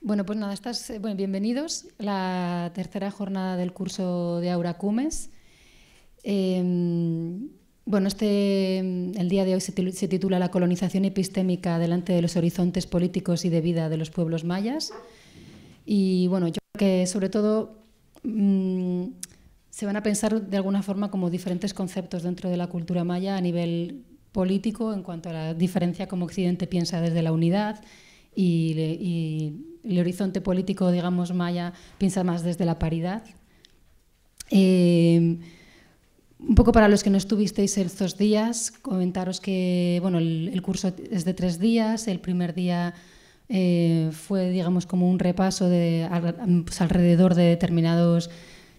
Bueno, pues nada, estás, eh, bienvenidos a la tercera jornada del curso de Aura Cumes. Em, bueno, este, el día de hoy se titula La colonización epistémica delante de los horizontes políticos y de vida de los pueblos mayas. Y bueno, yo creo que sobre todo mm, se van a pensar de alguna forma como diferentes conceptos dentro de la cultura maya a nivel político en cuanto a la diferencia como Occidente piensa desde la unidad y, el horizonte político, digamos, maya piensa más desde la paridad. Eh, un poco para los que no estuvisteis estos días, comentaros que bueno, el, curso es de tres días. El primer día eh, fue, digamos, como un repaso de, pues alrededor de determinados,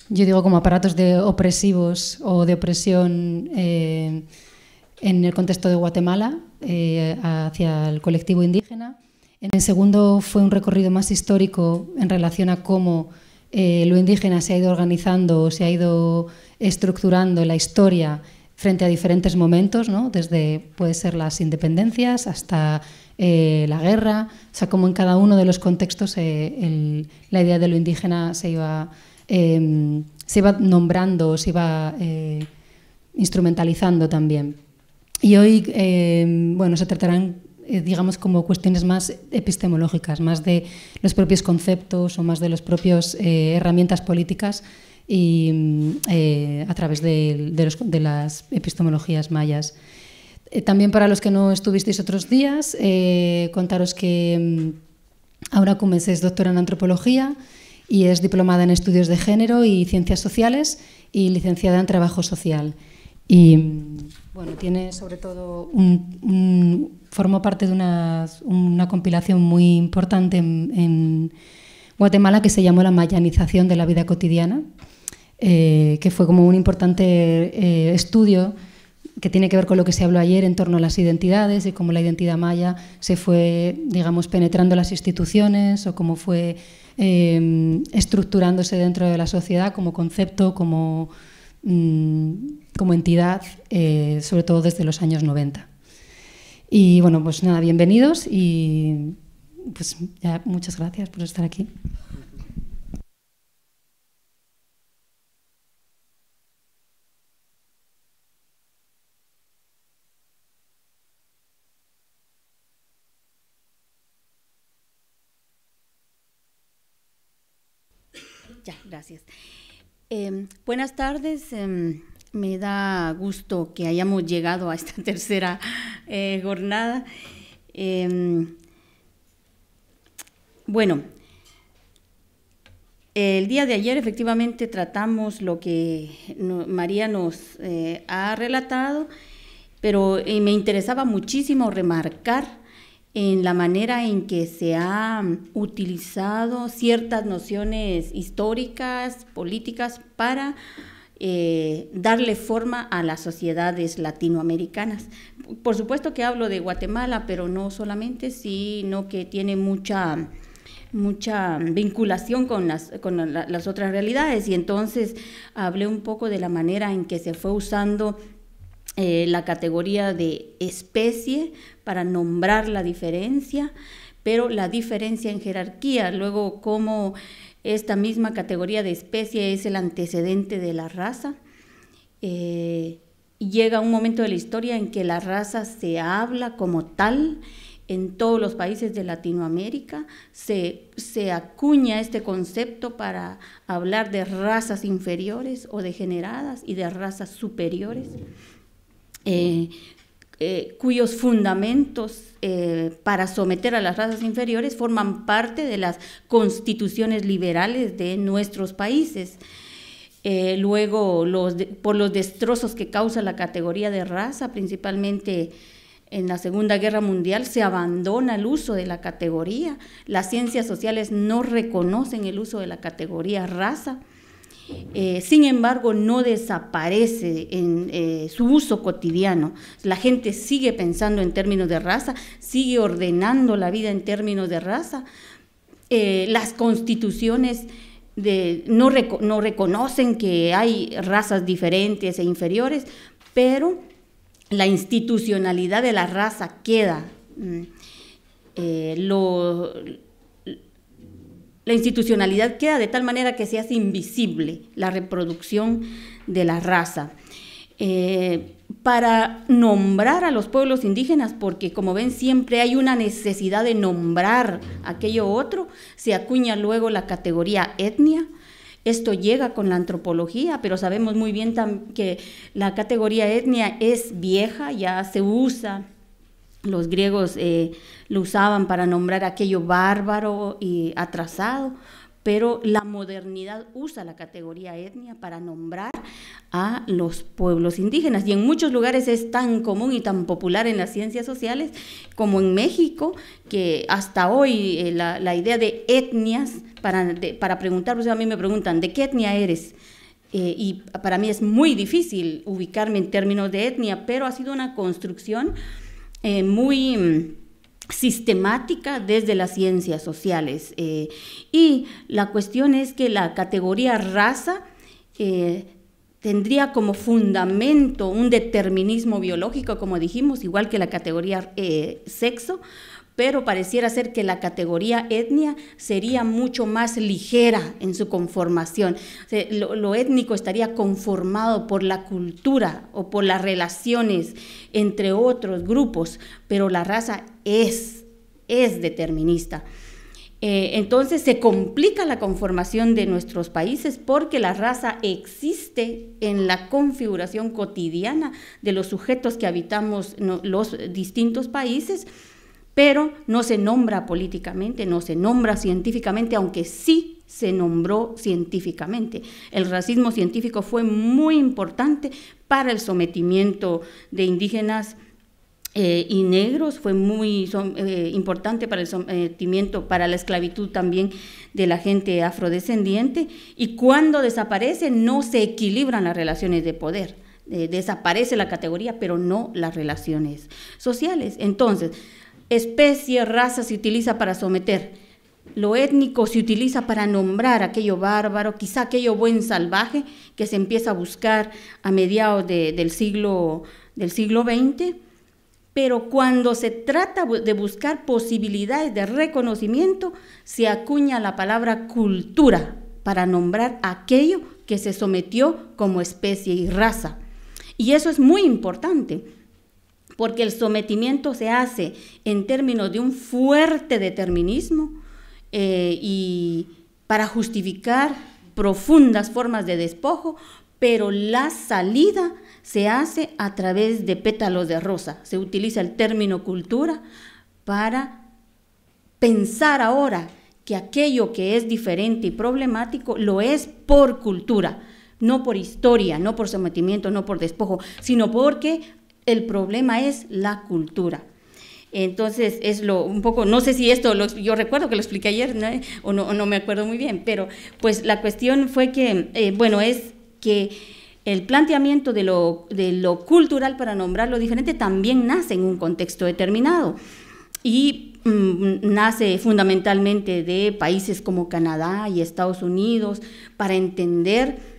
yo digo, como aparatos de opresivos o de opresión. Eh, en el contexto de Guatemala eh, hacia el colectivo indígena. En el segundo fue un recorrido más histórico en relación a cómo eh, lo indígena se ha ido organizando, o se ha ido estructurando la historia frente a diferentes momentos, ¿no? desde puede ser las independencias hasta eh, la guerra, o sea, cómo en cada uno de los contextos la idea de lo indígena se iba, em, se iba nombrando, se iba instrumentalizando también. Y hoy, eh, se tratarán eh, digamos, como cuestiones más epistemológicas, más de los propios conceptos o más de las propias eh, herramientas políticas y, mm, a través de, las epistemologías mayas. también para los que no estuvisteis otros días, contaros que mm, Aura comencé es doctora en antropología y es diplomada en estudios de género y ciencias sociales y licenciada en trabajo social. Y bueno, tiene sobre todo un, formó parte de una, compilación muy importante en, Guatemala que se llamó La mayanización de la vida cotidiana, eh, que fue como un importante eh, estudio que tiene que ver con lo que se habló ayer en torno a las identidades y cómo la identidad maya se fue, digamos, penetrando las instituciones o cómo fue em, estructurándose dentro de la sociedad como concepto, como... Mm, como entidad, eh, sobre todo desde los años 90. Y bueno, pues nada, bienvenidos y pues ya muchas gracias por estar aquí. Ya, gracias. Em, buenas tardes. Eh, me da gusto que hayamos llegado a esta tercera eh, jornada. Em, bueno, el día de ayer efectivamente tratamos lo que María nos eh, ha relatado, pero eh, me interesaba muchísimo remarcar en la manera en que se han utilizado ciertas nociones históricas, políticas, para eh, darle forma a las sociedades latinoamericanas. Por supuesto que hablo de Guatemala, pero no solamente, sino que tiene mucha mucha vinculación con las, con las otras realidades y entonces hablé un poco de la manera en que se fue usando eh, la categoría de especie para nombrar la diferencia, pero la diferencia en jerarquía, luego cómo esta misma categoría de especie es el antecedente de la raza. Eh, llega un momento de la historia en que la raza se habla como tal en todos los países de Latinoamérica, se, se acuña este concepto para hablar de razas inferiores o degeneradas y de razas superiores. Eh, eh, cuyos fundamentos eh, para someter a las razas inferiores forman parte de las constituciones liberales de nuestros países. Eh, luego, por los destrozos que causa la categoría de raza, principalmente en la Segunda Guerra Mundial, se abandona el uso de la categoría. Las ciencias sociales no reconocen el uso de la categoría raza. Eh, sin embargo, no desaparece en eh, su uso cotidiano. La gente sigue pensando en términos de raza, sigue ordenando la vida en términos de raza. Eh, las constituciones no, reconocen que hay razas diferentes e inferiores, pero la institucionalidad de la raza queda. Mm, lo, la institucionalidad queda de tal manera que se hace invisible la reproducción de la raza. Eh, para nombrar a los pueblos indígenas, porque como ven siempre hay una necesidad de nombrar aquello otro, se acuña luego la categoría etnia. Esto llega con la antropología, pero sabemos muy bien que la categoría etnia es vieja, ya se usa los griegos eh, lo usaban para nombrar aquello bárbaro y atrasado, pero la modernidad usa la categoría etnia para nombrar a los pueblos indígenas. Y en muchos lugares es tan común y tan popular en las ciencias sociales como en México, que hasta hoy eh, la, idea de etnias, para, para preguntar, pues, a mí me preguntan, ¿de qué etnia eres? Eh, y para mí es muy difícil ubicarme en términos de etnia, pero ha sido una construcción eh, muy mm, sistemática desde las ciencias sociales. Eh, y la cuestión es que la categoría raza eh, tendría como fundamento un determinismo biológico, como dijimos, igual que la categoría sexo, pero pareciera ser que la categoría etnia sería mucho más ligera en su conformación. lo, étnico estaría conformado por la cultura o por las relaciones entre otros grupos, pero la raza es, determinista. Eh, entonces se complica la conformación de nuestros países porque la raza existe en la configuración cotidiana de los sujetos que habitamos los distintos países pero no se nombra políticamente, no se nombra científicamente, aunque sí se nombró científicamente. El racismo científico fue muy importante para el sometimiento de indígenas eh, y negros, fue muy eh, importante para el sometimiento, para la esclavitud también de la gente afrodescendiente, y cuando desaparece no se equilibran las relaciones de poder. Eh, desaparece la categoría, pero no las relaciones sociales. Entonces, Especie, raza se utiliza para someter. Lo étnico se utiliza para nombrar aquello bárbaro, quizá aquello buen salvaje que se empieza a buscar a mediados del, siglo, del siglo XX. Pero cuando se trata de buscar posibilidades de reconocimiento, se acuña la palabra cultura para nombrar aquello que se sometió como especie y raza. Y eso es muy importante porque el sometimiento se hace en términos de un fuerte determinismo eh, y para justificar profundas formas de despojo, pero la salida se hace a través de pétalos de rosa. Se utiliza el término cultura para pensar ahora que aquello que es diferente y problemático lo es por cultura, no por historia, no por sometimiento, no por despojo, sino porque el problema es la cultura. Entonces, es lo un poco, no sé si esto, yo recuerdo que lo expliqué ayer, O, no, no, me acuerdo muy bien, pero pues la cuestión fue que, eh, bueno, es que el planteamiento de lo, de lo cultural para nombrar lo diferente también nace en un contexto determinado y mm, nace fundamentalmente de países como Canadá y Estados Unidos para entender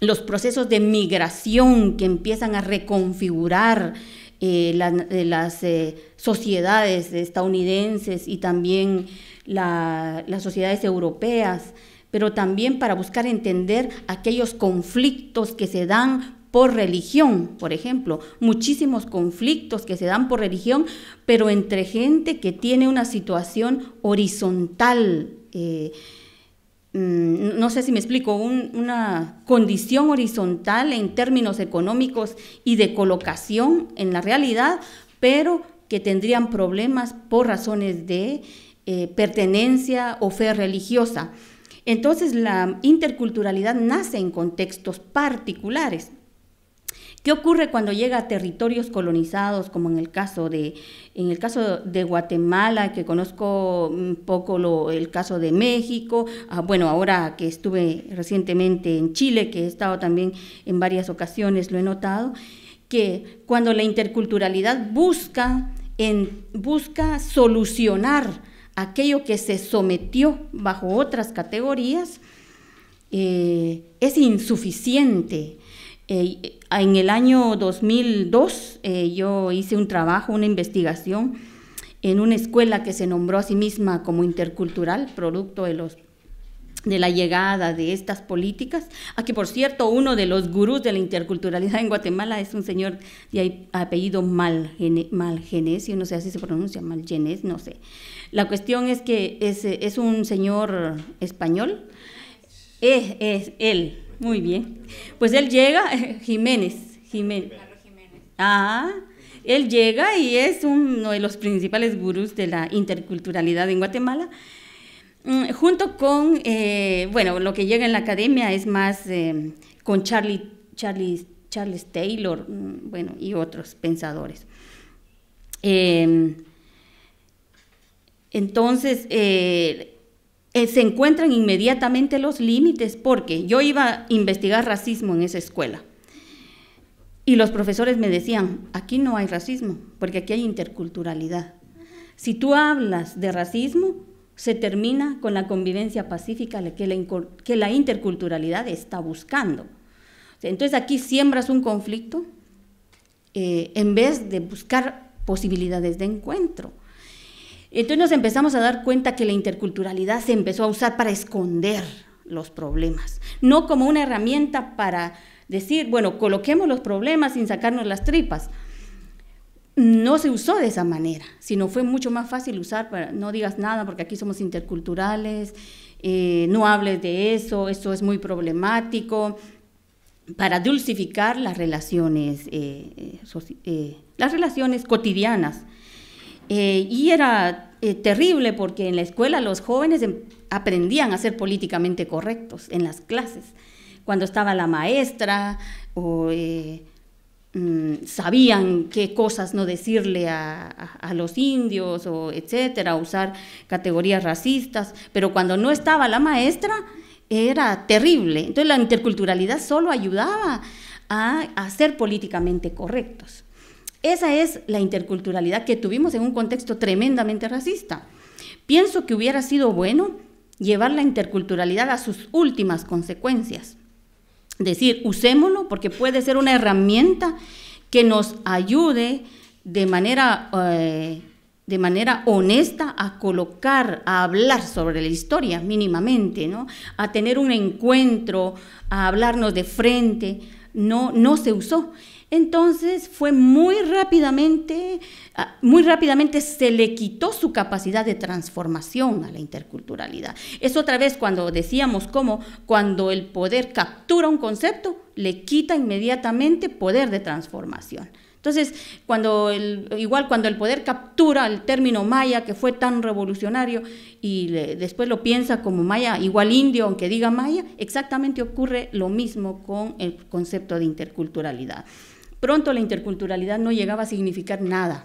los procesos de migración que empiezan a reconfigurar eh, eh, las eh, sociedades estadounidenses y también las sociedades europeas, pero también para buscar entender aquellos conflictos que se dan por religión, por ejemplo, muchísimos conflictos que se dan por religión, pero entre gente que tiene una situación horizontal. Mm, no sé si me explico, una condición horizontal en términos económicos y de colocación en la realidad, pero que tendrían problemas por razones de eh, pertenencia o fe religiosa. Entonces la interculturalidad nace en contextos particulares. ¿Qué ocurre cuando llega a territorios colonizados, como en el caso de, en el caso de Guatemala, que conozco un poco el caso de México, ah, bueno, ahora que estuve recientemente en Chile, que he estado también en varias ocasiones, lo he notado, que cuando la interculturalidad busca, busca solucionar aquello que se sometió bajo otras categorías, eh, es insuficiente eh, en el año 2002 eh, yo hice un trabajo, una investigación en una escuela que se nombró a sí misma como intercultural, producto de los de la llegada de estas políticas, Aquí, ah, por cierto uno de los gurús de la interculturalidad en Guatemala es un señor de apellido Malgenes, yo no sé si se pronuncia Malgenes, no sé. La cuestión es que es, es un señor español, es, eh, es él, muy bien. Pues él llega, Jiménez, Jiménez. Ah, él llega y es uno de los principales gurús de la interculturalidad en Guatemala. Mm, junto con, eh, bueno, lo que llega en la academia es más eh, con Charlie, Charlie, Charles Taylor, mm, bueno, y otros pensadores. Em, entonces, eh, eh, se encuentran inmediatamente los límites, porque yo iba a investigar racismo en esa escuela. Y los profesores me decían, aquí no hay racismo, porque aquí hay interculturalidad. Si tú hablas de racismo, se termina con la convivencia pacífica que la, interculturalidad está buscando. Entonces aquí siembras un conflicto eh, en vez de buscar posibilidades de encuentro. Entonces nos empezamos a dar cuenta que la interculturalidad se empezó a usar para esconder los problemas, no como una herramienta para decir, bueno, coloquemos los problemas sin sacarnos las tripas. No se usó de esa manera, sino fue mucho más fácil usar para, no digas nada porque aquí somos interculturales, eh, no hables de eso, eso es muy problemático, para dulcificar las relaciones, eh, eh, las relaciones cotidianas eh, y era eh, terrible porque en la escuela los jóvenes em, aprendían a ser políticamente correctos en las clases. Cuando estaba la maestra, o, eh, mm, sabían qué cosas no decirle a, los indios, o etcétera, usar categorías racistas, pero cuando no estaba la maestra era terrible. Entonces la interculturalidad solo ayudaba a, a ser políticamente correctos. Esa es la interculturalidad que tuvimos en un contexto tremendamente racista. Pienso que hubiera sido bueno llevar la interculturalidad a sus últimas consecuencias. Decir, usémoslo porque puede ser una herramienta que nos ayude de manera, eh, de manera honesta a colocar, a hablar sobre la historia mínimamente, ¿no? a tener un encuentro, a hablarnos de frente. No, no se usó. Entonces fue muy rápidamente, ah, muy rápidamente se le quitó su capacidad de transformación a la interculturalidad. Es otra vez cuando decíamos cómo cuando el poder captura un concepto, le quita inmediatamente poder de transformación. Entonces, igual cuando el poder captura el término maya, que fue tan revolucionario, y después lo piensa como maya, igual indio, aunque diga maya, exactamente ocurre lo mismo con el concepto de interculturalidad. Pronto la interculturalidad no llegaba a significar nada.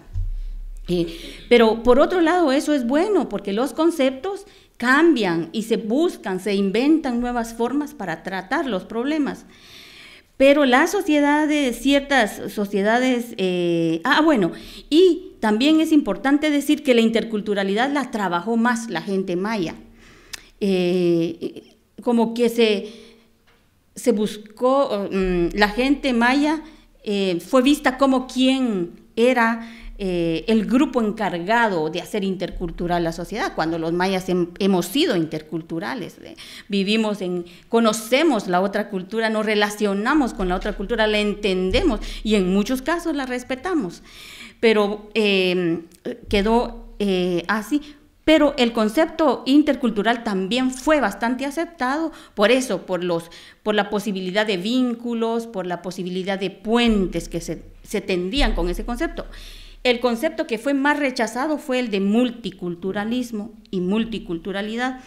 Eh, pero por otro lado, eso es bueno, porque los conceptos cambian y se buscan, se inventan nuevas formas para tratar los problemas. Pero las sociedades, ciertas sociedades, eh, ah, bueno, y también es importante decir que la interculturalidad la trabajó más la gente maya. Eh, como que se, se buscó, mm, la gente maya eh, fue vista como quien era eh, el grupo encargado de hacer intercultural la sociedad, cuando los mayas hemos sido interculturales. ¿eh? Vivimos en, conocemos la otra cultura, nos relacionamos con la otra cultura, la entendemos y en muchos casos la respetamos. Pero quedó así pero el concepto intercultural también fue bastante aceptado por eso, por, los, por la posibilidad de vínculos, por la posibilidad de puentes que se, tendían con ese concepto. El concepto que fue más rechazado fue el de multiculturalismo y multiculturalidad,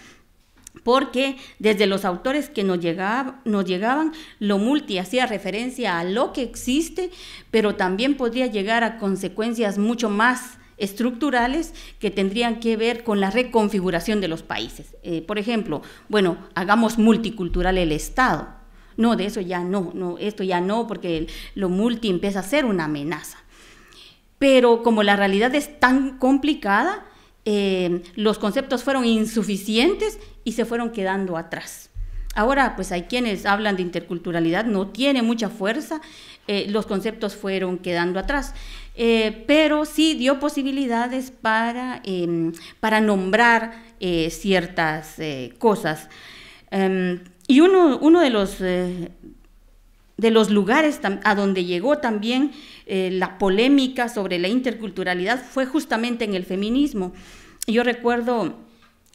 porque desde los autores que nos, llegaban nos llegaban, lo multi hacía referencia a lo que existe, pero también podría llegar a consecuencias mucho más estructurales que tendrían que ver con la reconfiguración de los países. Eh, por ejemplo, bueno, hagamos multicultural el Estado. No, de eso ya no, no, esto ya no, porque lo multi empieza a ser una amenaza. Pero como la realidad es tan complicada, eh, los conceptos fueron insuficientes y se fueron quedando atrás. Ahora, pues hay quienes hablan de interculturalidad, no tiene mucha fuerza, eh, los conceptos fueron quedando atrás. Eh, pero sí dio posibilidades para, em, para nombrar eh, ciertas eh, cosas. Em, y uno, uno, de los... de los lugares a donde llegó también la polémica sobre la interculturalidad fue justamente en el feminismo. Yo recuerdo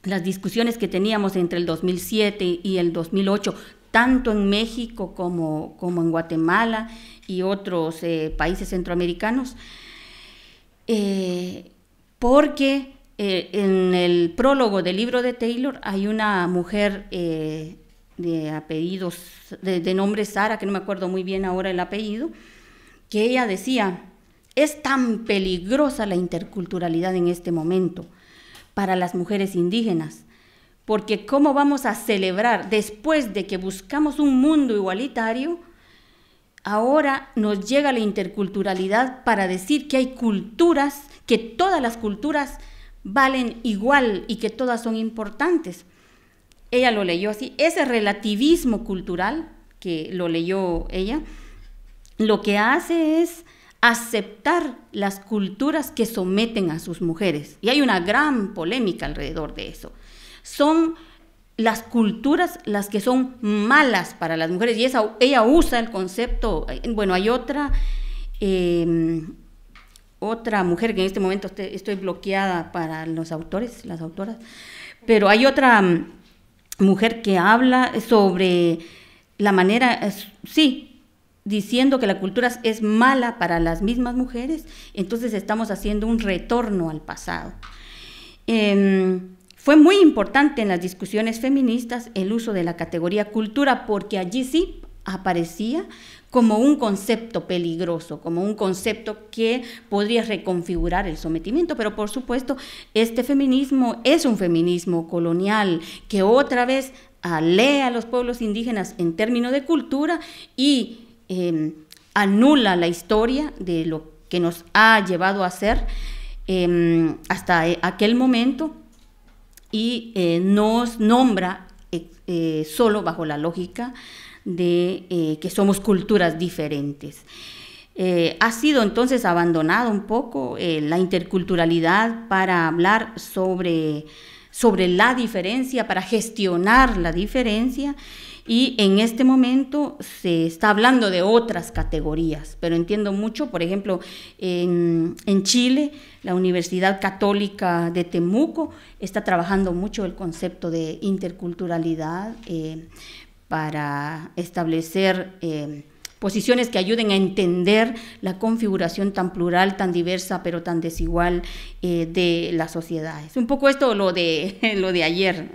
las discusiones que teníamos entre el 2007 y el 2008, tanto en México como, en Guatemala y otros eh, países centroamericanos, eh, porque eh, en el prólogo del libro de Taylor hay una mujer de apellidos, de nombre Sara, que no me acuerdo muy bien ahora el apellido, que ella decía, es tan peligrosa la interculturalidad en este momento para las mujeres indígenas porque ¿cómo vamos a celebrar después de que buscamos un mundo igualitario? Ahora nos llega la interculturalidad para decir que hay culturas, que todas las culturas valen igual y que todas son importantes. Ella lo leyó así. Ese relativismo cultural, que lo leyó ella, lo que hace es aceptar las culturas que someten a sus mujeres. Y hay una gran polémica alrededor de eso son las culturas las que son malas para las mujeres. Y ella usa el concepto, eh, bueno, hay otra, em, otra mujer que en este momento estoy bloqueada para los autores, las autoras, pero hay otra em, mujer que habla sobre la manera, sí, diciendo que la cultura es mala para las mismas mujeres, entonces estamos haciendo un retorno al pasado. Em, fue muy importante en las discusiones feministas el uso de la categoría cultura porque allí sí aparecía como un concepto peligroso, como un concepto que podría reconfigurar el sometimiento, pero por supuesto este feminismo es un feminismo colonial que otra vez alea a los pueblos indígenas en términos de cultura y em, anula la historia de lo que nos ha llevado a ser em, hasta aquel momento y eh, nos nombra eh, eh, solo bajo la lógica de que somos culturas diferentes. ha sido entonces abandonado un poco la interculturalidad para hablar sobre, sobre la diferencia, para gestionar la diferencia y en este momento se está hablando de otras categorías, pero entiendo mucho, por ejemplo, en, en Chile la Universidad Católica de Temuco está trabajando mucho el concepto de interculturalidad eh, para establecer eh, posiciones que ayuden a entender la configuración tan plural, tan diversa, pero tan desigual eh, de las sociedades. un poco esto lo de, lo de ayer,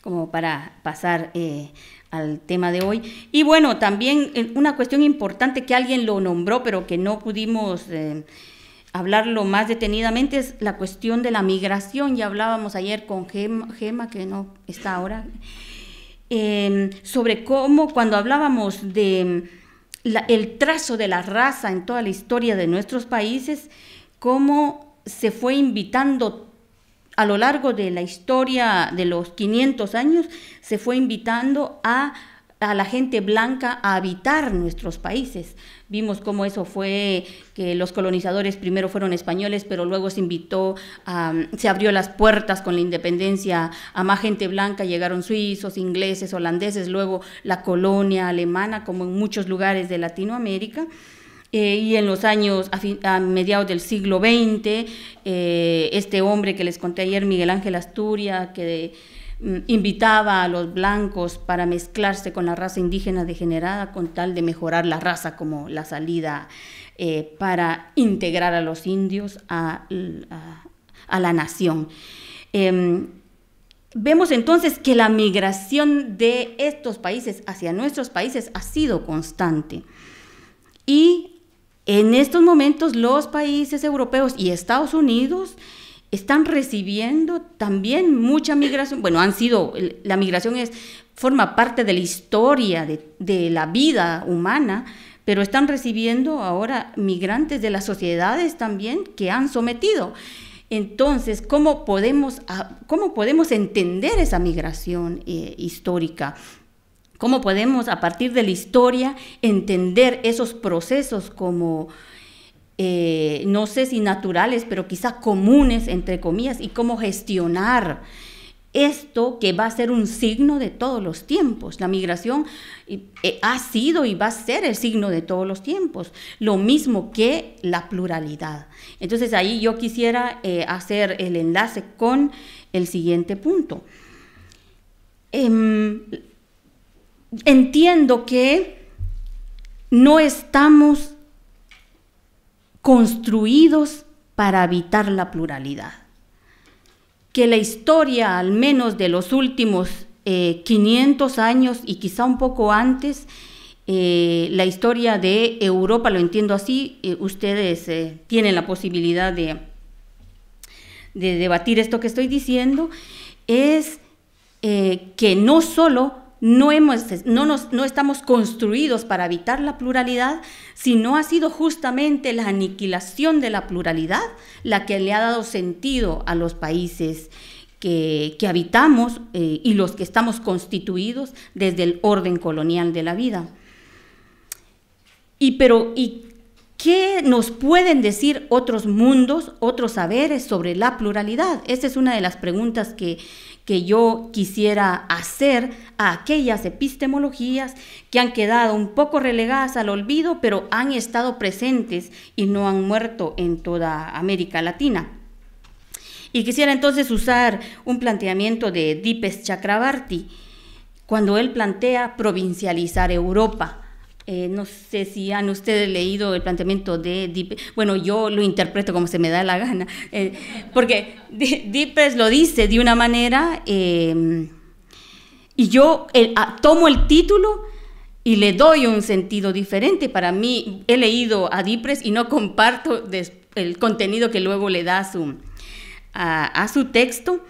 como para pasar al tema de hoy. Y bueno, también una cuestión importante que alguien lo nombró, pero que no pudimos hablarlo más detenidamente es la cuestión de la migración. Ya hablábamos ayer con Gema, que no está ahora, em, sobre cómo cuando hablábamos de em, el trazo de la raza en toda la historia de nuestros países, cómo se fue invitando a lo largo de la historia de los 500 años, se fue invitando a a la gente blanca a habitar nuestros países. Vimos cómo eso fue, que los colonizadores primero fueron españoles, pero luego se invitó, se abrió las puertas con la independencia a más gente blanca, llegaron suizos, ingleses, holandeses, luego la colonia alemana, como en muchos lugares de Latinoamérica. Eh, y en los años, a, mediados del siglo XX, eh, este hombre que les conté ayer, Miguel Ángel Asturias, que... Mm, invitaba a los blancos para mezclarse con la raza indígena degenerada con tal de mejorar la raza como la salida eh, para integrar a los indios a, la nación. Em, vemos entonces que la migración de estos países hacia nuestros países ha sido constante. Y en estos momentos los países europeos y Estados Unidos están recibiendo también mucha migración. Bueno, han sido, la migración es, forma parte de la historia de, la vida humana, pero están recibiendo ahora migrantes de las sociedades también que han sometido. Entonces, ¿cómo podemos, cómo podemos entender esa migración eh, histórica? ¿Cómo podemos, a partir de la historia, entender esos procesos como eh, no sé si naturales, pero quizás comunes, entre comillas, y cómo gestionar esto que va a ser un signo de todos los tiempos. La migración eh, ha sido y va a ser el signo de todos los tiempos, lo mismo que la pluralidad. Entonces ahí yo quisiera eh, hacer el enlace con el siguiente punto. Em, entiendo que no estamos construidos para evitar la pluralidad. Que la historia, al menos de los últimos 500 eh, años y quizá un poco antes, eh, la historia de Europa, lo entiendo así, eh, ustedes tienen la posibilidad de, de debatir esto que estoy diciendo, es que no solo no, hemos, no, no estamos construidos para evitar la pluralidad, sino ha sido justamente la aniquilación de la pluralidad la que le ha dado sentido a los países que, habitamos eh, y los que estamos constituidos desde el orden colonial de la vida. Y, pero, y ¿Qué nos pueden decir otros mundos, otros saberes sobre la pluralidad? Esa es una de las preguntas que, yo quisiera hacer a aquellas epistemologías que han quedado un poco relegadas al olvido, pero han estado presentes y no han muerto en toda América Latina. Y quisiera entonces usar un planteamiento de Dipes Chakrabarti, cuando él plantea provincializar Europa eh, no sé si han ustedes leído el planteamiento de DIPRES. bueno, yo lo interpreto como se me da la gana, eh, porque DIPRES lo dice de una manera eh, y yo tomo el título y le doy un sentido diferente. Para mí, he leído a DIPRES y no comparto el contenido que luego le da su, a su texto.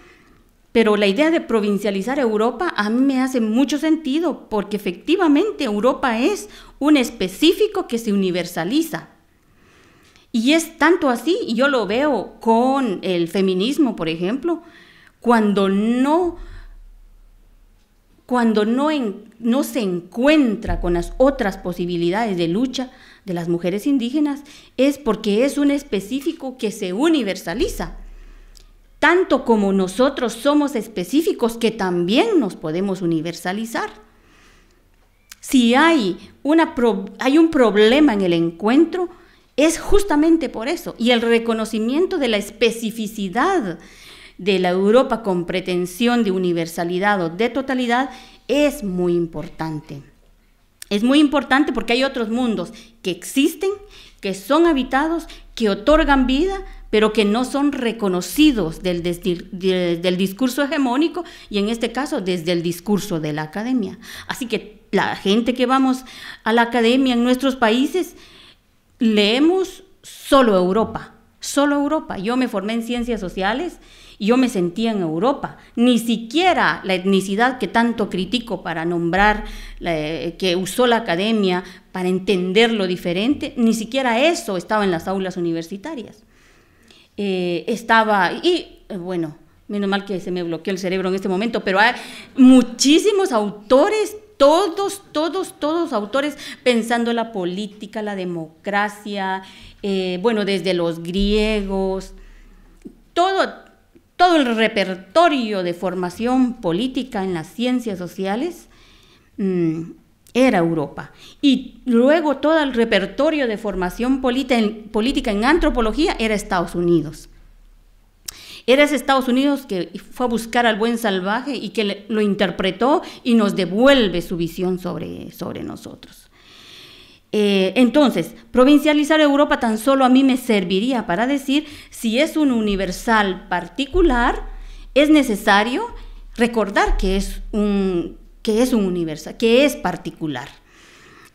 Pero la idea de provincializar Europa a mí me hace mucho sentido porque efectivamente Europa es un específico que se universaliza. Y es tanto así, y yo lo veo con el feminismo, por ejemplo, cuando no cuando no, no se encuentra con las otras posibilidades de lucha de las mujeres indígenas, es porque es un específico que se universaliza tanto como nosotros somos específicos que también nos podemos universalizar. Si hay, un problema en el encuentro, es justamente por eso. Y el reconocimiento de la especificidad de la Europa con pretensión de universalidad o de totalidad es muy importante. Es muy importante porque hay otros mundos que existen, que son habitados, que otorgan vida, pero que no son reconocidos del, del, discurso hegemónico y en este caso desde el discurso de la academia. Así que la gente que vamos a la academia en nuestros países leemos solo Europa, solo Europa. Yo me formé en ciencias sociales y yo me sentía en Europa. Ni siquiera la etnicidad que tanto critico para nombrar, que usó la academia para entender lo diferente, ni siquiera eso estaba en las aulas universitarias. Eh, estaba, y eh, bueno, menos mal que se me bloqueó el cerebro en este momento, pero hay muchísimos autores, todos, todos, todos autores pensando la política, la democracia, eh, bueno, desde los griegos, todo, todo el repertorio de formación política en las ciencias sociales. Mm, era Europa. Y luego todo el repertorio de formación política en antropología era Estados Unidos. Era Estados Unidos que fue a buscar al buen salvaje y que lo interpretó y nos devuelve su visión sobre, sobre nosotros. Eh, entonces, provincializar Europa tan solo a mí me serviría para decir si es un universal particular, es necesario recordar que es un que es un universo, que es particular.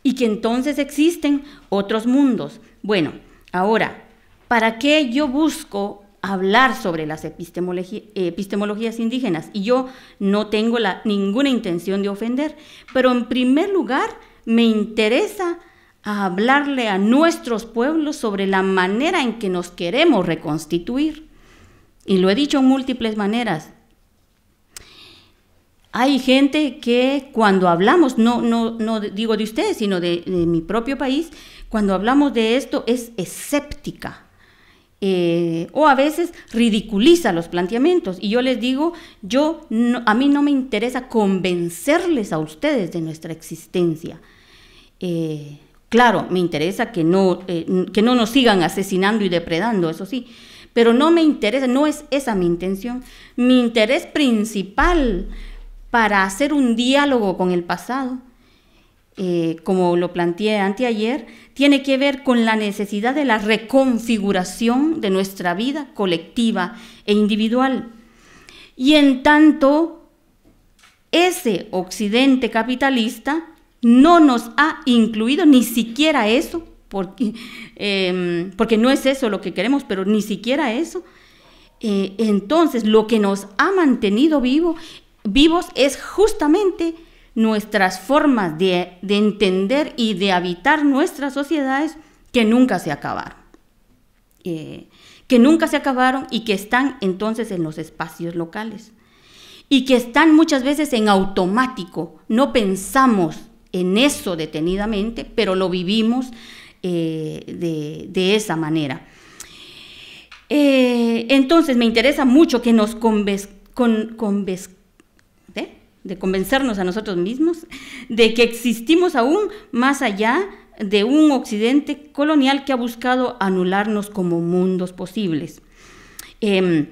Y que entonces existen otros mundos. Bueno, ahora, ¿para qué yo busco hablar sobre las epistemologías indígenas? Y yo no tengo ninguna intención de ofender, pero en primer lugar me interesa hablarle a nuestros pueblos sobre la manera en que nos queremos reconstituir. Y lo he dicho en múltiples maneras, hay gente que cuando hablamos, no, no, no digo de ustedes, sino de, mi propio país, cuando hablamos de esto es escéptica. Eh, o a veces ridiculiza los planteamientos. Y yo les digo, yo a mí no me interesa convencerles a ustedes de nuestra existencia. Eh, claro, me interesa que no, eh, que no nos sigan asesinando y depredando, eso sí, pero no me interesa, no es esa mi intención. Mi interés principal para hacer un diálogo con el pasado, eh, como lo planteé anteayer, tiene que ver con la necesidad de la reconfiguración de nuestra vida colectiva e individual. Y en tanto, ese occidente capitalista no nos ha incluido ni siquiera eso, porque, em, porque no es eso lo que queremos, pero ni siquiera eso. Eh, entonces, lo que nos ha mantenido vivo vivos es justamente nuestras formas de, entender y de habitar nuestras sociedades que nunca se acabaron. Eh, que nunca se acabaron y que están entonces en los espacios locales. Y que están muchas veces en automático. No pensamos en eso detenidamente, pero lo vivimos eh, de, esa manera. Eh, entonces me interesa mucho que nos convescamos, con, de convencernos a nosotros mismos de que existimos aún más allá de un occidente colonial que ha buscado anularnos como mundos posibles. Em,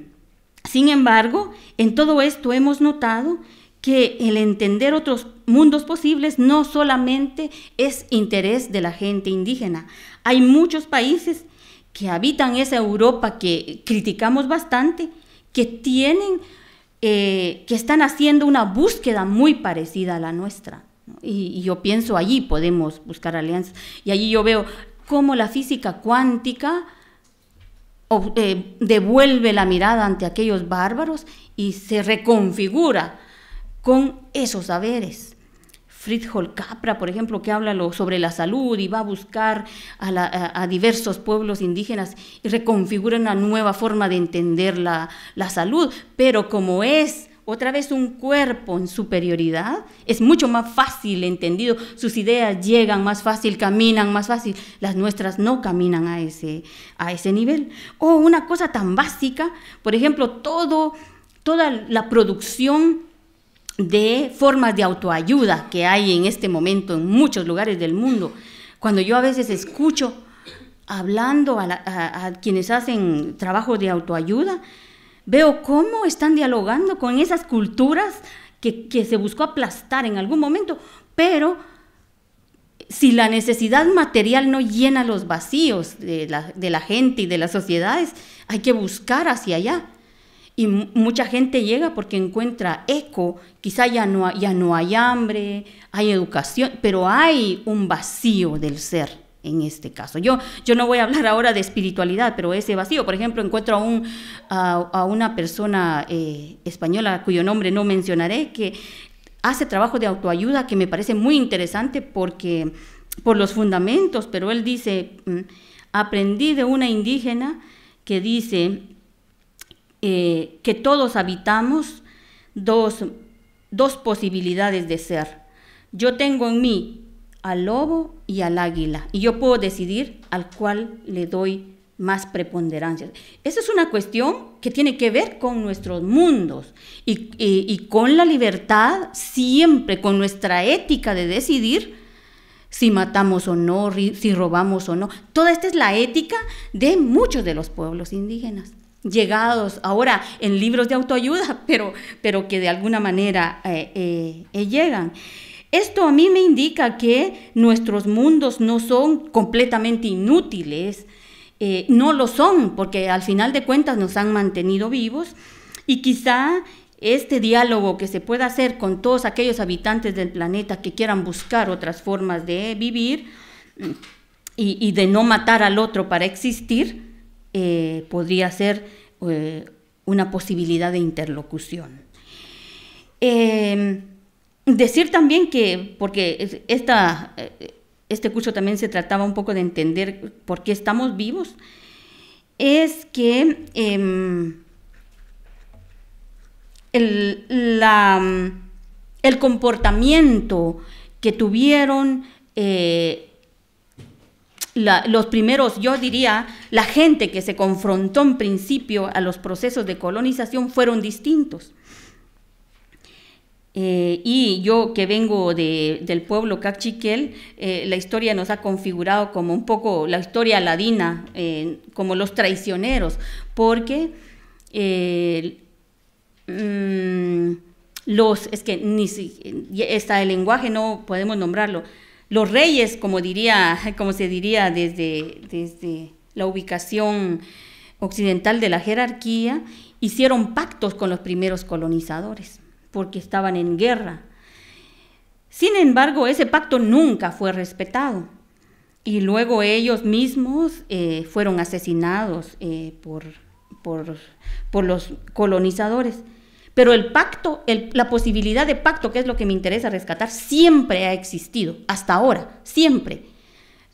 sin embargo, en todo esto hemos notado que el entender otros mundos posibles no solamente es interés de la gente indígena. Hay muchos países que habitan esa Europa que criticamos bastante, que tienen eh, que están haciendo una búsqueda muy parecida a la nuestra. Y, yo pienso allí podemos buscar alianzas. Y allí yo veo cómo la física cuántica eh, devuelve la mirada ante aquellos bárbaros y se reconfigura con esos saberes. Fritz Capra, por ejemplo, que habla sobre la salud y va a buscar a, diversos pueblos indígenas y reconfigura una nueva forma de entender la, salud, pero como es otra vez un cuerpo en superioridad, es mucho más fácil entendido, sus ideas llegan más fácil, caminan más fácil, las nuestras no caminan a ese, a ese nivel. O una cosa tan básica, por ejemplo, toda la producción de formas de autoayuda que hay en este momento en muchos lugares del mundo. Cuando yo a veces escucho hablando a, quienes hacen trabajo de autoayuda, veo cómo están dialogando con esas culturas que, se buscó aplastar en algún momento, pero si la necesidad material no llena los vacíos de la gente y de las sociedades, hay que buscar hacia allá y mucha gente llega porque encuentra eco, quizá ya no, ya no hay hambre, hay educación, pero hay un vacío del ser en este caso. Yo, yo no voy a hablar ahora de espiritualidad, pero ese vacío, por ejemplo, encuentro a, un, a, una persona eh, española cuyo nombre no mencionaré, que hace trabajo de autoayuda que me parece muy interesante porque por los fundamentos, pero él dice, mm, aprendí de una indígena que dice, eh, que todos habitamos dos, posibilidades de ser. Yo tengo en mí al lobo y al águila, y yo puedo decidir al cual le doy más preponderancia. Esa es una cuestión que tiene que ver con nuestros mundos y con la libertad siempre, con nuestra ética de decidir si matamos o no, si robamos o no. Toda esta es la ética de muchos de los pueblos indígenas llegados ahora en libros de autoayuda, pero, que de alguna manera eh, eh, eh, llegan. Esto a mí me indica que nuestros mundos no son completamente inútiles, no lo son, porque al final de cuentas nos han mantenido vivos y quizá este diálogo que se pueda hacer con todos aquellos habitantes del planeta que quieran buscar otras formas de vivir y de no matar al otro para existir, eh, podría ser eh, una posibilidad de interlocución. Em, decir también que, porque esta, eh, este curso también se trataba un poco de entender por qué estamos vivos, es que em, el, comportamiento que tuvieron los primeros, yo diría, la gente que se confrontó en principio a los procesos de colonización fueron distintos. Eh, y yo que vengo del pueblo Cachiquel, eh, la historia nos ha configurado como un poco la historia ladina, eh, como los traicioneros, porque mm, los, es que ni, está el lenguaje, no podemos nombrarlo, los reyes, como, diría, se diría desde, desde la ubicación occidental de la jerarquía, hicieron pactos con los primeros colonizadores, porque estaban en guerra. Sin embargo, ese pacto nunca fue respetado. Y luego ellos mismos eh, fueron asesinados eh, por, por, por los colonizadores. Pero el pacto, la posibilidad de pacto, que es lo que me interesa rescatar, siempre ha existido, hasta ahora, siempre.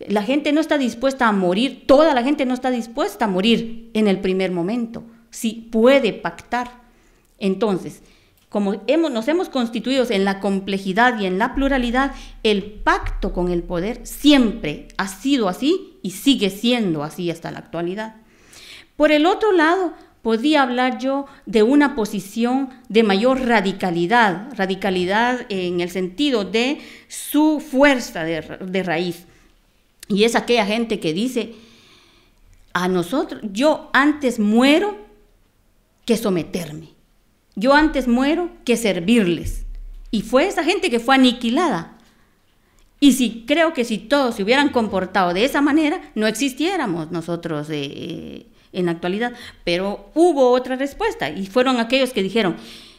La gente no está dispuesta a morir, toda la gente no está dispuesta a morir en el primer momento, si puede pactar. Entonces, como hemos, nos hemos constituido en la complejidad y en la pluralidad, el pacto con el poder siempre ha sido así y sigue siendo así hasta la actualidad. Por el otro lado, podía hablar yo de una posición de mayor radicalidad, radicalidad en el sentido de su fuerza de, raíz. Y es aquella gente que dice, a nosotros, yo antes muero que someterme, yo antes muero que servirles. Y fue esa gente que fue aniquilada. Y si creo que si todos se hubieran comportado de esa manera, no existiéramos nosotros. Eh, eh, en la actualidad. Pero hubo otra respuesta y fueron aquellos que dijeron,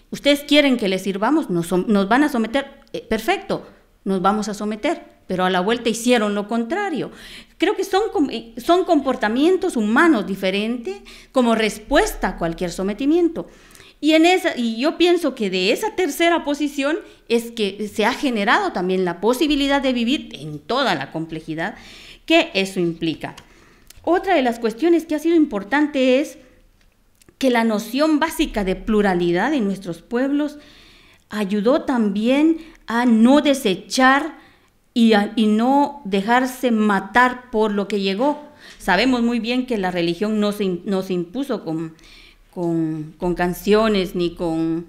ustedes quieren que les sirvamos, nos, van a someter, eh, perfecto, nos vamos a someter, pero a la vuelta hicieron lo contrario. Creo que son, eh, comportamientos humanos diferentes como respuesta a cualquier sometimiento. Y, en esa, y yo pienso que de esa tercera posición es que se ha generado también la posibilidad de vivir en toda la complejidad que eso implica. Otra de las cuestiones que ha sido importante es que la noción básica de pluralidad en nuestros pueblos ayudó también a no desechar y, no dejarse matar por lo que llegó. Sabemos muy bien que la religión no se, impuso con, con, con, canciones ni con,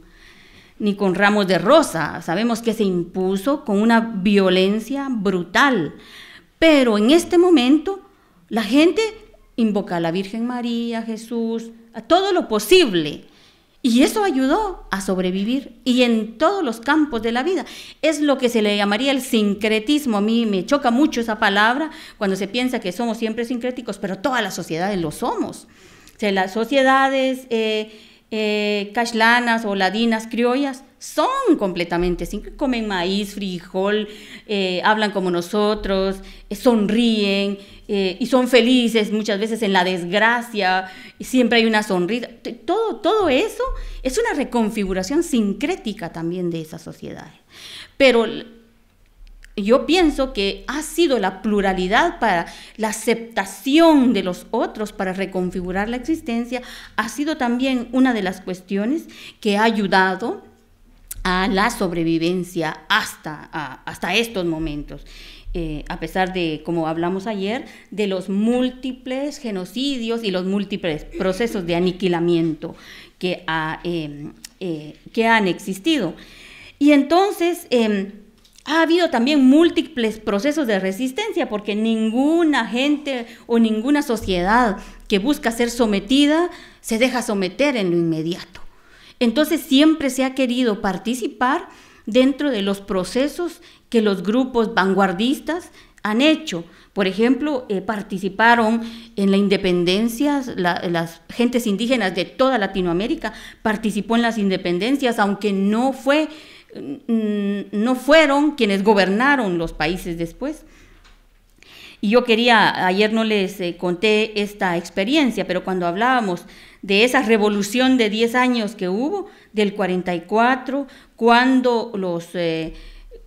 ni con ramos de rosa. Sabemos que se impuso con una violencia brutal. Pero en este momento la gente invoca a la Virgen María, a Jesús, a todo lo posible. Y eso ayudó a sobrevivir y en todos los campos de la vida. Es lo que se le llamaría el sincretismo. A mí me choca mucho esa palabra cuando se piensa que somos siempre sincréticos, pero todas las sociedades lo somos. O sea, las sociedades eh, eh, o ladinas criollas son completamente así, comen maíz, frijol, eh, hablan como nosotros, eh, sonríen eh, y son felices muchas veces en la desgracia, y siempre hay una sonrisa. Todo, todo eso es una reconfiguración sincrética también de esa sociedad Pero yo pienso que ha sido la pluralidad para la aceptación de los otros, para reconfigurar la existencia, ha sido también una de las cuestiones que ha ayudado a la sobrevivencia hasta, hasta estos momentos. Eh, a pesar de, como hablamos ayer, de los múltiples genocidios y los múltiples procesos de aniquilamiento que, em, eh, que han existido. Y entonces, em, ha habido también múltiples procesos de resistencia porque ninguna gente o ninguna sociedad que busca ser sometida se deja someter en lo inmediato. Entonces siempre se ha querido participar dentro de los procesos que los grupos vanguardistas han hecho. Por ejemplo, eh, participaron en la independencia, las gentes indígenas de toda Latinoamérica participó en las independencias, aunque no fue Mm, no fueron quienes gobernaron los países después. Y yo quería, ayer no les eh, conté esta experiencia, pero cuando hablábamos de esa revolución de 10 años que hubo, del 44, cuando los eh,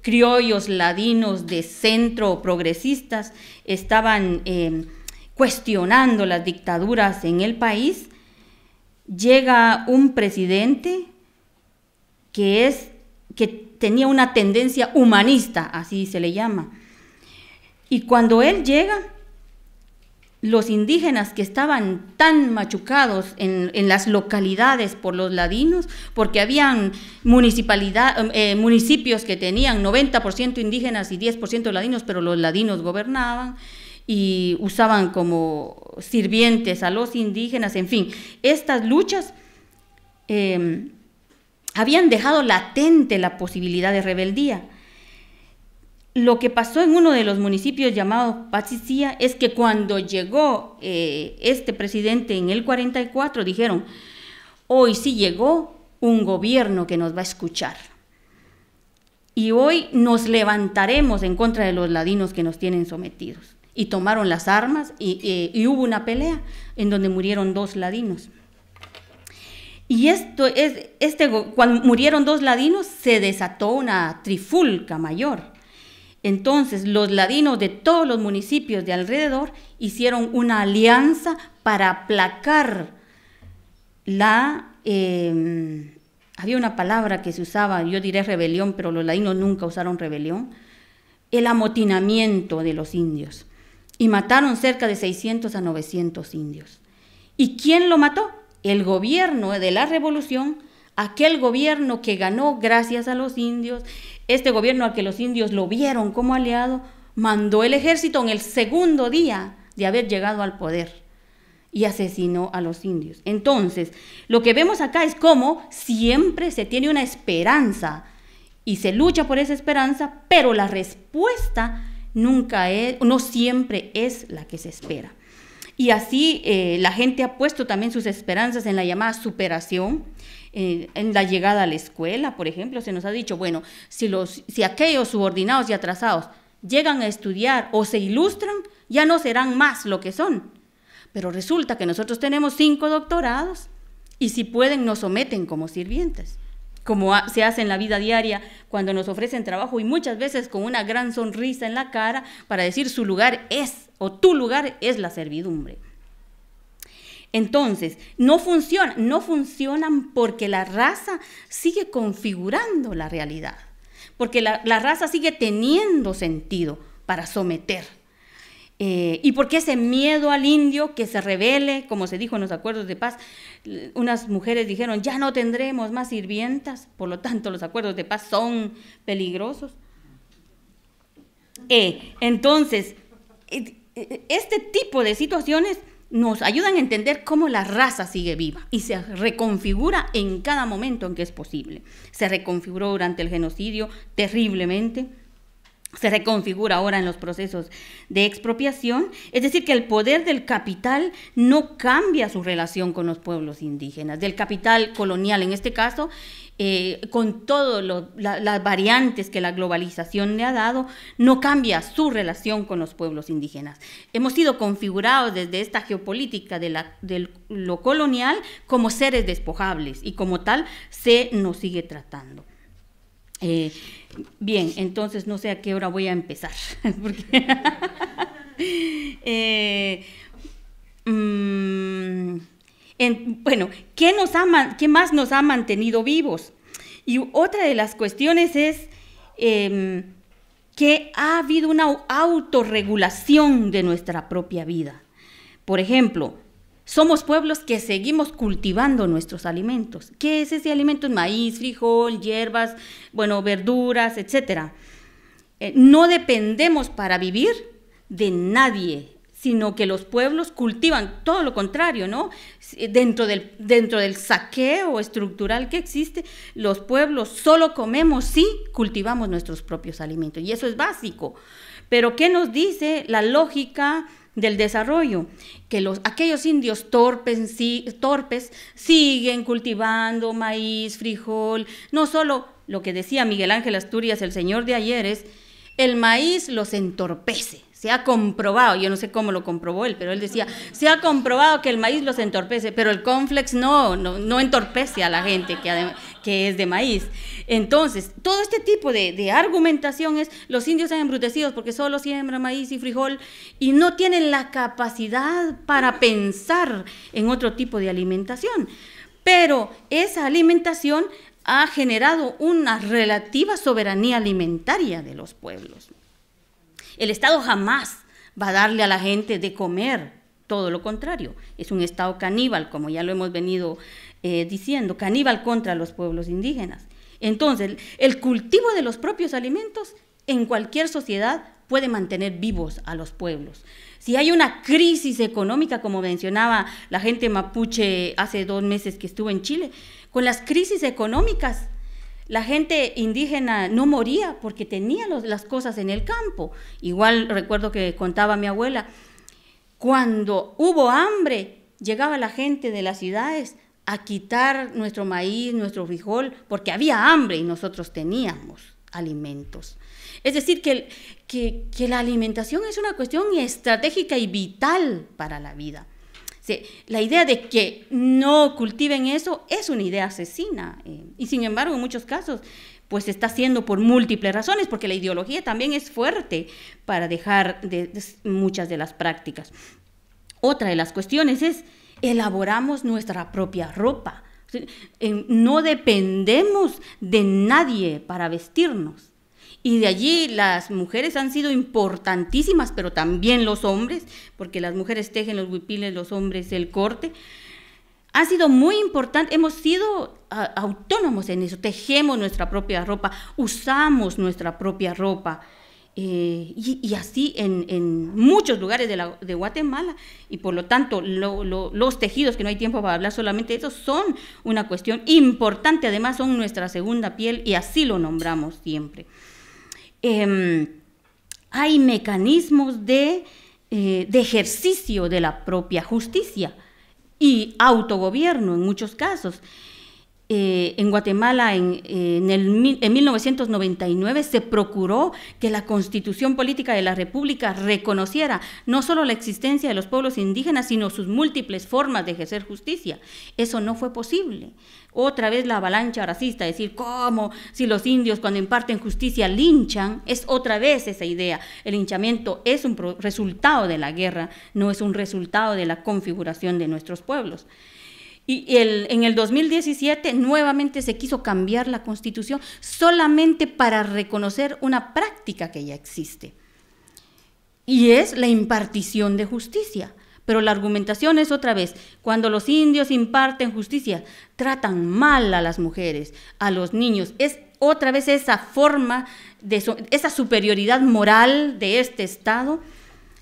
criollos ladinos de centro progresistas estaban em, cuestionando las dictaduras en el país, llega un presidente que es que tenía una tendencia humanista, así se le llama. Y cuando él llega, los indígenas que estaban tan machucados en, las localidades por los ladinos, porque habían municipalidad, eh, eh, municipios que tenían 90% indígenas y 10% ladinos, pero los ladinos gobernaban y usaban como sirvientes a los indígenas, en fin, estas luchas eh, habían dejado latente la posibilidad de rebeldía. Lo que pasó en uno de los municipios llamado Pachicía es que cuando llegó eh, este presidente en el 44 dijeron, hoy sí llegó un gobierno que nos va a escuchar. Y hoy nos levantaremos en contra de los ladinos que nos tienen sometidos. Y tomaron las armas y eh, hubo una pelea en donde murieron dos ladinos. Y esto es, este, cuando murieron dos ladinos, se desató una trifulca mayor. Entonces, los ladinos de todos los municipios de alrededor hicieron una alianza para aplacar la. Em, había una palabra que se usaba, yo diré rebelión, pero los ladinos nunca usaron rebelión. El amotinamiento de los indios. Y mataron cerca de 600 a 900 indios. ¿Y quién lo mató? el gobierno de la revolución, aquel gobierno que ganó gracias a los indios, este gobierno al que los indios lo vieron como aliado, mandó el ejército en el segundo día de haber llegado al poder y asesinó a los indios. Entonces, lo que vemos acá es cómo siempre se tiene una esperanza y se lucha por esa esperanza, pero la respuesta nunca es, no siempre es la que se espera. Y así eh, la gente ha puesto también sus esperanzas en la llamada superación, eh, en la llegada a la escuela, por ejemplo, se nos ha dicho, bueno, si, los, si aquellos subordinados y atrasados llegan a estudiar o se ilustran, ya no serán más lo que son. Pero resulta que nosotros tenemos cinco doctorados y si pueden nos someten como sirvientes como se hace en la vida diaria, cuando nos ofrecen trabajo y muchas veces con una gran sonrisa en la cara para decir su lugar es o tu lugar es la servidumbre. Entonces, no funciona, no funcionan porque la raza sigue configurando la realidad, porque la, la raza sigue teniendo sentido para someter. Eh, ¿Y y porque ese miedo al indio que se revele, como se dijo en los acuerdos de paz, unas mujeres dijeron, ya no tendremos más sirvientas, por lo tanto los acuerdos de paz son peligrosos. Eh, entonces, eh, este tipo de situaciones nos ayudan a entender cómo la raza sigue viva y se reconfigura en cada momento en que es posible. Se reconfiguró durante el genocidio terriblemente se reconfigura ahora en los procesos de expropiación, es decir, que el poder del capital no cambia su relación con los pueblos indígenas, del capital colonial en este caso, eh, con todas las variantes que la globalización le ha dado, no cambia su relación con los pueblos indígenas. Hemos sido configurados desde esta geopolítica de, lo colonial como seres despojables y como tal se nos sigue tratando. Eh, Bien, entonces no sé a qué hora voy a empezar. bueno, ¿qué, más nos ha mantenido vivos? Y otra de las cuestiones es em, que ha habido una autorregulación de nuestra propia vida. Por ejemplo, somos pueblos que seguimos cultivando nuestros alimentos. ¿Qué es ese alimento? Maíz, frijol, hierbas, bueno, verduras, etcétera. Eh, no dependemos para vivir de nadie, sino que los pueblos cultivan todo lo contrario, ¿no? Dentro del, dentro del saqueo estructural que existe, los pueblos solo comemos si cultivamos nuestros propios alimentos. Y eso es básico. Pero ¿qué nos dice la lógica? del desarrollo, que los, aquellos indios torpes, torpes siguen cultivando maíz, frijol, no solo lo que decía Miguel Ángel Asturias, el señor de ayer, es el maíz los entorpece. Se ha comprobado, yo no sé cómo lo comprobó él, pero él decía, se ha comprobado que el maíz los entorpece, pero el complex no, no, no entorpece a la gente que, que es de maíz. Entonces, todo este tipo de, argumentaciones, los indios han embrutecidos porque solo siembran maíz y frijol y no tienen la capacidad para pensar en otro tipo de alimentación. Pero esa alimentación ha generado una relativa soberanía alimentaria de los pueblos. El Estado jamás va a darle a la gente de comer, todo lo contrario, es un Estado caníbal, como ya lo hemos venido eh, diciendo, caníbal contra los pueblos indígenas. Entonces, el cultivo de los propios alimentos en cualquier sociedad puede mantener vivos a los pueblos. Si hay una crisis económica, como mencionaba la gente mapuche hace dos meses que estuvo en Chile, con las crisis económicas la gente indígena no moría porque tenía las cosas en el campo. Igual recuerdo que contaba mi abuela, cuando hubo hambre, llegaba la gente de las ciudades a quitar nuestro maíz, nuestro frijol, porque había hambre y nosotros teníamos alimentos. Es decir, que, que, la alimentación es una cuestión estratégica y vital para la vida. la idea de que no cultiven eso es una idea asesina. Eh, y sin embargo, en muchos casos, pues está haciendo por múltiples razones, porque la ideología también es fuerte para dejar muchas de las prácticas. Otra de las cuestiones es elaboramos nuestra propia ropa. Eh, no dependemos de nadie para vestirnos. Y de allí las mujeres han sido importantísimas, pero también los hombres, porque las mujeres tejen los huipiles, los hombres el corte. Ha sido muy importante, hemos sido ah, autónomos en eso, tejemos nuestra propia ropa, usamos nuestra propia ropa. Eh, y, así en, muchos lugares de, Guatemala. Y por lo tanto, los tejidos, que no hay tiempo para hablar solamente de eso, son una cuestión importante, además son nuestra segunda piel y así lo nombramos siempre. Em, hay mecanismos eh, de, ejercicio de la propia justicia y autogobierno en muchos casos. Eh, en Guatemala en, eh, en, en 1999 se procuró que la constitución política de la República reconociera no solo la existencia de los pueblos indígenas, sino sus múltiples formas de ejercer justicia. Eso no fue posible. Otra vez la avalancha racista, decir, ¿cómo si los indios cuando imparten justicia linchan? Es otra vez esa idea. El linchamiento es un resultado de la guerra, no es un resultado de la configuración de nuestros pueblos. Y el, en el 2017 nuevamente se quiso cambiar la constitución solamente para reconocer una práctica que ya existe. Y es la impartición de justicia. Pero la argumentación es otra vez, cuando los indios imparten justicia, tratan mal a las mujeres, a los niños. Es otra vez esa forma, de esa superioridad moral de este Estado,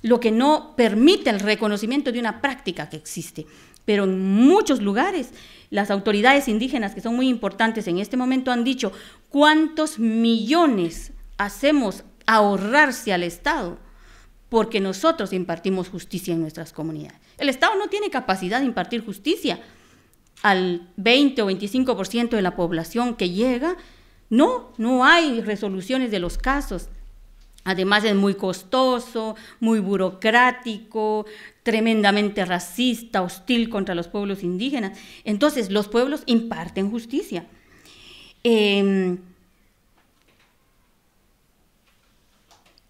lo que no permite el reconocimiento de una práctica que existe pero en muchos lugares las autoridades indígenas, que son muy importantes en este momento, han dicho cuántos millones hacemos ahorrarse al Estado porque nosotros impartimos justicia en nuestras comunidades. El Estado no tiene capacidad de impartir justicia al 20 o 25% de la población que llega. No, no hay resoluciones de los casos. Además es muy costoso, muy burocrático, tremendamente racista, hostil contra los pueblos indígenas. Entonces los pueblos imparten justicia. Em,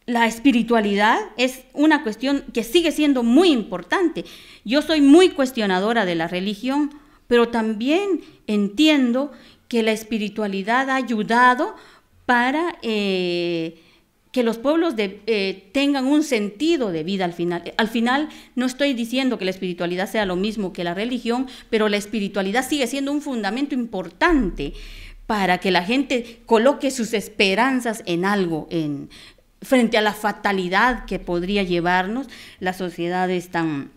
la espiritualidad es una cuestión que sigue siendo muy importante. Yo soy muy cuestionadora de la religión, pero también entiendo que la espiritualidad ha ayudado para... Eh, que los pueblos eh, tengan un sentido de vida al final. Al final no estoy diciendo que la espiritualidad sea lo mismo que la religión, pero la espiritualidad sigue siendo un fundamento importante para que la gente coloque sus esperanzas en algo, en, frente a la fatalidad que podría llevarnos las sociedades tan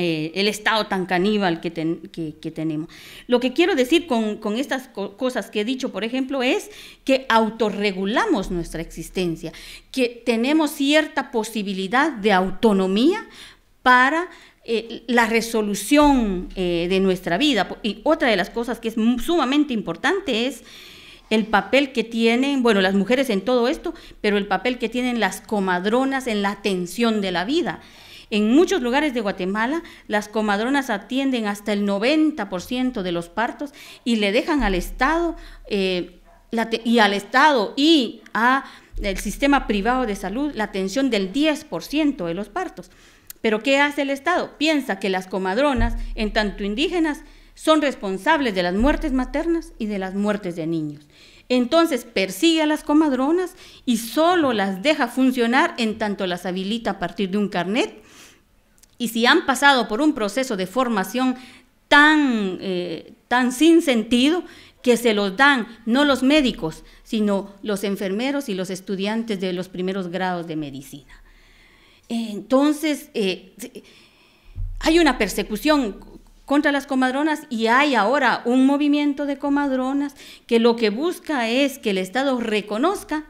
eh, el estado tan caníbal que, tenemos. Lo que quiero decir con, estas cosas que he dicho, por ejemplo, es que autorregulamos nuestra existencia, que tenemos cierta posibilidad de autonomía para eh, la resolución eh, de nuestra vida. Y otra de las cosas que es sumamente importante es el papel que tienen, bueno, las mujeres en todo esto, pero el papel que tienen las comadronas en la atención de la vida. En muchos lugares de Guatemala, las comadronas atienden hasta el 90% de los partos y le dejan al Estado eh, y al Estado y a el sistema privado de salud la atención del 10% de los partos. Pero ¿qué hace el Estado? Piensa que las comadronas, en tanto indígenas, son responsables de las muertes maternas y de las muertes de niños. Entonces persigue a las comadronas y solo las deja funcionar en tanto las habilita a partir de un carnet y si han pasado por un proceso de formación eh, tan, sin sentido, que se los dan no los médicos, sino los enfermeros y los estudiantes de los primeros grados de medicina. Entonces, eh, hay una persecución contra las comadronas y hay ahora un movimiento de comadronas que lo que busca es que el Estado reconozca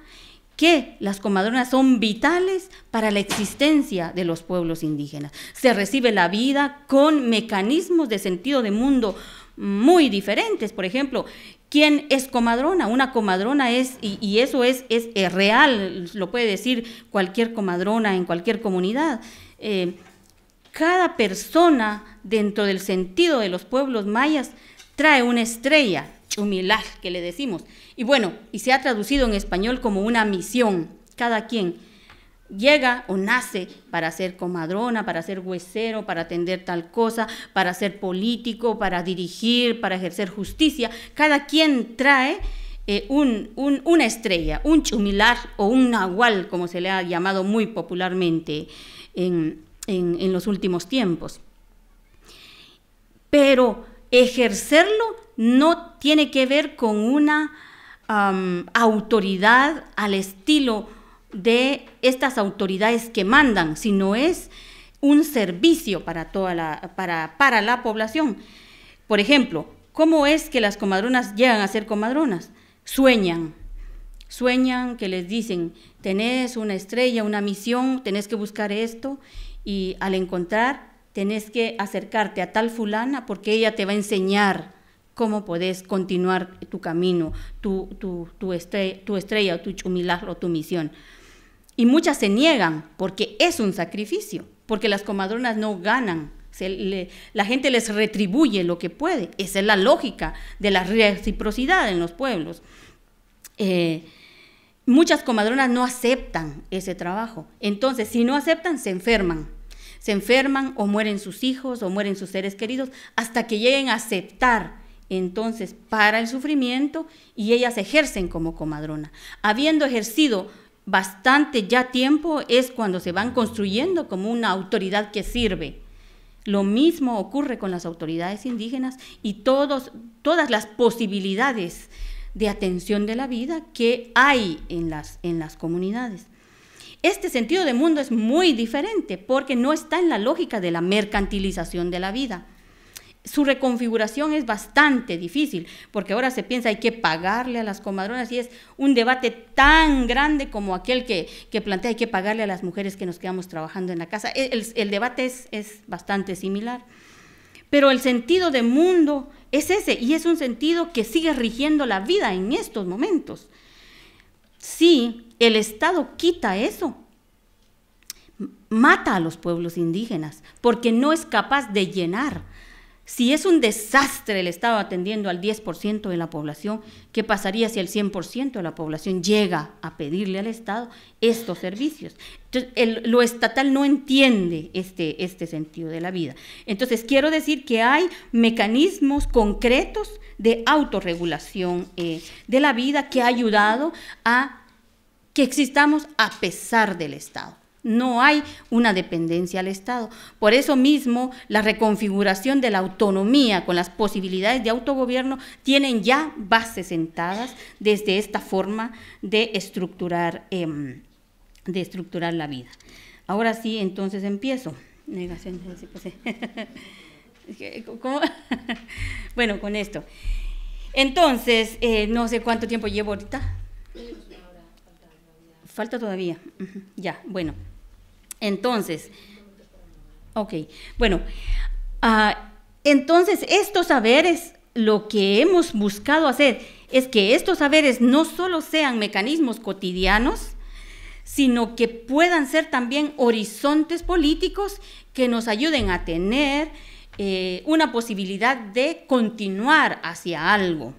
que las comadronas son vitales para la existencia de los pueblos indígenas. Se recibe la vida con mecanismos de sentido de mundo muy diferentes. Por ejemplo, ¿quién es comadrona? Una comadrona es, y, eso es, es, real, lo puede decir cualquier comadrona en cualquier comunidad. Eh, cada persona dentro del sentido de los pueblos mayas trae una estrella, chumilaj, que le decimos, y bueno, y se ha traducido en español como una misión. Cada quien llega o nace para ser comadrona, para ser huesero, para atender tal cosa, para ser político, para dirigir, para ejercer justicia. Cada quien trae eh, una estrella, un chumilar o un nahual, como se le ha llamado muy popularmente en los últimos tiempos. Pero ejercerlo no tiene que ver con una autoridad al estilo de estas autoridades que mandan, sino es un servicio para toda la, para la población. Por ejemplo, ¿cómo es que las comadronas llegan a ser comadronas? Sueñan, sueñan que les dicen, tenés una estrella, una misión, tenés que buscar esto y al encontrar tenés que acercarte a tal fulana porque ella te va a enseñar cómo puedes continuar tu camino, tu, estrella tu, tu estrella, tu tu misión. Y muchas se niegan porque es un sacrificio, porque las comadronas no ganan. la gente les retribuye lo que puede. Esa es la lógica de la reciprocidad en los pueblos. Eh, muchas comadronas no aceptan ese trabajo. Entonces, si no aceptan, se enferman. Se enferman o mueren sus hijos o mueren sus seres queridos hasta que lleguen a aceptar entonces para el sufrimiento y ellas ejercen como comadrona. Habiendo ejercido bastante ya tiempo es cuando se van construyendo como una autoridad que sirve. Lo mismo ocurre con las autoridades indígenas y todas las posibilidades de atención de la vida que hay en las, en las comunidades. Este sentido de mundo es muy diferente porque no está en la lógica de la mercantilización de la vida su reconfiguración es bastante difícil, porque ahora se piensa hay que pagarle a las comadronas y es un debate tan grande como aquel que, plantea hay que pagarle a las mujeres que nos quedamos trabajando en la casa. E, el, debate es, es bastante similar. Pero el sentido de mundo es ese y es un sentido que sigue rigiendo la vida en estos momentos. Si el Estado quita eso, mata a los pueblos indígenas porque no es capaz de llenar si es un desastre el Estado atendiendo al 10% de la población, ¿qué pasaría si el 100% de la población llega a pedirle al Estado estos servicios? Entonces, lo estatal no entiende este, este, sentido de la vida. Entonces, quiero decir que hay mecanismos concretos de autorregulación eh, de la vida que ha ayudado a que existamos a pesar del Estado. No hay una dependencia al Estado. Por eso mismo, la reconfiguración de la autonomía con las posibilidades de autogobierno tienen ya bases sentadas desde esta forma de estructurar, em, de estructurar la vida. Ahora sí, entonces empiezo. Bueno, con esto. Entonces, eh, no sé cuánto tiempo llevo ahorita. Falta todavía. Ya, bueno. Entonces, ok, bueno, ah, entonces estos saberes, lo que hemos buscado hacer es que estos saberes no solo sean mecanismos cotidianos, sino que puedan ser también horizontes políticos que nos ayuden a tener eh, una posibilidad de continuar hacia algo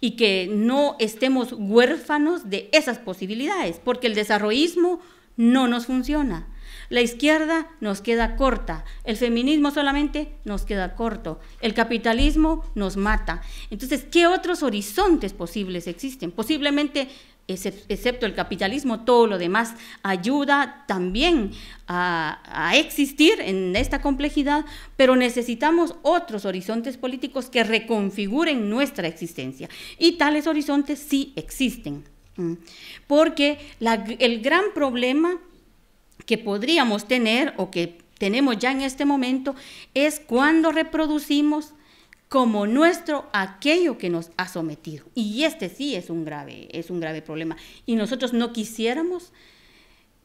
y que no estemos huérfanos de esas posibilidades, porque el desarrollismo no nos funciona. La izquierda nos queda corta, el feminismo solamente nos queda corto, el capitalismo nos mata. Entonces, ¿qué otros horizontes posibles existen? Posiblemente excepto el capitalismo, todo lo demás ayuda también a, existir en esta complejidad, pero necesitamos otros horizontes políticos que reconfiguren nuestra existencia. Y tales horizontes sí existen, porque el gran problema que podríamos tener o que tenemos ya en este momento es cuando reproducimos como nuestro aquello que nos ha sometido. Y este sí es un grave, es un grave problema. Y nosotros no quisiéramos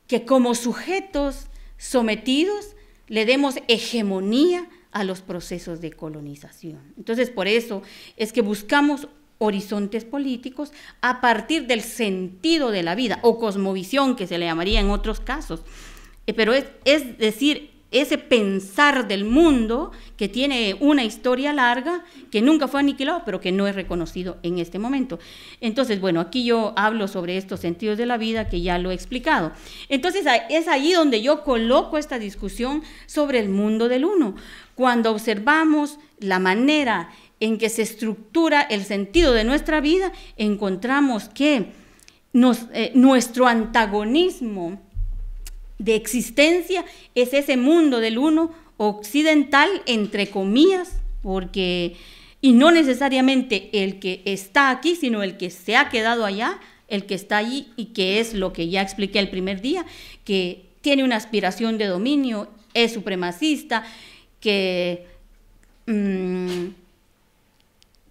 que como sujetos sometidos le demos hegemonía a los procesos de colonización. Entonces, por eso es que buscamos horizontes políticos a partir del sentido de la vida o cosmovisión que se le llamaría en otros casos eh, pero es, decir, ese pensar del mundo que tiene una historia larga, que nunca fue aniquilado, pero que no es reconocido en este momento. Entonces, bueno, aquí yo hablo sobre estos sentidos de la vida que ya lo he explicado. Entonces, es ahí donde yo coloco esta discusión sobre el mundo del uno. Cuando observamos la manera en que se estructura el sentido de nuestra vida, encontramos que eh, nuestro antagonismo, de existencia es ese mundo del uno occidental, entre comillas, porque, y no necesariamente el que está aquí, sino el que se ha quedado allá, el que está allí y que es lo que ya expliqué el primer día, que tiene una aspiración de dominio, es supremacista, que... Mm,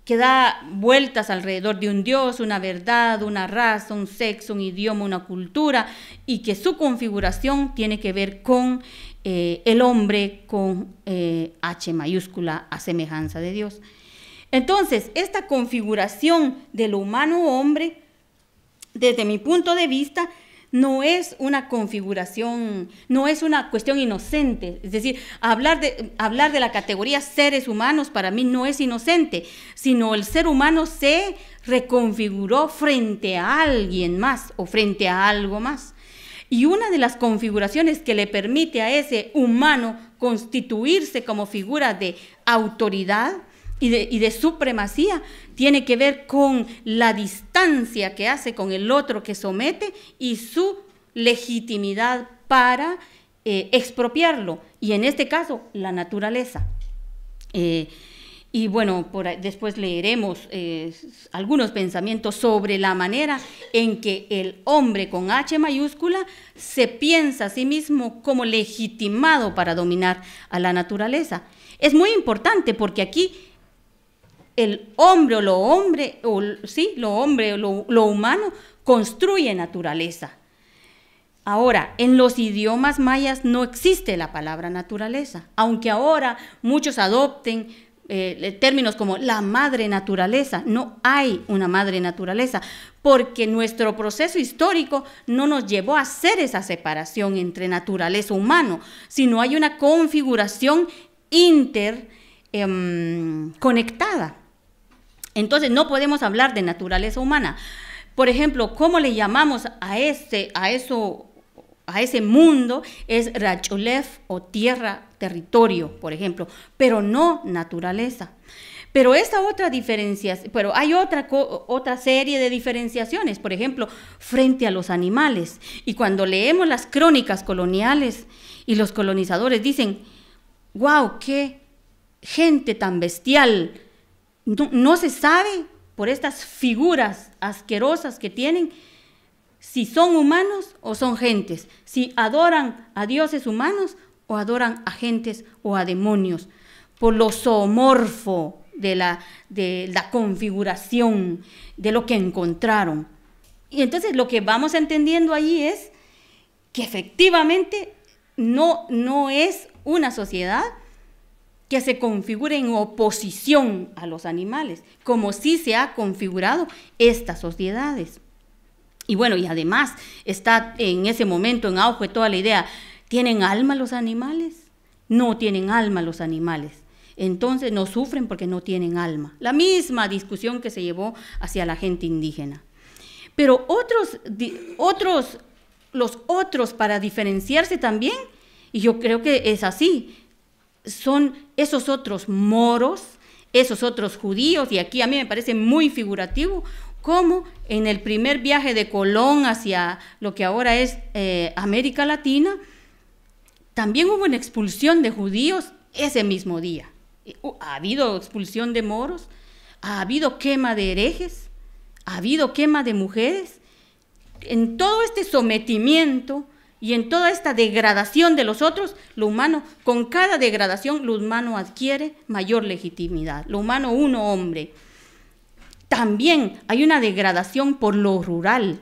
que da vueltas alrededor de un dios, una verdad, una raza, un sexo, un idioma, una cultura, y que su configuración tiene que ver con eh, el hombre con eh, H mayúscula a semejanza de Dios. Entonces, esta configuración del humano hombre, desde mi punto de vista, no es una configuración, no es una cuestión inocente. Es decir, hablar de, hablar de la categoría seres humanos para mí no es inocente, sino el ser humano se reconfiguró frente a alguien más o frente a algo más. Y una de las configuraciones que le permite a ese humano constituirse como figura de autoridad y de, supremacía tiene que ver con la distancia que hace con el otro que somete y su legitimidad para eh, expropiarlo, y en este caso la naturaleza. Eh, y bueno, después leeremos eh, algunos pensamientos sobre la manera en que el hombre con H mayúscula se piensa a sí mismo como legitimado para dominar a la naturaleza. Es muy importante porque aquí el hombre o lo hombre, o, sí, lo hombre o lo, humano construye naturaleza. Ahora, en los idiomas mayas no existe la palabra naturaleza, aunque ahora muchos adopten eh, términos como la madre naturaleza. No hay una madre naturaleza, porque nuestro proceso histórico no nos llevó a hacer esa separación entre naturaleza humano, sino hay una configuración interconectada. Em, entonces no podemos hablar de naturaleza humana. Por ejemplo, ¿cómo le llamamos a este, a eso, a ese mundo? Es Racholev o tierra, territorio, por ejemplo, pero no naturaleza. Pero esta otra diferencia, pero hay otra, otra serie de diferenciaciones, por ejemplo, frente a los animales. Y cuando leemos las crónicas coloniales y los colonizadores dicen, wow, qué gente tan bestial, no, se sabe por estas figuras asquerosas que tienen si son humanos o son gentes, si adoran a dioses humanos o adoran a gentes o a demonios, por lo zoomorfo de la, configuración de lo que encontraron. Y entonces lo que vamos entendiendo allí es que efectivamente no, no es una sociedad que se configure en oposición a los animales, como sí se ha configurado estas sociedades. Y bueno, y además está en ese momento en auge toda la idea, ¿tienen alma los animales? No tienen alma los animales. Entonces no sufren porque no tienen alma. La misma discusión que se llevó hacia la gente indígena. Pero otros, otros los otros para diferenciarse también, y yo creo que es así, son esos otros moros, esos otros judíos, y aquí a mí me parece muy figurativo cómo en el primer viaje de Colón hacia lo que ahora es eh, América Latina, también hubo una expulsión de judíos ese mismo día. Uh, ha habido expulsión de moros, ha habido quema de herejes, ha habido quema de mujeres. En todo este sometimiento, y en toda esta degradación de los otros, lo humano, con cada degradación, lo humano adquiere mayor legitimidad. Lo humano, uno hombre. También hay una degradación por lo rural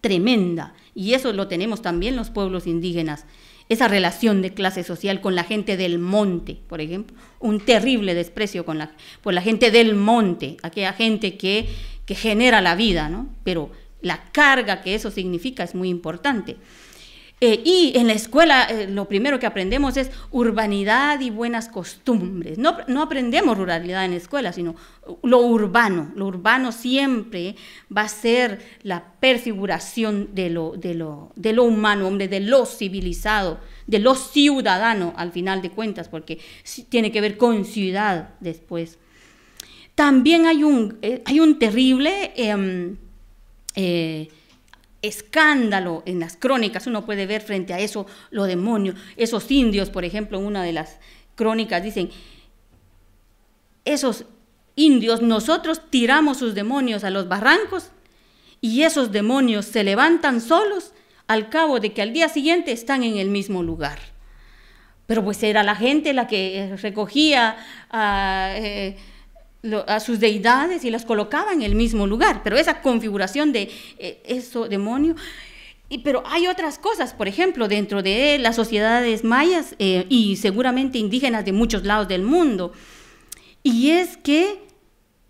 tremenda. Y eso lo tenemos también los pueblos indígenas. Esa relación de clase social con la gente del monte, por ejemplo. Un terrible desprecio por la gente del monte, aquella gente que, que genera la vida, ¿no? Pero la carga que eso significa es muy importante. Eh, y en la escuela eh, lo primero que aprendemos es urbanidad y buenas costumbres. No, aprendemos ruralidad en la escuela, sino lo urbano. Lo urbano siempre va a ser la perfiguración de lo, de lo, de lo humano, hombre, de lo civilizado, de lo ciudadano al final de cuentas, porque tiene que ver con ciudad después. También hay un, eh, hay un terrible em, eh, escándalo en las crónicas. Uno puede ver frente a eso los demonios. Esos indios, por ejemplo, en una de las crónicas dicen, esos indios, nosotros tiramos sus demonios a los barrancos y esos demonios se levantan solos al cabo de que al día siguiente están en el mismo lugar. Pero pues era la gente la que eh, recogía... a ah, eh, a sus deidades y las colocaba en el mismo lugar, pero esa configuración de eh, eso, demonio. Y, pero hay otras cosas, por ejemplo, dentro de las sociedades mayas eh, y seguramente indígenas de muchos lados del mundo, y es que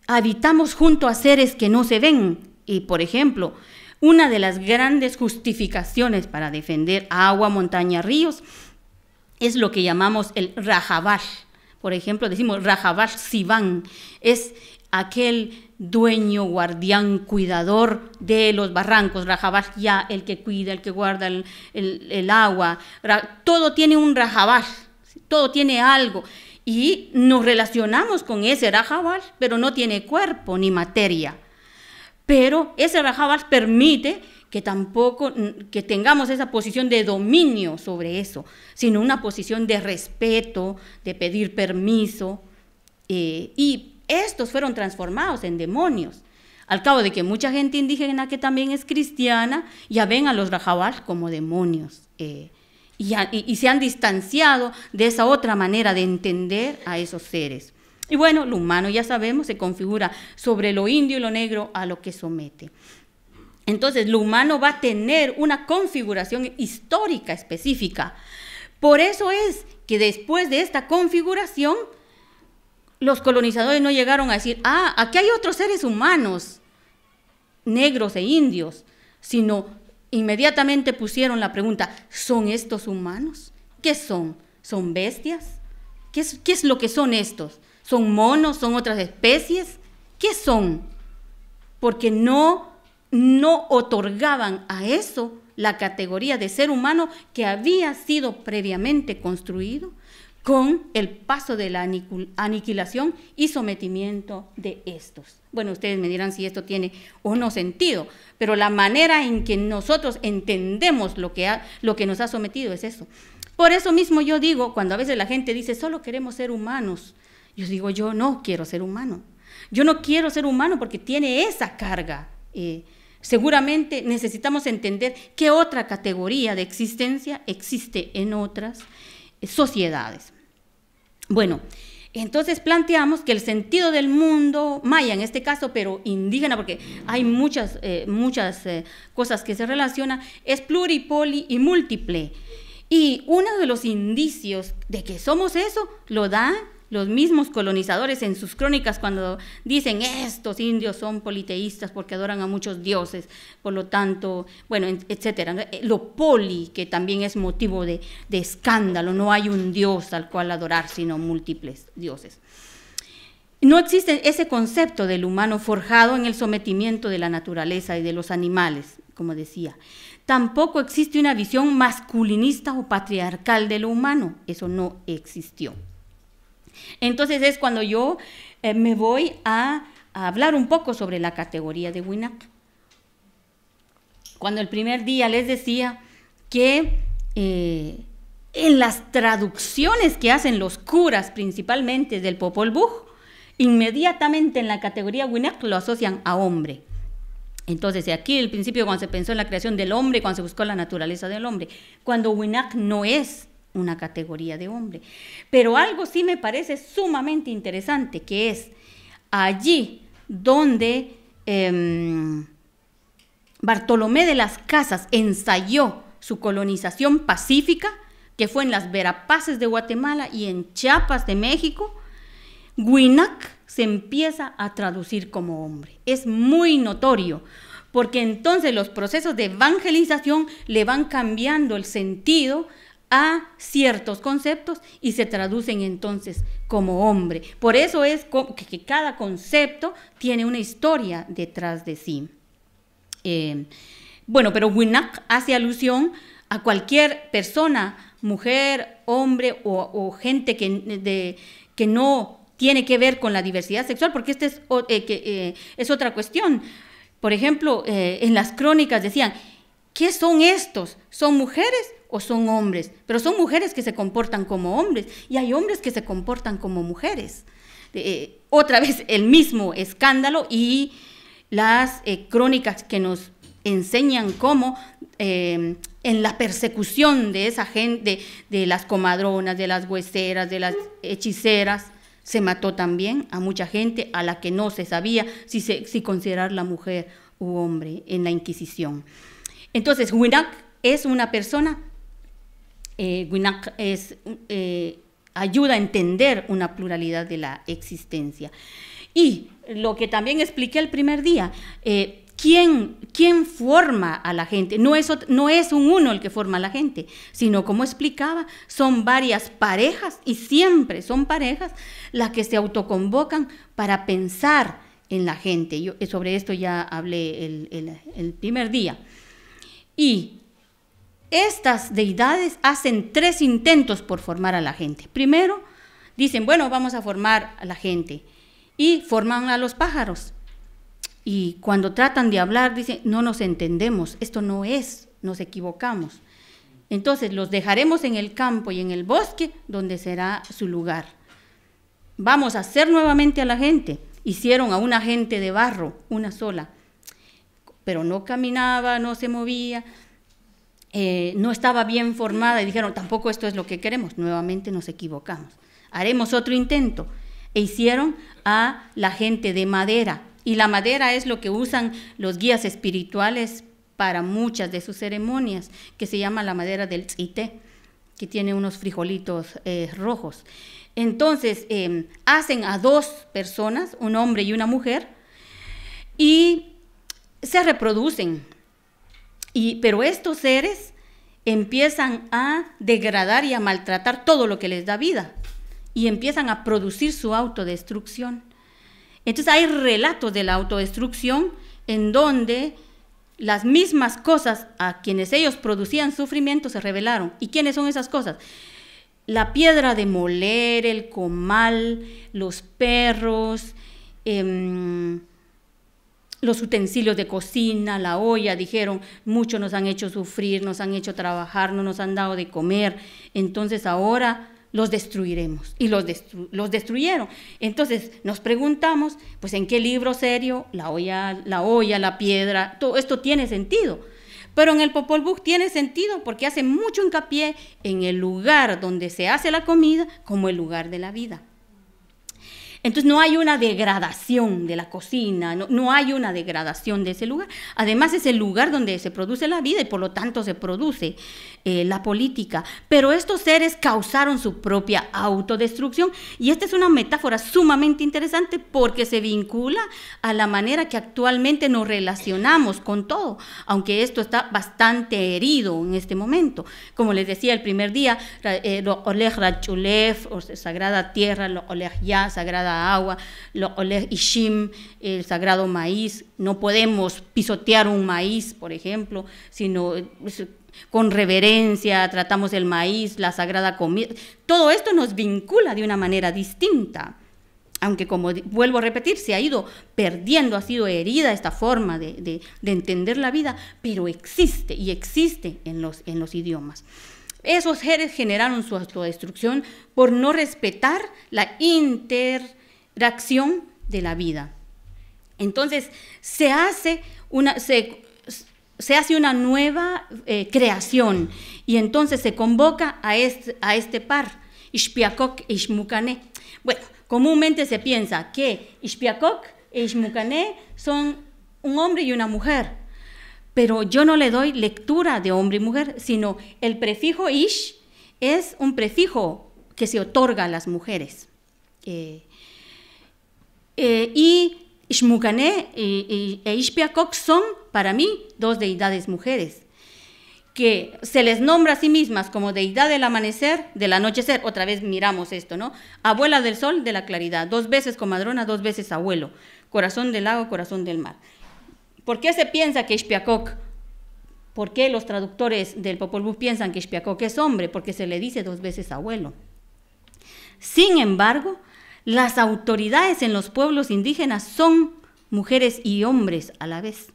habitamos junto a seres que no se ven. Y, por ejemplo, una de las grandes justificaciones para defender agua, montaña, ríos es lo que llamamos el rajabash por ejemplo, decimos Rajabash Sivan, es aquel dueño, guardián, cuidador de los barrancos, Rajabash ya, el que cuida, el que guarda el, agua, todo tiene un Rajabash, todo tiene algo. Y nos relacionamos con ese Rajabash, pero no tiene cuerpo ni materia. Pero ese Rajabash permite que tampoco que tengamos esa posición de dominio sobre eso, sino una posición de respeto, de pedir permiso. Eh, y estos fueron transformados en demonios. Al cabo de que mucha gente indígena que también es cristiana, ya ven a los rajabal como demonios. Eh, y, se han distanciado de esa otra manera de entender a esos seres. Y bueno, lo humano ya sabemos se configura sobre lo indio y lo negro a lo que somete. Entonces, lo humano va a tener una configuración histórica específica. Por eso es que después de esta configuración, los colonizadores no llegaron a decir, ah, aquí hay otros seres humanos, negros e indios, sino inmediatamente pusieron la pregunta, ¿son estos humanos? ¿Qué son? ¿Son bestias? ¿Qué es, lo que son estos? ¿Son monos? ¿Son otras especies? ¿Qué son? Porque no no otorgaban a eso la categoría de ser humano que había sido previamente construido con el paso de la aniquilación y sometimiento de estos. Bueno, ustedes me dirán si esto tiene o no sentido, pero la manera en que nosotros entendemos lo que, lo que nos ha sometido es eso. Por eso mismo yo digo, cuando a veces la gente dice, solo queremos ser humanos, yo digo, yo no quiero ser humano. Yo no quiero ser humano porque tiene esa carga eh, Seguramente necesitamos entender qué otra categoría de existencia existe en otras eh, sociedades. Bueno, entonces planteamos que el sentido del mundo, maya en este caso, pero indígena, porque hay muchas, eh, muchas eh, cosas que se relacionan, es pluripoli y múltiple. Y uno de los indicios de que somos eso lo da los mismos colonizadores en sus crónicas cuando dicen estos indios son politeístas porque adoran a muchos dioses, por lo tanto, bueno, etcétera. Eh, lo poli, que también es motivo de, de escándalo, no hay un dios al cual adorar, sino múltiples dioses. No existe ese concepto del humano forjado en el sometimiento de la naturaleza y de los animales, como decía. Tampoco existe una visión masculinista o patriarcal de lo humano, eso no existió. Entonces es cuando yo eh, me voy a, hablar un poco sobre la categoría de Winak. Cuando el primer día les decía que eh, en las traducciones que hacen los curas, principalmente del Popol Vuh, inmediatamente en la categoría Winak lo asocian a hombre. Entonces, aquí el principio cuando se pensó en la creación del hombre, cuando se buscó la naturaleza del hombre, cuando Winak no es una categoría de hombre. Pero algo sí me parece sumamente interesante, que es allí donde em, Bartolomé de las Casas ensayó su colonización pacífica, que fue en las Verapaces de Guatemala y en Chiapas de México, Guinac se empieza a traducir como hombre. Es muy notorio, porque entonces los procesos de evangelización le van cambiando el sentido a ciertos conceptos y se traducen entonces como hombre. Por eso es que cada concepto tiene una historia detrás de sí. Eh, bueno, pero Winak hace alusión a cualquier persona, mujer, hombre o, gente que, no tiene que ver con la diversidad sexual, porque esta eh, eh, es otra cuestión. Por ejemplo, en las crónicas decían, ¿qué son estos? ¿Son mujeres o son hombres, pero son mujeres que se comportan como hombres y hay hombres que se comportan como mujeres. Eh, otra vez el mismo escándalo y las eh, crónicas que nos enseñan cómo em, en la persecución de esa gente, de, las comadronas, de las hueseras, de las hechiceras, se mató también a mucha gente a la que no se sabía si, se, si considerarla mujer u hombre en la Inquisición. Entonces, Huinac es una persona eh, es, eh, ayuda a entender una pluralidad de la existencia. Y lo que también expliqué el primer día, eh, ¿quién, forma a la gente? No es, no es un uno el que forma a la gente, sino como explicaba, son varias parejas y siempre son parejas las que se autoconvocan para pensar en la gente. Yo sobre esto ya hablé el, el, el primer día. Y estas deidades hacen tres intentos por formar a la gente. Primero, dicen, bueno, vamos a formar a la gente. Y forman a los pájaros. Y cuando tratan de hablar, dicen, no nos entendemos, esto no es, nos equivocamos. Entonces los dejaremos en el campo y en el bosque donde será su lugar. Vamos a hacer nuevamente a la gente. Hicieron a una gente de barro, una sola, pero no caminaba, no se movía. Eh, no estaba bien formada y dijeron, tampoco esto es lo que queremos, nuevamente nos equivocamos. Haremos otro intento. E hicieron a la gente de madera. Y la madera es lo que usan los guías espirituales para muchas de sus ceremonias, que se llama la madera del tzité, que tiene unos frijolitos eh, rojos. Entonces, em, hacen a dos personas, un hombre y una mujer, y se reproducen pero estos seres empiezan a degradar y a maltratar todo lo que les da vida y empiezan a producir su autodestrucción. Entonces hay relatos de la autodestrucción en donde las mismas cosas a quienes ellos producían sufrimiento se revelaron. ¿Y quiénes son esas cosas? La piedra de moler, el comal, los perros, em, los utensilios de cocina, la olla, dijeron, muchos nos han hecho sufrir, nos han hecho trabajar, no nos han dado de comer, entonces ahora los destruiremos. Y los, destruyeron. Entonces nos preguntamos, pues en qué libro serio, la olla, la, olla, la piedra, todo esto tiene sentido. Pero en el Popol Vuh tiene sentido porque hace mucho hincapié en el lugar donde se hace la comida como el lugar de la vida. Entonces no hay una degradación de la cocina, no, hay una degradación de ese lugar. Además es el lugar donde se produce la vida y por lo tanto se produce eh, la política. Pero estos seres causaron su propia autodestrucción y esta es una metáfora sumamente interesante porque se vincula a la manera que actualmente nos relacionamos con todo, aunque esto está bastante herido en este momento. Como les decía el primer día, eh, lo Oleg rachulef, o Sagrada Tierra, lo Oleg Ya, Sagrada Agua, lo Oleg Ishim, el Sagrado Maíz. No podemos pisotear un maíz, por ejemplo, sino con reverencia, tratamos el maíz, la sagrada comida. Todo esto nos vincula de una manera distinta. Aunque como vuelvo a repetir, se ha ido perdiendo, ha sido herida esta forma de, entender la vida, pero existe y existe en los, en los idiomas. Esos seres generaron su autodestrucción por no respetar la interacción de la vida. Entonces se hace una, se hace una nueva eh, creación y entonces se convoca a este, par, Ishpiakok e Ishmukané. Bueno, comúnmente se piensa que Ishpiakok e Ishmukané son un hombre y una mujer, pero yo no le doy lectura de hombre y mujer, sino el prefijo Ish es un prefijo que se otorga a las mujeres. Eh, eh, y Ishmukané e Ishpiakok son para mí, dos deidades mujeres que se les nombra a sí mismas como deidad del amanecer, del anochecer, otra vez miramos esto, ¿no? Abuela del sol, de la claridad, dos veces comadrona, dos veces abuelo, corazón del lago, corazón del mar. ¿Por qué se piensa que Xpiakok? por qué los traductores del Popol Vuh piensan que Xpiakok es hombre? Porque se le dice dos veces abuelo. Sin embargo, las autoridades en los pueblos indígenas son mujeres y hombres a la vez.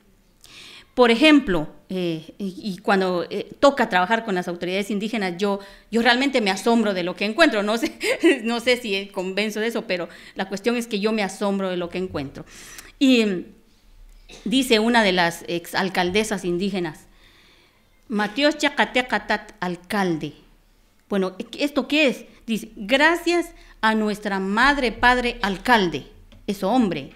Por ejemplo, eh, y, cuando eh, toca trabajar con las autoridades indígenas, yo, yo realmente me asombro de lo que encuentro. No sé, no sé si convenzo de eso, pero la cuestión es que yo me asombro de lo que encuentro. Y dice una de las exalcaldesas indígenas, Mateos Chacatecatat, alcalde. Bueno, ¿esto qué es? Dice, gracias a nuestra madre, padre, alcalde. Eso, hombre,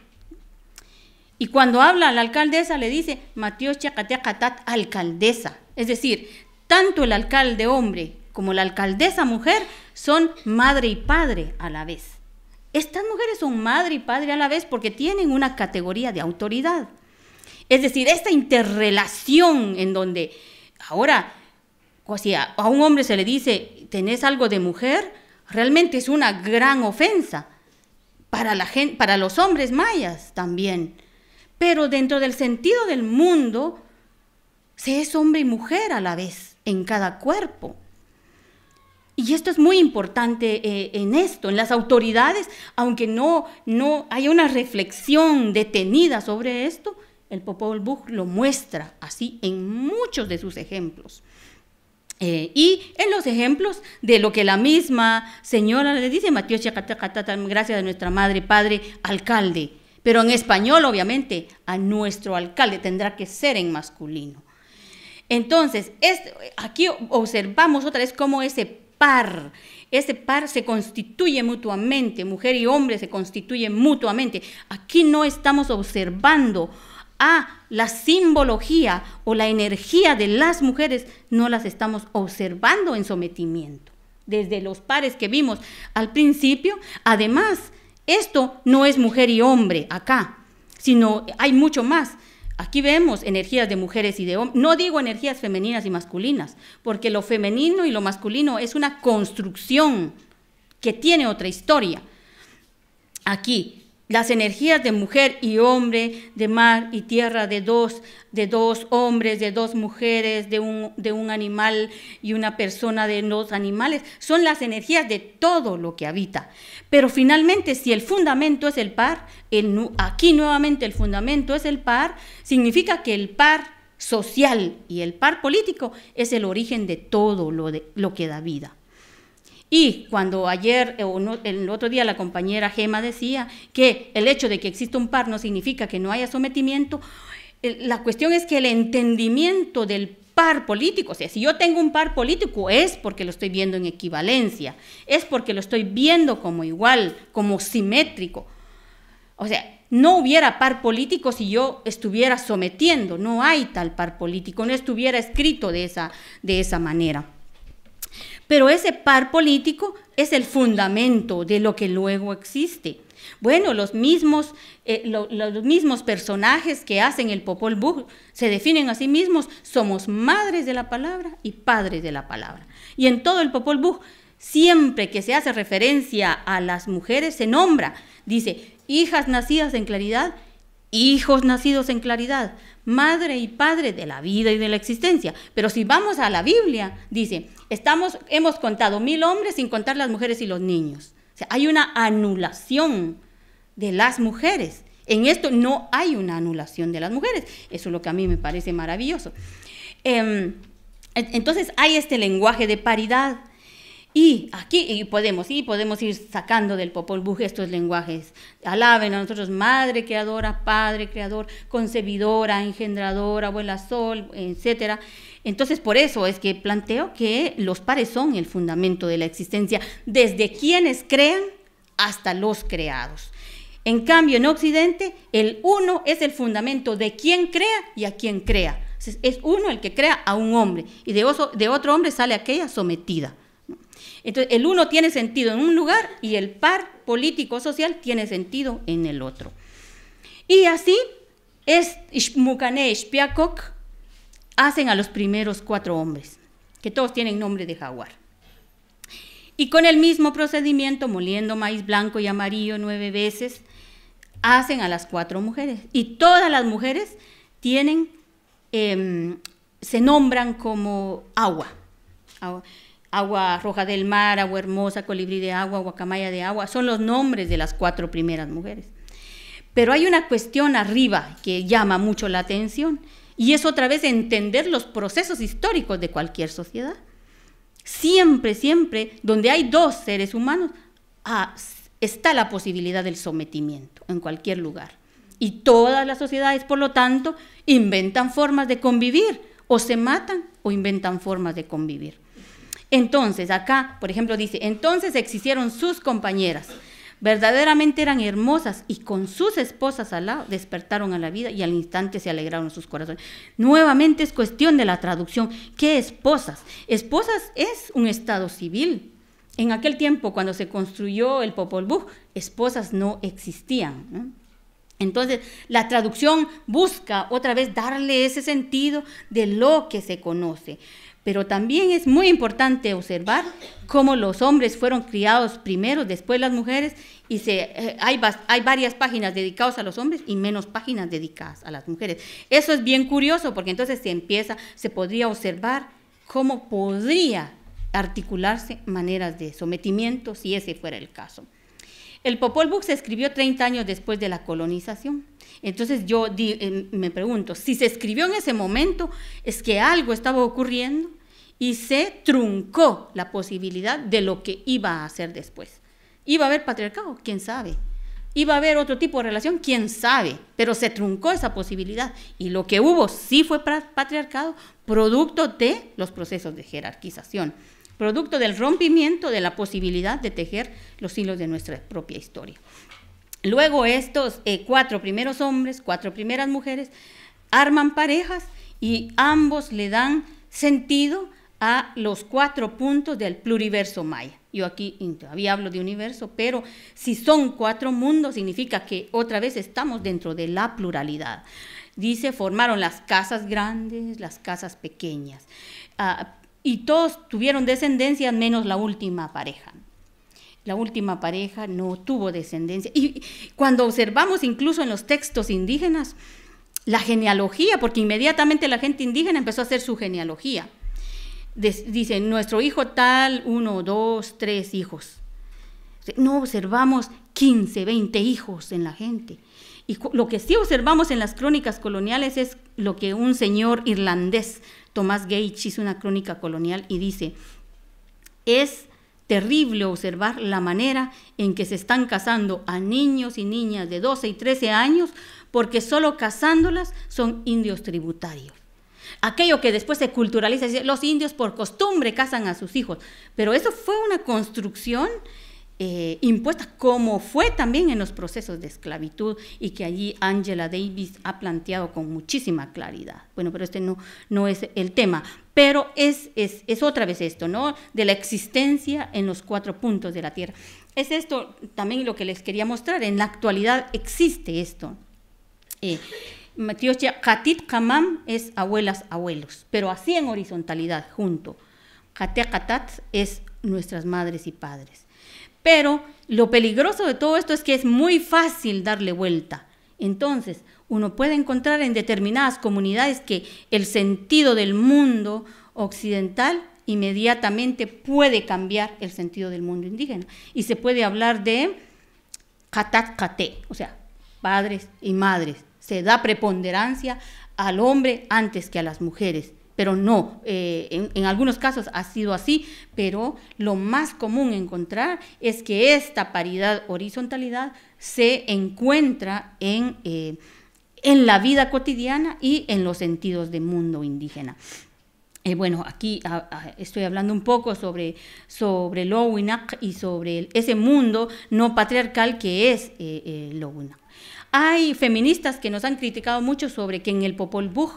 y cuando habla la alcaldesa le dice, matios Chacateacatat, alcaldesa. Es decir, tanto el alcalde hombre como la alcaldesa mujer son madre y padre a la vez. Estas mujeres son madre y padre a la vez porque tienen una categoría de autoridad. Es decir, esta interrelación en donde ahora, a un hombre se le dice, tenés algo de mujer, realmente es una gran ofensa para, la gente, para los hombres mayas también pero dentro del sentido del mundo, se es hombre y mujer a la vez en cada cuerpo. Y esto es muy importante eh, en esto, en las autoridades, aunque no, no haya una reflexión detenida sobre esto, el Popol Vuh lo muestra así en muchos de sus ejemplos. Eh, y en los ejemplos de lo que la misma señora le dice, Mateo gracias a nuestra madre, padre, alcalde, pero en español obviamente a nuestro alcalde tendrá que ser en masculino. Entonces, este, aquí observamos otra vez cómo ese par, ese par se constituye mutuamente, mujer y hombre se constituyen mutuamente. Aquí no estamos observando a la simbología o la energía de las mujeres, no las estamos observando en sometimiento desde los pares que vimos al principio. Además, esto no es mujer y hombre acá, sino hay mucho más. Aquí vemos energías de mujeres y de hombres. No digo energías femeninas y masculinas, porque lo femenino y lo masculino es una construcción que tiene otra historia. Aquí, las energías de mujer y hombre, de mar y tierra, de dos, de dos hombres, de dos mujeres, de un, de un animal y una persona, de dos animales, son las energías de todo lo que habita. Pero finalmente, si el fundamento es el par, aquí nuevamente el fundamento es el par, significa que el par social y el par político es el origen de todo lo que da vida. Y cuando ayer eh, o el otro día la compañera Gema decía que el hecho de que exista un par no significa que no haya sometimiento, eh, la cuestión es que el entendimiento del par político, o sea, si yo tengo un par político es porque lo estoy viendo en equivalencia, es porque lo estoy viendo como igual, como simétrico. O sea, no hubiera par político si yo estuviera sometiendo, no hay tal par político, no estuviera escrito de esa, de esa manera. Pero ese par político es el fundamento de lo que luego existe. Bueno, eh, los mismos, personajes que hacen el Popol Vuh se definen a sí mismos, somos madres de la palabra y padres de la palabra. Y en todo el Popol Vuh, siempre que se hace referencia a las mujeres, se nombra, dice, hijas nacidas en claridad, hijos nacidos en claridad, madre y padre de la vida y de la existencia. Pero si vamos a la Biblia, dice, estamos, hemos contado mil hombres sin contar las mujeres y los niños. O sea, hay una anulación de las mujeres. En esto no hay una anulación de las mujeres. Eso es lo que a mí me parece maravilloso. Em, entonces hay este lenguaje de paridad y aquí podemos, podemos ir sacando del Popol Vuh estos lenguajes. Alaben a nosotros, Madre Creadora, Padre Creador, Concebidora, Engendradora, Abuela Sol, etcétera. Entonces, por eso es que planteo que los pares son el fundamento de la existencia, desde quienes crean hasta los creados. En cambio, en Occidente, el uno es el fundamento de quien crea y a quien crea. Es uno el que crea a un hombre y de, de otro hombre sale aquella sometida. Entonces, el uno tiene sentido en un lugar y el par político-social tiene sentido en el otro. Y así es Shmukane Shpiakok hacen a los primeros cuatro hombres, que todos tienen nombre de jaguar. Y con el mismo procedimiento, moliendo maíz blanco y amarillo nueve veces, hacen a las cuatro mujeres. Y todas las mujeres tienen, em, se nombran como agua. agua. Agua Roja del Mar, Agua Hermosa, Colibrí de Agua, Guacamaya de Agua, son los nombres de las cuatro primeras mujeres. Pero hay una cuestión arriba que llama mucho la atención y es otra vez entender los procesos históricos de cualquier sociedad. Siempre, siempre, donde hay dos seres humanos, ah, está la posibilidad del sometimiento en cualquier lugar. Y todas las sociedades, por lo tanto, inventan formas de convivir, o se matan o inventan formas de convivir. Entonces, acá, por ejemplo, dice, entonces existieron sus compañeras. Verdaderamente eran hermosas y con sus esposas al lado despertaron a la vida y al instante se alegraron sus corazones. Nuevamente es cuestión de la traducción. ¿Qué esposas? Esposas es un estado civil, en aquel tiempo, cuando se construyó el Popol Vuh, esposas no existían. Entonces, la traducción busca otra vez darle ese sentido de lo que se conoce. Pero también es muy importante observar cómo los hombres fueron criados primero, después las mujeres, y eh, hay, varias páginas dedicadas a los hombres y menos páginas dedicadas a las mujeres. Eso es bien curioso porque entonces se empieza, se podría observar cómo podría articularse maneras de sometimiento si ese fuera el caso. El Popol Vuh se escribió 30 años después de la colonización. Entonces yo eh, me pregunto, si se escribió en ese momento, es que algo estaba ocurriendo y se truncó la posibilidad de lo que iba a hacer después. ¿Iba a haber patriarcado? ¿Quién sabe? ¿Iba a haber otro tipo de relación? ¿Quién sabe? Pero se truncó esa posibilidad. Y lo que hubo sí fue patriarcado, producto de los procesos de jerarquización, producto del rompimiento de la posibilidad de tejer los hilos de nuestra propia historia. Luego estos eh, cuatro primeros hombres, cuatro primeras mujeres, arman parejas y ambos le dan sentido a los cuatro puntos del pluriverso maya. Yo aquí todavía hablo de universo, pero si son cuatro mundos, significa que otra vez estamos dentro de la pluralidad. Dice, formaron las casas grandes, las casas pequeñas, ah, y todos tuvieron descendencia menos la última pareja. La última pareja no tuvo descendencia. Y cuando observamos incluso en los textos indígenas la genealogía, porque inmediatamente la gente indígena empezó a hacer su genealogía. Dice, nuestro hijo tal, uno, dos, tres hijos. No observamos 15, 20 hijos en la gente. Y lo que sí observamos en las crónicas coloniales es lo que un señor irlandés, Tomás Gage, hizo una crónica colonial y dice, es terrible observar la manera en que se están casando a niños y niñas de 12 y 13 años porque solo casándolas son indios tributarios. Aquello que después se culturaliza, los indios por costumbre casan a sus hijos, pero eso fue una construcción eh, impuesta, como fue también en los procesos de esclavitud y que allí Angela Davis ha planteado con muchísima claridad. Bueno, pero este no, no es el tema. Pero es, otra vez esto, ¿no? De la existencia en los cuatro puntos de la Tierra. Es esto también lo que les quería mostrar. En la actualidad existe esto. Eh, Katit Kamam es abuelas, abuelos, pero así en horizontalidad, junto. katia Katat es nuestras madres y padres. Pero lo peligroso de todo esto es que es muy fácil darle vuelta. Entonces, uno puede encontrar en determinadas comunidades que el sentido del mundo occidental inmediatamente puede cambiar el sentido del mundo indígena. Y se puede hablar de katat o sea, padres y madres. Se da preponderancia al hombre antes que a las mujeres. Pero no, eh, en, algunos casos ha sido así, pero lo más común encontrar es que esta paridad horizontalidad se encuentra en... Eh, en la vida cotidiana y en los sentidos de mundo indígena. Eh, bueno, aquí estoy hablando un poco sobre, sobre el y sobre ese mundo no patriarcal que es eh, eh Hay feministas que nos han criticado mucho sobre que en el Popol Vuh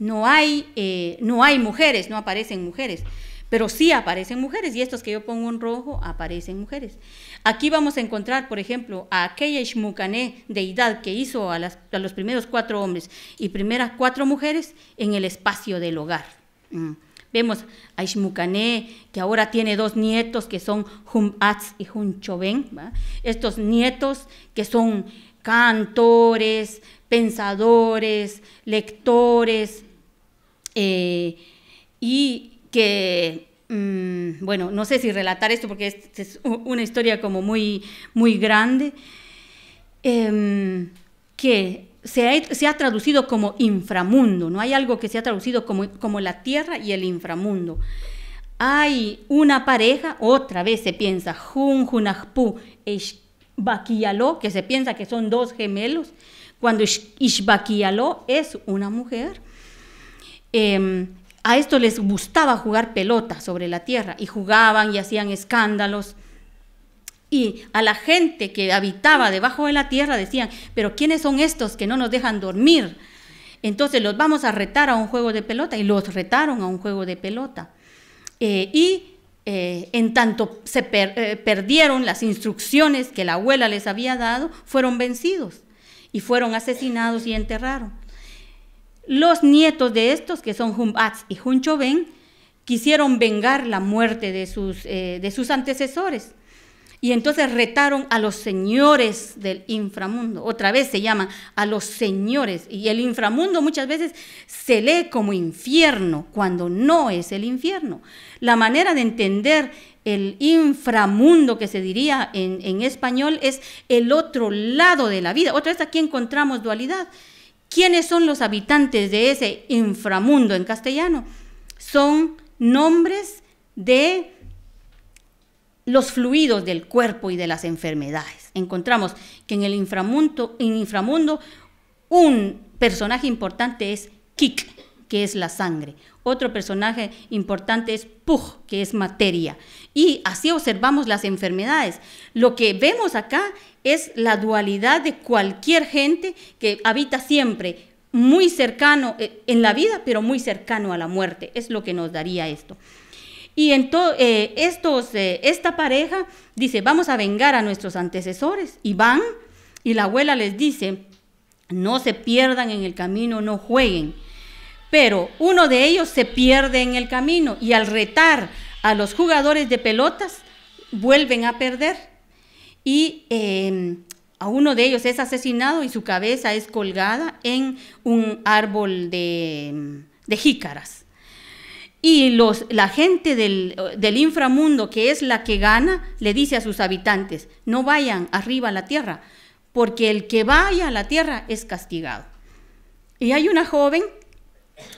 no hay, eh, no hay mujeres, no aparecen mujeres, pero sí aparecen mujeres y estos que yo pongo en rojo aparecen mujeres. Aquí vamos a encontrar, por ejemplo, a aquella de deidad que hizo a, los primeros cuatro hombres y primeras cuatro mujeres en el espacio del hogar. Mm. Vemos a Ishmukané, que ahora tiene dos nietos que son Humatz y ¿va? Estos nietos que son cantores, pensadores, lectores, eh, y que Mm, bueno, no sé si relatar esto porque es, una historia como muy, muy grande, em, que se ha, traducido como inframundo, no hay algo que se ha traducido como, como la tierra y el inframundo. Hay una pareja, otra vez se piensa, Jun Junajpu es que se piensa que son dos gemelos, cuando Ishbaquialó es una mujer. Em, a estos les gustaba jugar pelota sobre la tierra y jugaban y hacían escándalos. Y a la gente que habitaba debajo de la tierra decían, pero ¿quiénes son estos que no nos dejan dormir? Entonces los vamos a retar a un juego de pelota y los retaron a un juego de pelota. Eh, y eh, en tanto se eh, perdieron las instrucciones que la abuela les había dado, fueron vencidos y fueron asesinados y enterraron. Los nietos de estos, que son Humbats y Junchoven, quisieron vengar la muerte de sus, eh, de sus antecesores. Y entonces retaron a los señores del inframundo. Otra vez se llama a los señores. Y el inframundo muchas veces se lee como infierno cuando no es el infierno. La manera de entender el inframundo que se diría en, en español es el otro lado de la vida. Otra vez aquí encontramos dualidad. ¿Quiénes son los habitantes de ese inframundo en castellano? Son nombres de los fluidos del cuerpo y de las enfermedades. Encontramos que en el inframundo, inframundo un personaje importante es Kik, que es la sangre. Otro personaje importante es Puj, que es materia. Y así observamos las enfermedades. Lo que vemos acá es la dualidad de cualquier gente que habita siempre muy cercano eh, en la vida, pero muy cercano a la muerte. Es lo que nos daría esto. Y entonces eh, eh, esta pareja dice, vamos a vengar a nuestros antecesores. Y van, y la abuela les dice, no se pierdan en el camino, no jueguen. Pero uno de ellos se pierde en el camino y al retar a los jugadores de pelotas, vuelven a perder y em, a uno de ellos es asesinado y su cabeza es colgada en un árbol de, em, jícaras. Y los, la gente del, inframundo, que es la que gana, le dice a sus habitantes, no vayan arriba a la tierra, porque el que vaya a la tierra es castigado. Y hay una joven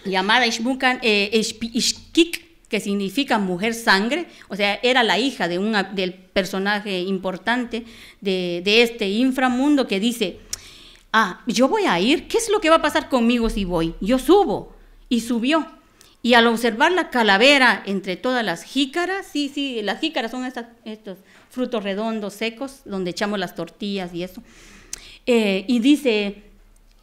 llamada eh, Ishkik, que significa mujer sangre, o sea, era la hija de un del personaje importante de, este inframundo que dice, ah, yo voy a ir, ¿qué es lo que va a pasar conmigo si voy? Yo subo. Y subió. Y al observar la calavera entre todas las jícaras, sí, sí, las jícaras son estos frutos redondos secos donde echamos las tortillas y eso. Eh, y dice,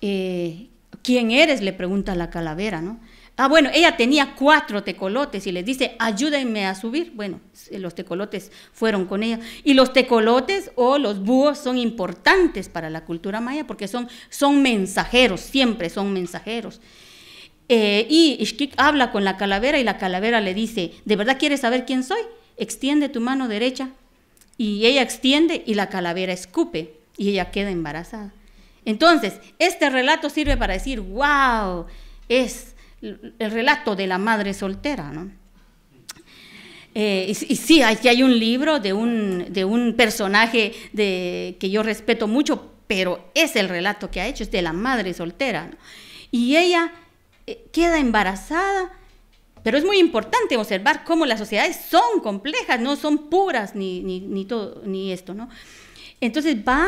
eh, ¿quién eres? Le pregunta la calavera, ¿no? Ah, bueno, ella tenía cuatro tecolotes y les dice, ayúdenme a subir. Bueno, eh, los tecolotes fueron con ella. Y los tecolotes o oh, los búhos son importantes para la cultura maya porque son, son mensajeros, siempre son mensajeros. Eh, y Ishkik habla con la calavera y la calavera le dice, ¿de verdad quieres saber quién soy? Extiende tu mano derecha. Y ella extiende y la calavera escupe y ella queda embarazada. Entonces, este relato sirve para decir, wow, es el relato de la madre soltera, eh, y, sí, aquí hay un libro de un, de un personaje de, que yo respeto mucho, pero es el relato que ha hecho, es de la madre soltera. Y ella eh, queda embarazada, pero es muy importante observar cómo las sociedades son complejas, no son puras ni, esto, ¿no? Entonces va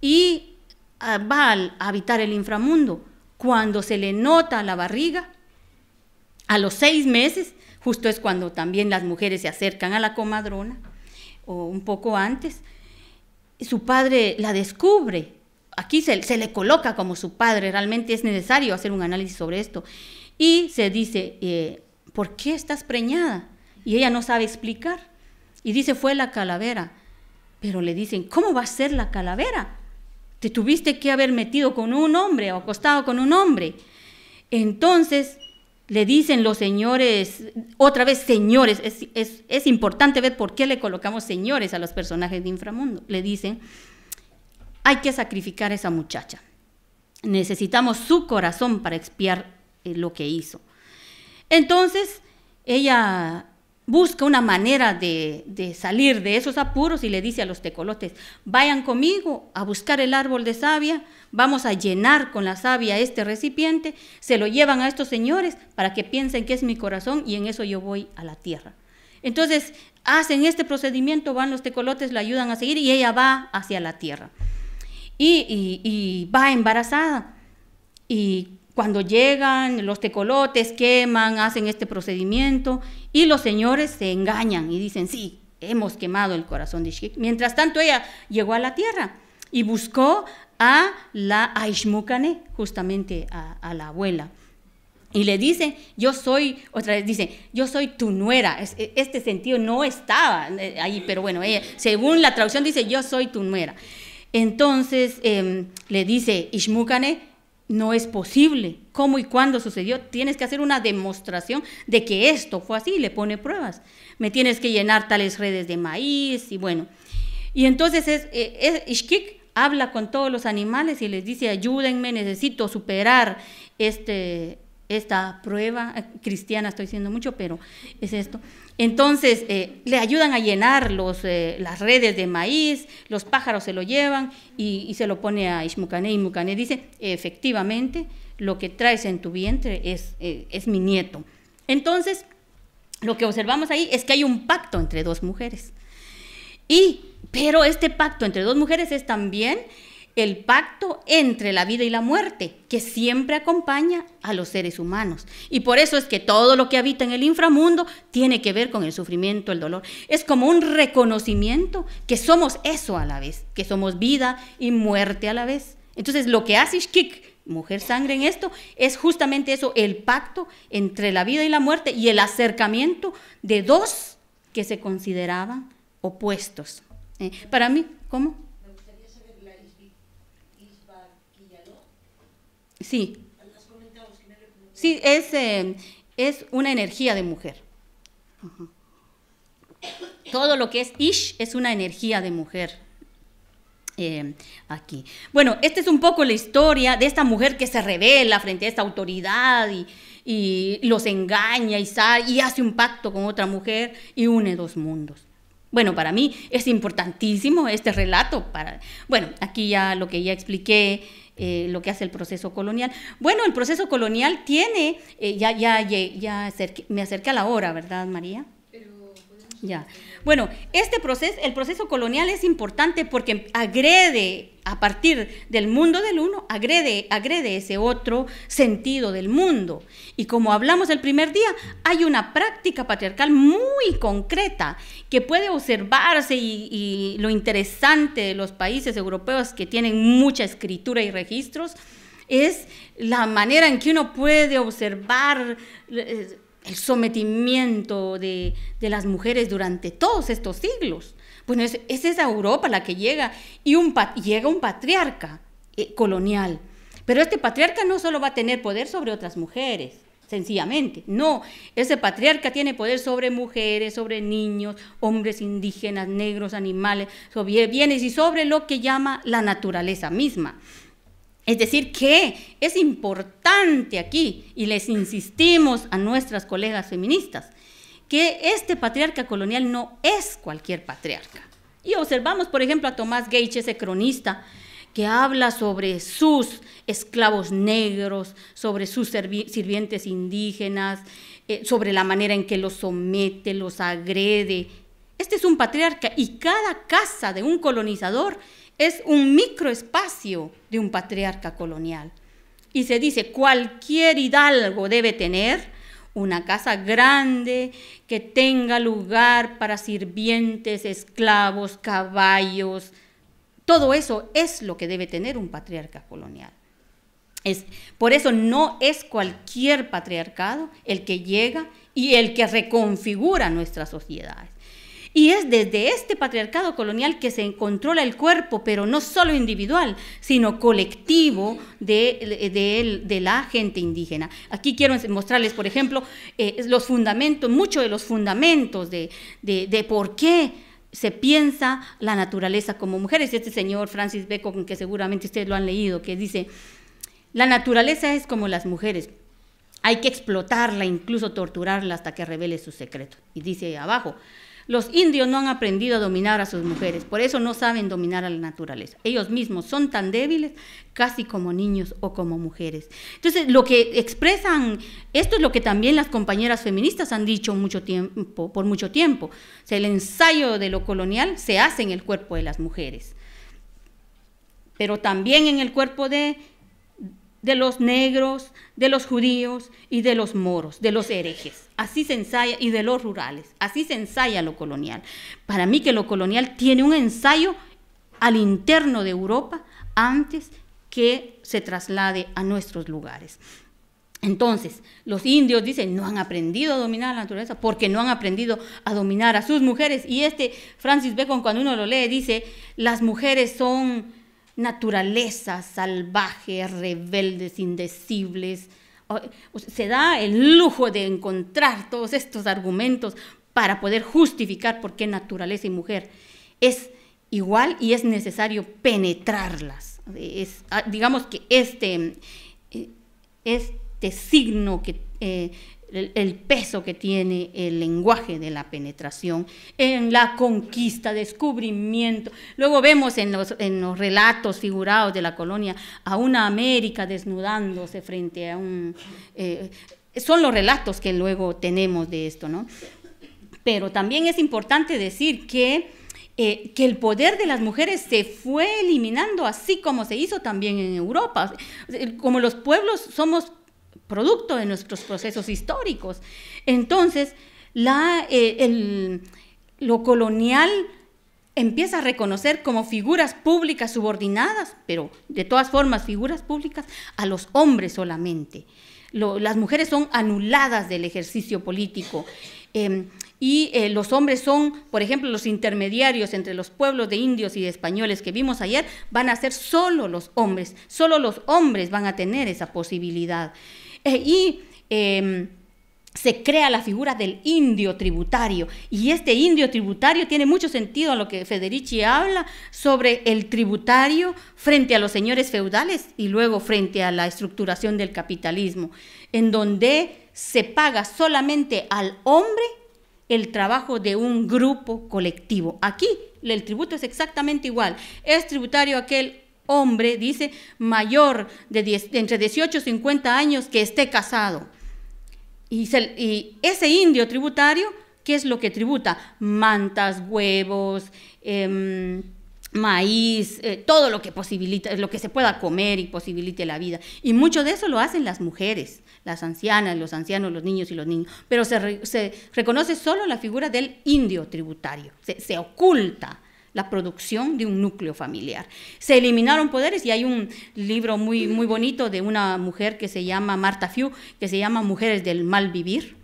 y ah, va a habitar el inframundo. Cuando se le nota la barriga, a los seis meses, justo es cuando también las mujeres se acercan a la comadrona, o un poco antes, su padre la descubre. Aquí se, le coloca como su padre, realmente es necesario hacer un análisis sobre esto. Y se dice, eh, ¿por qué estás preñada? Y ella no sabe explicar. Y dice, fue la calavera. Pero le dicen, ¿cómo va a ser la calavera? Te tuviste que haber metido con un hombre o acostado con un hombre. Entonces, le dicen los señores, otra vez señores, es, importante ver por qué le colocamos señores a los personajes de inframundo, le dicen, hay que sacrificar a esa muchacha, necesitamos su corazón para expiar eh, lo que hizo. Entonces, ella busca una manera de, salir de esos apuros y le dice a los tecolotes, vayan conmigo a buscar el árbol de savia, vamos a llenar con la savia este recipiente, se lo llevan a estos señores para que piensen que es mi corazón y en eso yo voy a la tierra. Entonces hacen este procedimiento, van los tecolotes, la ayudan a seguir y ella va hacia la tierra. Y, y va embarazada. Y cuando llegan, los tecolotes queman, hacen este procedimiento y los señores se engañan y dicen, sí, hemos quemado el corazón de Ishkik. Mientras tanto, ella llegó a la tierra y buscó a la Aishmukane, justamente a, la abuela. Y le dice, yo soy, otra vez dice, yo soy tu nuera. E, este sentido no estaba eh, ahí, pero bueno, según la traducción dice, yo soy tu nuera. Entonces em, le dice Ishmukane, no es posible. ¿Cómo y cuándo sucedió? Tienes que hacer una demostración de que esto fue así, le pone pruebas. Me tienes que llenar tales redes de maíz y bueno. Y entonces es, eh, Ishkik habla con todos los animales y les dice, ayúdenme, necesito superar este, esta prueba. Eh, cristiana estoy diciendo mucho, pero es esto. Entonces eh, le ayudan a llenar eh, las redes de maíz, los pájaros se lo llevan y, se lo pone a Ishmucané. Y dice, efectivamente, lo que traes en tu vientre es, eh, es mi nieto. Entonces, lo que observamos ahí es que hay un pacto entre dos mujeres. Y, pero este pacto entre dos mujeres es también el pacto entre la vida y la muerte que siempre acompaña a los seres humanos. Y por eso es que todo lo que habita en el inframundo tiene que ver con el sufrimiento, el dolor. Es como un reconocimiento que somos eso a la vez, que somos vida y muerte a la vez. Entonces lo que hace Ishkik mujer sangre en esto, es justamente eso, el pacto entre la vida y la muerte y el acercamiento de dos que se consideraban opuestos. ¿Eh? para mí, ¿cómo? Sí. Sí, es, em, es una energía de mujer. Todo lo que es Ish es una energía de mujer. Em, aquí. Bueno, esta es un poco la historia de esta mujer que se revela frente a esta autoridad y, los engaña y, sale, y hace un pacto con otra mujer y une dos mundos. Bueno, para mí es importantísimo este relato. Para, bueno, aquí ya lo que ya expliqué eh, lo que hace el proceso colonial. Bueno, el proceso colonial tiene, eh, ya, ya, ya, me acerqué a la hora, ¿verdad, María? Bueno, este proceso, el proceso colonial es importante porque agrede a partir del mundo del uno, agrede, agrede ese otro sentido del mundo. Y como hablamos el primer día, hay una práctica patriarcal muy concreta que puede observarse y lo interesante de los países europeos que tienen mucha escritura y registros es la manera en que uno puede observar eh, el sometimiento de, las mujeres durante todos estos siglos. Bueno, es, es esa Europa la que llega y llega un patriarca eh, colonial. Pero este patriarca no solo va a tener poder sobre otras mujeres, sencillamente. No, ese patriarca tiene poder sobre mujeres, sobre niños, hombres indígenas, negros, animales, sobre bienes y sobre lo que llama la naturaleza misma. Es decir, que es importante aquí, y les insistimos a nuestras colegas feministas, que este patriarca colonial no es cualquier patriarca. Y observamos, por ejemplo, a Tomás Gage, ese cronista, que habla sobre sus esclavos negros, sobre sus sirvientes indígenas, eh, sobre la manera en que los somete, los agrede. Este es un patriarca y cada casa de un colonizador es un microespacio de un patriarca colonial. Y se dice, cualquier hidalgo debe tener una casa grande que tenga lugar para sirvientes, esclavos, caballos. Todo eso es lo que debe tener un patriarca colonial. Es, por eso no es cualquier patriarcado el que llega y el que reconfigura nuestras sociedades. Y es desde este patriarcado colonial que se controla el cuerpo, pero no solo individual, sino colectivo de, la gente indígena. Aquí quiero mostrarles, por ejemplo, eh, los fundamentos, muchos de los fundamentos de, por qué se piensa la naturaleza como mujeres. Este señor Francis Bacon, que seguramente ustedes lo han leído, que dice, la naturaleza es como las mujeres. Hay que explotarla, incluso torturarla hasta que revele su secreto. Y dice abajo, los indios no han aprendido a dominar a sus mujeres, por eso no saben dominar a la naturaleza. Ellos mismos son tan débiles casi como niños o como mujeres. Entonces, lo que expresan, esto es lo que también las compañeras feministas han dicho mucho tiempo, por mucho tiempo. el ensayo de lo colonial se hace en el cuerpo de las mujeres, pero también en el cuerpo de de los negros, de los judíos y de los moros, de los herejes. Así se ensaya, y de los rurales. Así se ensaya lo colonial. Para mí que lo colonial tiene un ensayo al interno de Europa antes que se traslade a nuestros lugares. Entonces, los indios dicen, no han aprendido a dominar la naturaleza porque no han aprendido a dominar a sus mujeres. Y este Francis Bacon, cuando uno lo lee, dice, las mujeres son naturaleza salvaje rebeldes, indecibles. Se da el lujo de encontrar todos estos argumentos para poder justificar por qué naturaleza y mujer es igual y es necesario penetrarlas. Ah, digamos que este, eh, este signo que, eh, el, peso que tiene el lenguaje de la penetración en la conquista, descubrimiento. Luego vemos en los, en los relatos figurados de la colonia a una América desnudándose frente a un... Eh, son los relatos que luego tenemos de esto, ¿no? Pero también es importante decir que, eh, que el poder de las mujeres se fue eliminando, así como se hizo también en Europa. Como los pueblos somos producto de nuestros procesos históricos. Entonces, eh, lo colonial empieza a reconocer como figuras públicas subordinadas, pero de todas formas figuras públicas, a los hombres solamente. las mujeres son anuladas del ejercicio político. Em, y eh, los hombres son, por ejemplo, los intermediarios entre los pueblos de indios y de españoles que vimos ayer, van a ser solo los hombres, solo los hombres van a tener esa posibilidad. Eh, y em, se crea la figura del indio tributario. Y este indio tributario tiene mucho sentido en lo que Federici habla sobre el tributario frente a los señores feudales y luego frente a la estructuración del capitalismo, en donde se paga solamente al hombre el trabajo de un grupo colectivo. Aquí el tributo es exactamente igual. Es tributario aquel hombre, dice, mayor de, entre 18 y 50 años que esté casado. Y, ese indio tributario, ¿qué es lo que tributa? Mantas, huevos, em, maíz, eh, todo lo que posibilita, lo que se pueda comer y posibilite la vida. Y mucho de eso lo hacen las mujeres, las ancianas, los ancianos, los niños y los niños. Pero se, reconoce solo la figura del indio tributario, se oculta la producción de un núcleo familiar. Se eliminaron poderes y hay un libro muy, muy bonito de una mujer que se llama Marta Few, que se llama Mujeres del Mal Vivir,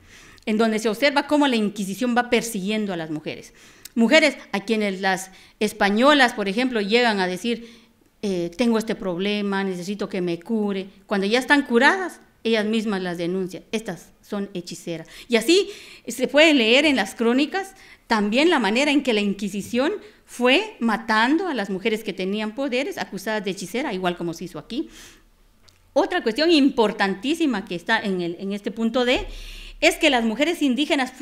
en donde se observa cómo la Inquisición va persiguiendo a las mujeres. Mujeres a quienes las españolas, por ejemplo, llegan a decir, eh, tengo este problema, necesito que me cure. Cuando ya están curadas, ellas mismas las denuncian. Estas son hechiceras. Y así se puede leer en las crónicas también la manera en que la Inquisición fue matando a las mujeres que tenían poderes, acusadas de hechicera, igual como se hizo aquí. Otra cuestión importantísima que está en, este punto D es que las mujeres indígenas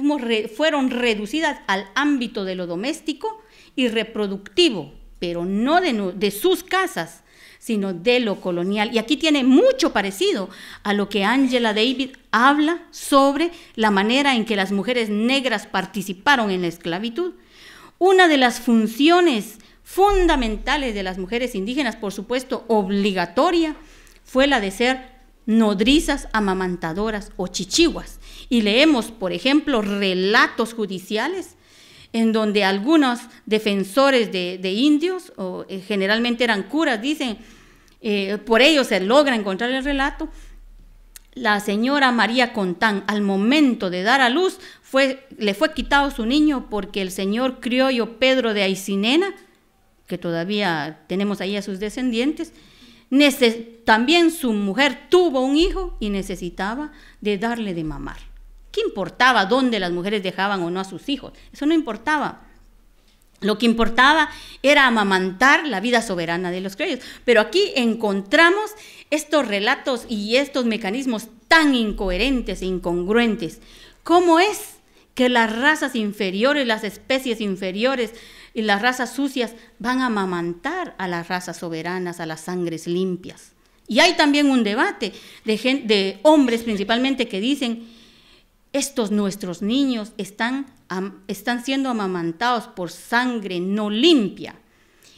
fueron reducidas al ámbito de lo doméstico y reproductivo, pero no de, de sus casas, sino de lo colonial. Y aquí tiene mucho parecido a lo que Angela David habla sobre la manera en que las mujeres negras participaron en la esclavitud. Una de las funciones fundamentales de las mujeres indígenas, por supuesto obligatoria, fue la de ser nodrizas amamantadoras o chichiguas. Y leemos, por ejemplo, relatos judiciales en donde algunos defensores de, indios, o eh, generalmente eran curas, dicen, eh, por ello se logra encontrar el relato, la señora María Contán al momento de dar a luz le fue quitado su niño porque el señor criollo Pedro de Aicinena, que todavía tenemos ahí a sus descendientes, también su mujer tuvo un hijo y necesitaba de darle de mamar. ¿Qué importaba dónde las mujeres dejaban o no a sus hijos? Eso no importaba. Lo que importaba era amamantar la vida soberana de los criollos. Pero aquí encontramos estos relatos y estos mecanismos tan incoherentes e incongruentes. ¿Cómo es que las razas inferiores, las especies inferiores y las razas sucias van a amamantar a las razas soberanas, a las sangres limpias? Y hay también un debate de, hombres principalmente que dicen, estos nuestros niños están, están siendo amamantados por sangre no limpia.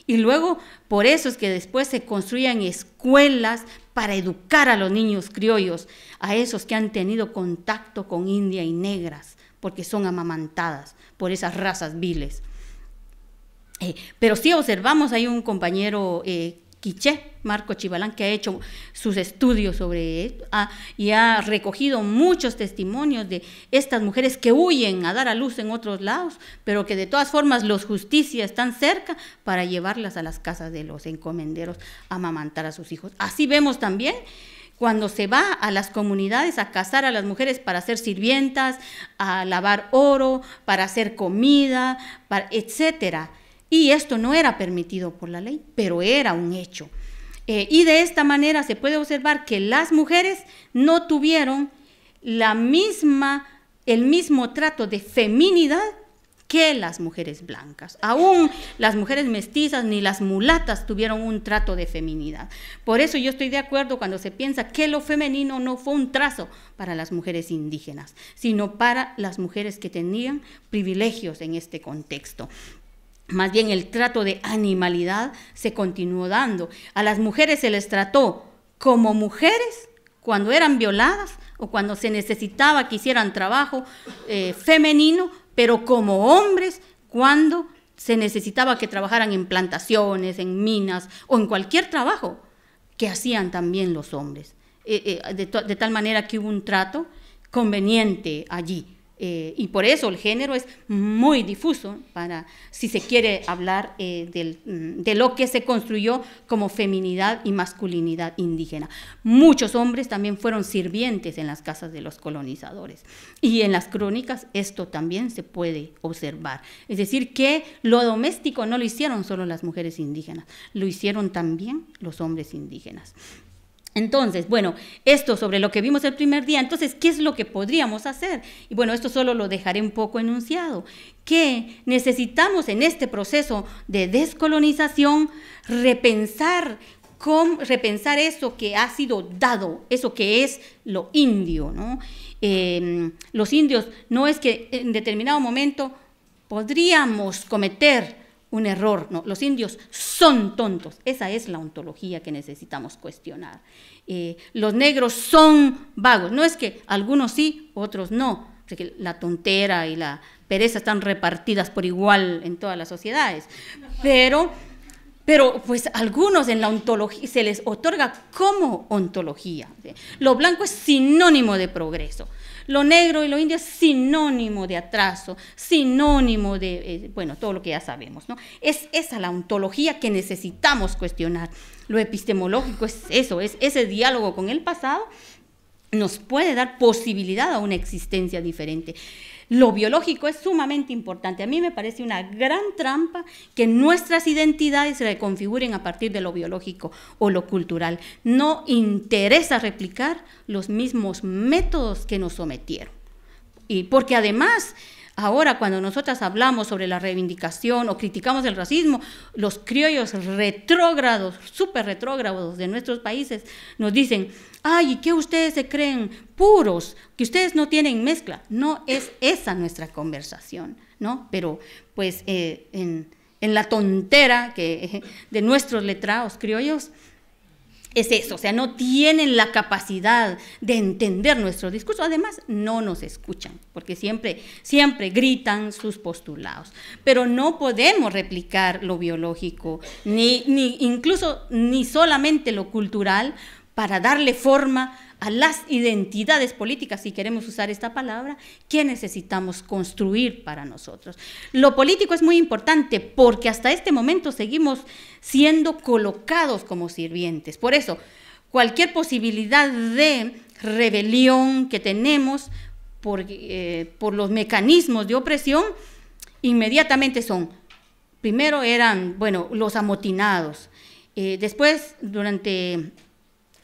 Y luego, por eso es que después se construyen escuelas para educar a los niños criollos, a esos que han tenido contacto con India y negras, porque son amamantadas por esas razas viles. Eh, pero sí observamos, hay un compañero eh, Marco Chivalán, que ha hecho sus estudios sobre esto y ha recogido muchos testimonios de estas mujeres que huyen a dar a luz en otros lados, pero que de todas formas los justicia están cerca para llevarlas a las casas de los encomenderos a amamantar a sus hijos. Así vemos también cuando se va a las comunidades a cazar a las mujeres para ser sirvientas, a lavar oro, para hacer comida, etc. etcétera. Y esto no era permitido por la ley, pero era un hecho. Eh, y de esta manera se puede observar que las mujeres no tuvieron la misma, el mismo trato de feminidad que las mujeres blancas. Aún las mujeres mestizas ni las mulatas tuvieron un trato de feminidad. Por eso yo estoy de acuerdo cuando se piensa que lo femenino no fue un trazo para las mujeres indígenas, sino para las mujeres que tenían privilegios en este contexto más bien el trato de animalidad se continuó dando. A las mujeres se les trató como mujeres cuando eran violadas o cuando se necesitaba que hicieran trabajo eh, femenino, pero como hombres cuando se necesitaba que trabajaran en plantaciones, en minas o en cualquier trabajo que hacían también los hombres. Eh, eh, de tal manera que hubo un trato conveniente allí. Eh, y por eso el género es muy difuso para si se quiere hablar eh, mm, de lo que se construyó como feminidad y masculinidad indígena. Muchos hombres también fueron sirvientes en las casas de los colonizadores y en las crónicas esto también se puede observar. Es decir, que lo doméstico no lo hicieron solo las mujeres indígenas, lo hicieron también los hombres indígenas. Entonces, bueno, esto sobre lo que vimos el primer día, entonces, ¿qué es lo que podríamos hacer? Y bueno, esto solo lo dejaré un poco enunciado, que necesitamos en este proceso de descolonización repensar repensar eso que ha sido dado, eso que es lo indio. ¿no? Em, los indios no es que en determinado momento podríamos cometer un error, no, los indios son tontos, esa es la ontología que necesitamos cuestionar. Eh, los negros son vagos, no es que algunos sí, otros no, la tontera y la pereza están repartidas por igual en todas las sociedades, pero... Pero pues algunos en la ontología se les otorga como ontología. Lo blanco es sinónimo de progreso. Lo negro y lo indio es sinónimo de atraso, sinónimo de, eh, bueno, todo lo que ya sabemos, ¿no? Es esa la ontología que necesitamos cuestionar. Lo epistemológico es eso, es ese diálogo con el pasado nos puede dar posibilidad a una existencia diferente. Lo biológico es sumamente importante. A mí me parece una gran trampa que nuestras identidades se reconfiguren a partir de lo biológico o lo cultural. No interesa replicar los mismos métodos que nos sometieron. Y porque además Ahora, cuando nosotras hablamos sobre la reivindicación o criticamos el racismo, los criollos retrógrados, súper retrógrados de nuestros países, nos dicen, ay, ¿y qué ustedes se creen puros? Que ustedes no tienen mezcla. No es esa nuestra conversación, ¿no? Pero, pues, eh, en, en, la tontera que, de nuestros letrados criollos, es eso, o sea, no tienen la capacidad de entender nuestro discurso, además no nos escuchan, porque siempre, siempre gritan sus postulados, pero no podemos replicar lo biológico, ni, ni incluso ni solamente lo cultural, para darle forma a las identidades políticas, si queremos usar esta palabra, que necesitamos construir para nosotros. Lo político es muy importante porque hasta este momento seguimos siendo colocados como sirvientes. Por eso, cualquier posibilidad de rebelión que tenemos por, eh, los mecanismos de opresión, inmediatamente son, primero eran, bueno, los amotinados, eh, después, durante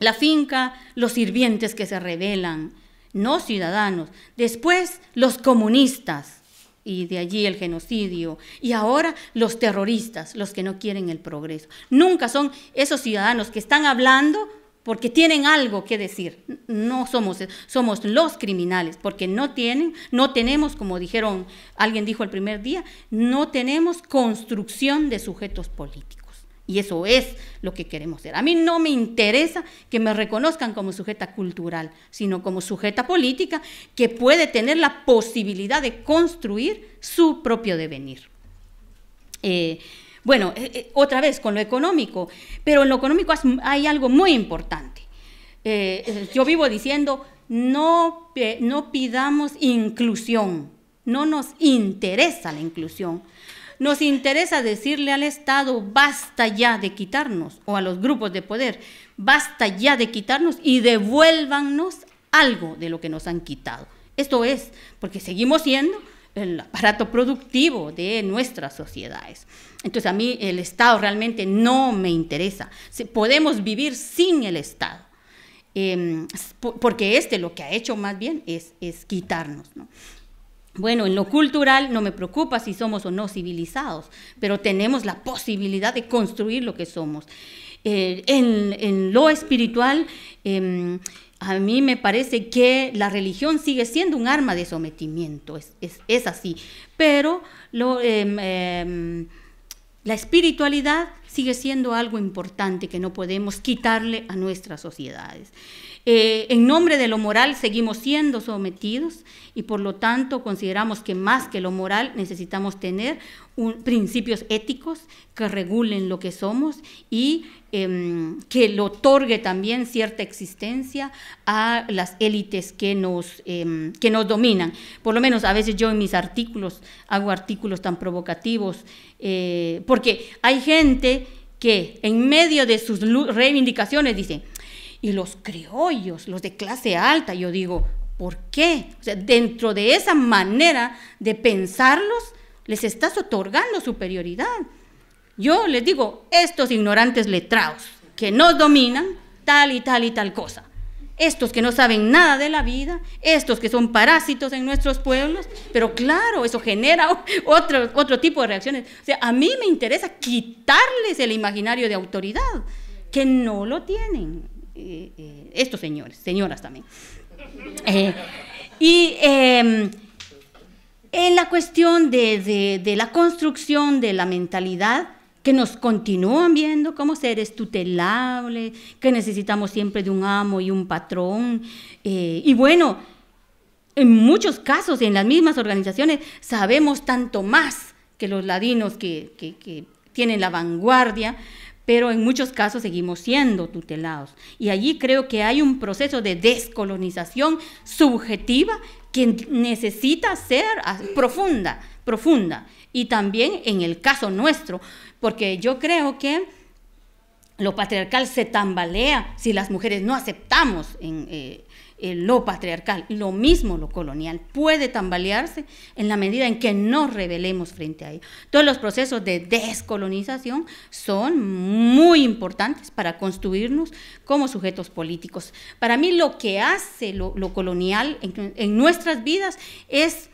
la finca, los sirvientes que se rebelan, no ciudadanos. Después, los comunistas y de allí el genocidio. Y ahora los terroristas, los que no quieren el progreso. Nunca son esos ciudadanos que están hablando porque tienen algo que decir. No somos, somos los criminales, porque no tienen, no tenemos, como dijeron, alguien dijo el primer día, no tenemos construcción de sujetos políticos. Y eso es lo que queremos ser. A mí no me interesa que me reconozcan como sujeta cultural, sino como sujeta política que puede tener la posibilidad de construir su propio devenir. Eh, bueno, eh, eh, otra vez con lo económico, pero en lo económico hay algo muy importante. yo vivo diciendo, no, no pidamos inclusión, no nos interesa la inclusión nos interesa decirle al Estado, basta ya de quitarnos, o a los grupos de poder, basta ya de quitarnos y devuélvanos algo de lo que nos han quitado. Esto es, porque seguimos siendo el aparato productivo de nuestras sociedades. Entonces a mí el Estado realmente no me interesa. Podemos vivir sin el Estado. Em, porque este lo que ha hecho más bien es, es quitarnos. ¿no? Bueno, en lo cultural no me preocupa si somos o no civilizados, pero tenemos la posibilidad de construir lo que somos. Eh, en, lo espiritual, em, a mí me parece que la religión sigue siendo un arma de sometimiento, es, así, pero em, em, la espiritualidad sigue siendo algo importante que no podemos quitarle a nuestras sociedades. Eh, en nombre de lo moral seguimos siendo sometidos y por lo tanto consideramos que más que lo moral necesitamos tener principios éticos que regulen lo que somos y em, que le otorgue también cierta existencia a las élites que nos, em, que nos dominan. Por lo menos a veces yo en mis artículos hago artículos tan provocativos, eh, porque hay gente que en medio de sus reivindicaciones dice, y los criollos, los de clase alta, yo digo, ¿por qué? dentro de esa manera de pensarlos, les estás otorgando superioridad. Yo les digo, estos ignorantes letrados que no dominan, tal y tal y tal cosa. Estos que no saben nada de la vida, estos que son parásitos en nuestros pueblos, pero claro, eso genera otro, otro tipo de reacciones. O sea, a mí me interesa quitarles el imaginario de autoridad, que no lo tienen eh, eh, estos señores, señoras también. Eh, y em, en la cuestión de, la construcción de la mentalidad, que nos continúan viendo como seres tutelables, que necesitamos siempre de un amo y un patrón. Eh, y bueno, en muchos casos, en las mismas organizaciones, sabemos tanto más que los ladinos que, que tienen la vanguardia, pero en muchos casos seguimos siendo tutelados. Y allí creo que hay un proceso de descolonización subjetiva que necesita ser profunda, profunda. Y también en el caso nuestro, porque yo creo que lo patriarcal se tambalea si las mujeres no aceptamos en, eh, eh, lo patriarcal, lo mismo lo colonial, puede tambalearse en la medida en que nos revelemos frente a ello. Todos los procesos de descolonización son muy importantes para construirnos como sujetos políticos. Para mí lo que hace lo, colonial en nuestras vidas es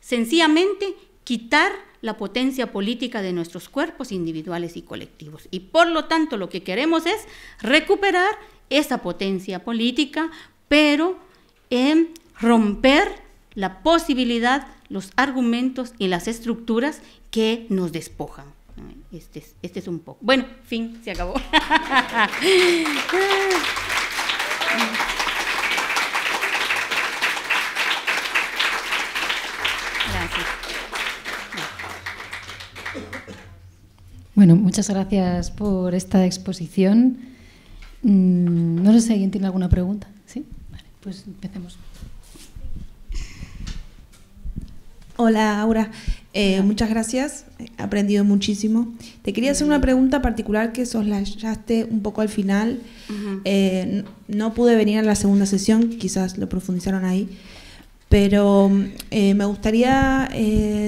sencillamente quitar la potencia política de nuestros cuerpos individuales y colectivos. Y por lo tanto lo que queremos es recuperar esa potencia política pero en romper la posibilidad, los argumentos y las estructuras que nos despojan. Este es, este es un poco. Bueno, fin, se acabó. Gracias. Bueno, muchas gracias por esta exposición. Mm, no sé si alguien tiene alguna pregunta. Pues empecemos. Hola, Aura. Eh, muchas gracias. He aprendido muchísimo. Te quería hacer una pregunta particular que soslayaste un poco al final. Eh, no pude venir a la segunda sesión, quizás lo profundizaron ahí. Pero eh, me gustaría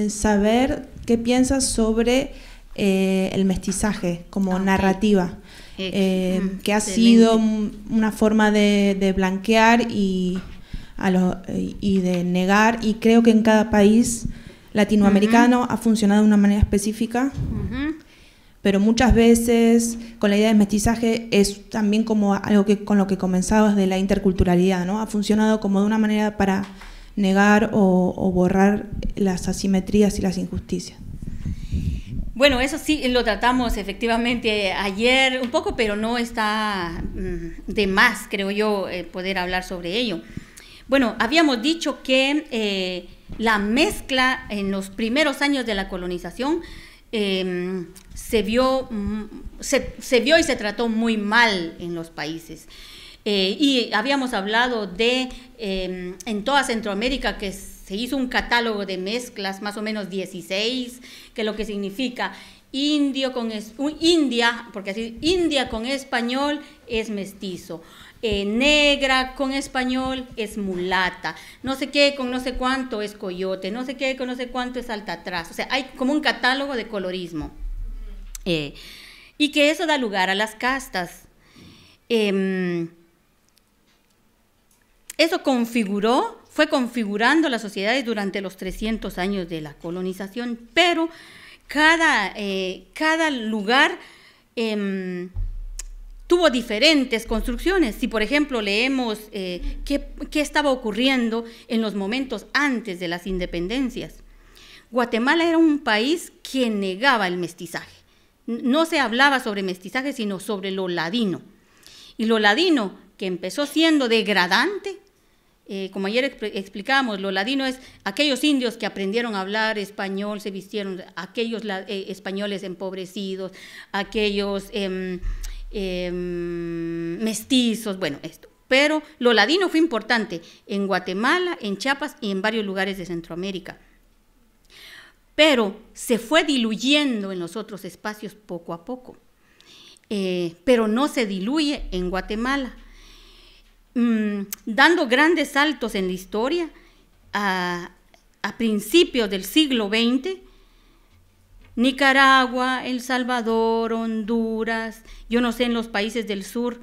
saber qué piensas sobre el mestizaje como ah, narrativa. Em, que ha sido una forma de, blanquear y, y de negar, y creo que en cada país latinoamericano ha funcionado de una manera específica, pero muchas veces con la idea de mestizaje es también como algo que con lo que comenzabas de la interculturalidad, ¿no? Ha funcionado como de una manera para negar o borrar las asimetrías y las injusticias. Bueno, eso sí, lo tratamos efectivamente ayer un poco, pero no está mm, de más, creo yo, eh, poder hablar sobre ello. Bueno, habíamos dicho que eh, la mezcla en los primeros años de la colonización em, se, vio, mm, se, vio y se trató muy mal en los países. Eh, y habíamos hablado de, em, en toda Centroamérica, que es se hizo un catálogo de mezclas, más o menos 16, que lo que significa indio con India, porque así India con español es mestizo. Eh, negra con español es mulata, no sé qué con no sé cuánto es coyote, no sé qué con no sé cuánto es altatraz, o sea, hay como un catálogo de colorismo. Eh, y que eso da lugar a las castas. Em, eso configuró fue configurando las sociedades durante los 300 años de la colonización, pero cada, eh, cada lugar em, tuvo diferentes construcciones. Si, por ejemplo, leemos eh, qué, qué estaba ocurriendo en los momentos antes de las independencias, Guatemala era un país que negaba el mestizaje. No se hablaba sobre mestizaje, sino sobre lo ladino. Y lo ladino, que empezó siendo degradante, eh, como ayer explicamos, lo ladino es aquellos indios que aprendieron a hablar español, se vistieron, aquellos eh, españoles empobrecidos, aquellos em, em, mestizos, bueno, esto. Pero lo ladino fue importante en Guatemala, en Chiapas y en varios lugares de Centroamérica. Pero se fue diluyendo en los otros espacios poco a poco. Eh, pero no se diluye en Guatemala Mm, dando grandes saltos en la historia a, principios del siglo XX, Nicaragua, El Salvador, Honduras, yo no sé, en los países del sur,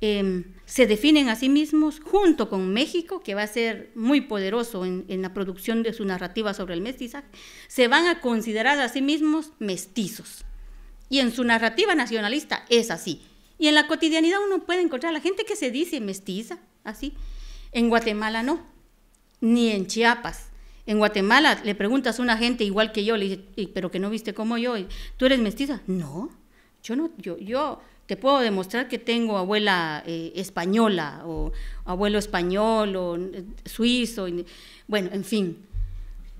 em, se definen a sí mismos junto con México, que va a ser muy poderoso en, la producción de su narrativa sobre el mestizaje, se van a considerar a sí mismos mestizos. Y en su narrativa nacionalista es así. Y en la cotidianidad uno puede encontrar a la gente que se dice mestiza, así. En Guatemala no, ni en Chiapas. En Guatemala le preguntas a una gente igual que yo, pero que no viste como yo, ¿tú eres mestiza? No, yo no, yo, yo te puedo demostrar que tengo abuela eh, española o abuelo español o eh, suizo, bueno, en fin.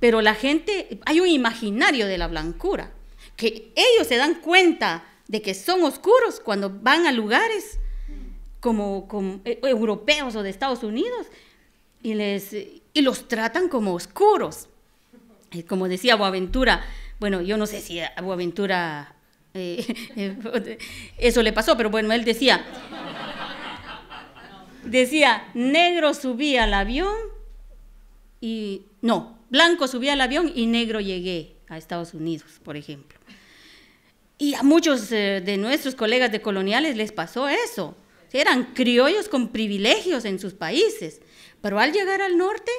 Pero la gente, hay un imaginario de la blancura, que ellos se dan cuenta de que son oscuros cuando van a lugares como, eh, europeos o de Estados Unidos y, les, los tratan como oscuros. como decía Boaventura, bueno, yo no sé si a Boaventura eh, eso le pasó, pero bueno, él decía, decía, negro subía al avión y, no, blanco subía al avión y negro llegué a Estados Unidos, por ejemplo. Y a muchos eh, de nuestros colegas de coloniales les pasó eso. Eran criollos con privilegios en sus países, pero al llegar al norte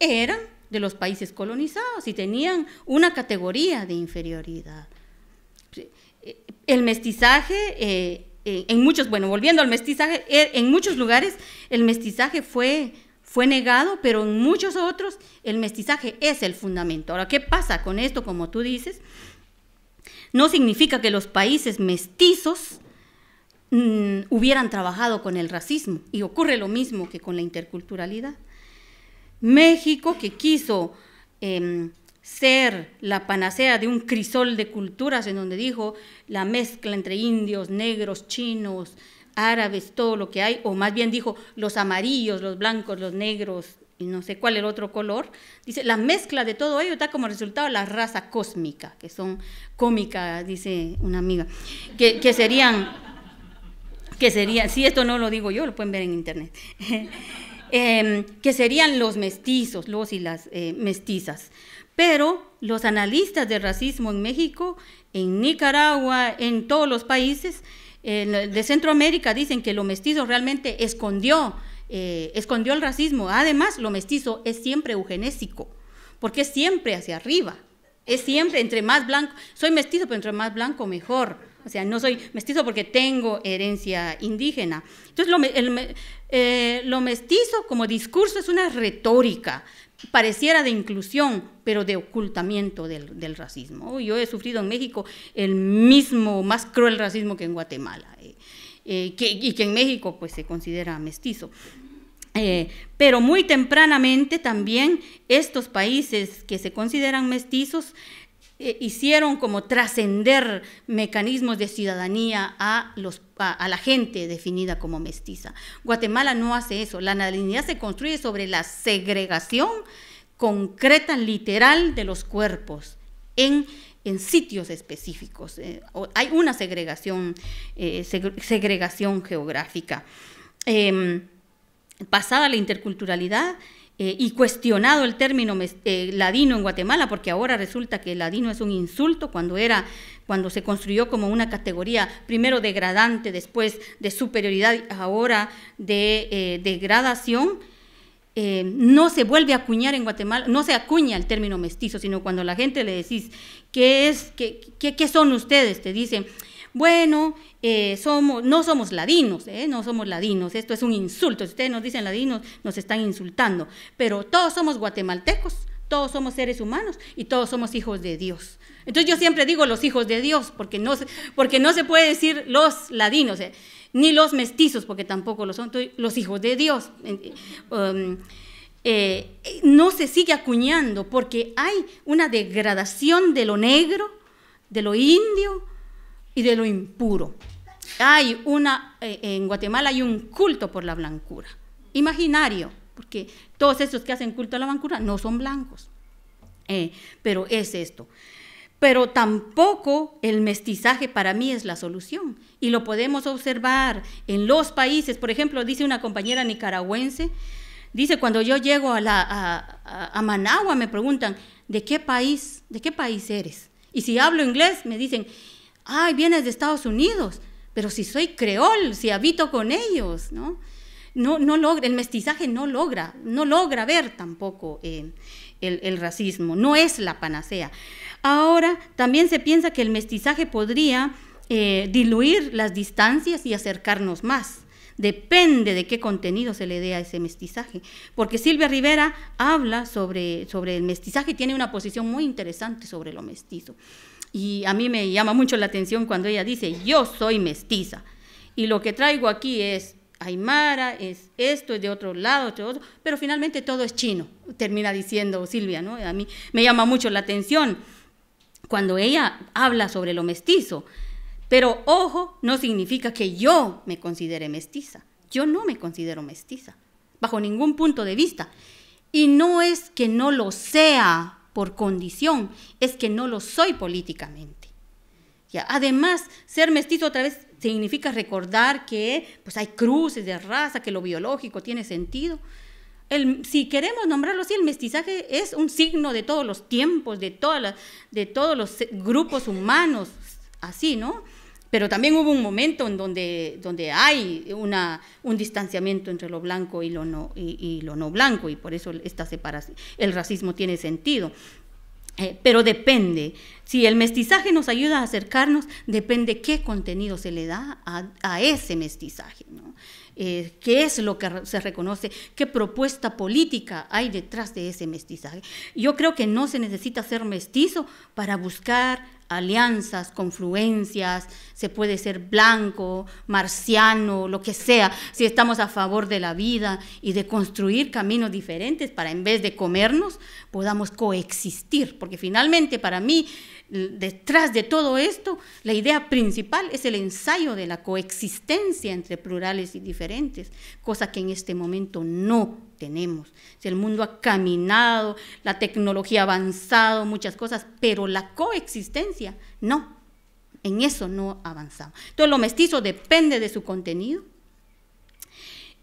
eran de los países colonizados y tenían una categoría de inferioridad. Eh, el mestizaje, eh, en muchos, bueno, volviendo al mestizaje, en muchos lugares el mestizaje fue, fue negado, pero en muchos otros el mestizaje es el fundamento. Ahora, ¿qué pasa con esto, como tú dices? No significa que los países mestizos mm, hubieran trabajado con el racismo y ocurre lo mismo que con la interculturalidad. México, que quiso em, ser la panacea de un crisol de culturas, en donde dijo la mezcla entre indios, negros, chinos, árabes, todo lo que hay, o más bien dijo los amarillos, los blancos, los negros, y no sé cuál el otro color, dice, la mezcla de todo ello da como resultado la raza cósmica, que son cómicas, dice una amiga, que, serían, que serían, si esto no lo digo yo, lo pueden ver en internet, em, que serían los mestizos, los y las eh, mestizas. Pero los analistas de racismo en México, en Nicaragua, en todos los países de Centroamérica dicen que lo mestizos realmente escondió eh, escondió el racismo. Además, lo mestizo es siempre eugenésico, porque es siempre hacia arriba. Es siempre entre más blanco, soy mestizo, pero entre más blanco mejor. O sea, no soy mestizo porque tengo herencia indígena. Entonces, lo, eh, mestizo como discurso es una retórica, pareciera de inclusión, pero de ocultamiento del, del, racismo. Yo he sufrido en México el mismo, más cruel racismo que en Guatemala. Eh. Eh, y que en México pues se considera mestizo. Eh, pero muy tempranamente también estos países que se consideran mestizos eh, hicieron como trascender mecanismos de ciudadanía a, los, la gente definida como mestiza. Guatemala no hace eso. La natalidad se construye sobre la segregación concreta, literal, de los cuerpos en en sitios específicos. Eh, hay una segregación, eh, segregación geográfica. Em, pasada la interculturalidad, eh, y cuestionado el término ladino en Guatemala, porque ahora resulta que ladino es un insulto cuando era cuando se construyó como una categoría primero degradante, después de superioridad, ahora de degradación. Eh, no se vuelve a acuñar en Guatemala, no se acuña el término mestizo, sino cuando la gente le decís, ¿qué, es, qué, son ustedes? Te dicen, bueno, eh, somos, no somos ladinos, ¿eh? no somos ladinos, esto es un insulto, si ustedes nos dicen ladinos, nos están insultando, pero todos somos guatemaltecos, todos somos seres humanos y todos somos hijos de Dios. Entonces yo siempre digo los hijos de Dios, porque no, porque no se puede decir los ladinos ni los mestizos, porque tampoco lo son, los hijos de Dios. Um, eh, no se sigue acuñando porque hay una degradación de lo negro, de lo indio y de lo impuro. Hay una, eh, en Guatemala hay un culto por la blancura, imaginario, porque todos esos que hacen culto a la blancura no son blancos. Eh, pero es esto. Pero tampoco el mestizaje para mí es la solución. Y lo podemos observar en los países. Por ejemplo, dice una compañera nicaragüense, dice, cuando yo llego a, Managua me preguntan, ¿de qué país? ¿De qué país eres? Y si hablo inglés me dicen, ay, vienes de Estados Unidos, pero si soy creol, si habito con ellos, ¿no? No, no logra, el mestizaje no logra, no logra ver tampoco. Eh, el, racismo, no es la panacea. Ahora también se piensa que el mestizaje podría eh, diluir las distancias y acercarnos más. Depende de qué contenido se le dé a ese mestizaje. Porque Silvia Rivera habla sobre, sobre el mestizaje y tiene una posición muy interesante sobre lo mestizo. Y a mí me llama mucho la atención cuando ella dice, yo soy mestiza. Y lo que traigo aquí es aymara, es esto, es de otro lado, pero finalmente todo es chino, termina diciendo Silvia, ¿no? A mí me llama mucho la atención cuando ella habla sobre lo mestizo, pero ojo, no significa que yo me considere mestiza, yo no me considero mestiza, bajo ningún punto de vista, y no es que no lo sea por condición, es que no lo soy políticamente. Ya, además, ser mestizo otra vez significa recordar que pues, hay cruces de raza, que lo biológico tiene sentido. El, si queremos nombrarlo así, el mestizaje es un signo de todos los tiempos, de, de todos los grupos humanos, así, ¿no? Pero también hubo un momento en donde, donde hay una, un distanciamiento entre lo blanco y lo, no, lo no blanco, y por eso el racismo tiene sentido. Eh, pero depende. Si el mestizaje nos ayuda a acercarnos, depende qué contenido se le da a, ese mestizaje. ¿no? Eh, qué es lo que se reconoce, qué propuesta política hay detrás de ese mestizaje. Yo creo que no se necesita ser mestizo para buscar alianzas, confluencias, se puede ser blanco, marciano, lo que sea, si estamos a favor de la vida y de construir caminos diferentes para en vez de comernos, podamos coexistir, porque finalmente para mí, detrás de todo esto, la idea principal es el ensayo de la coexistencia entre plurales y diferentes, cosa que en este momento no tenemos. Si el mundo ha caminado, la tecnología ha avanzado, muchas cosas, pero la coexistencia no. En eso no avanzamos. avanzado. Entonces lo mestizo depende de su contenido.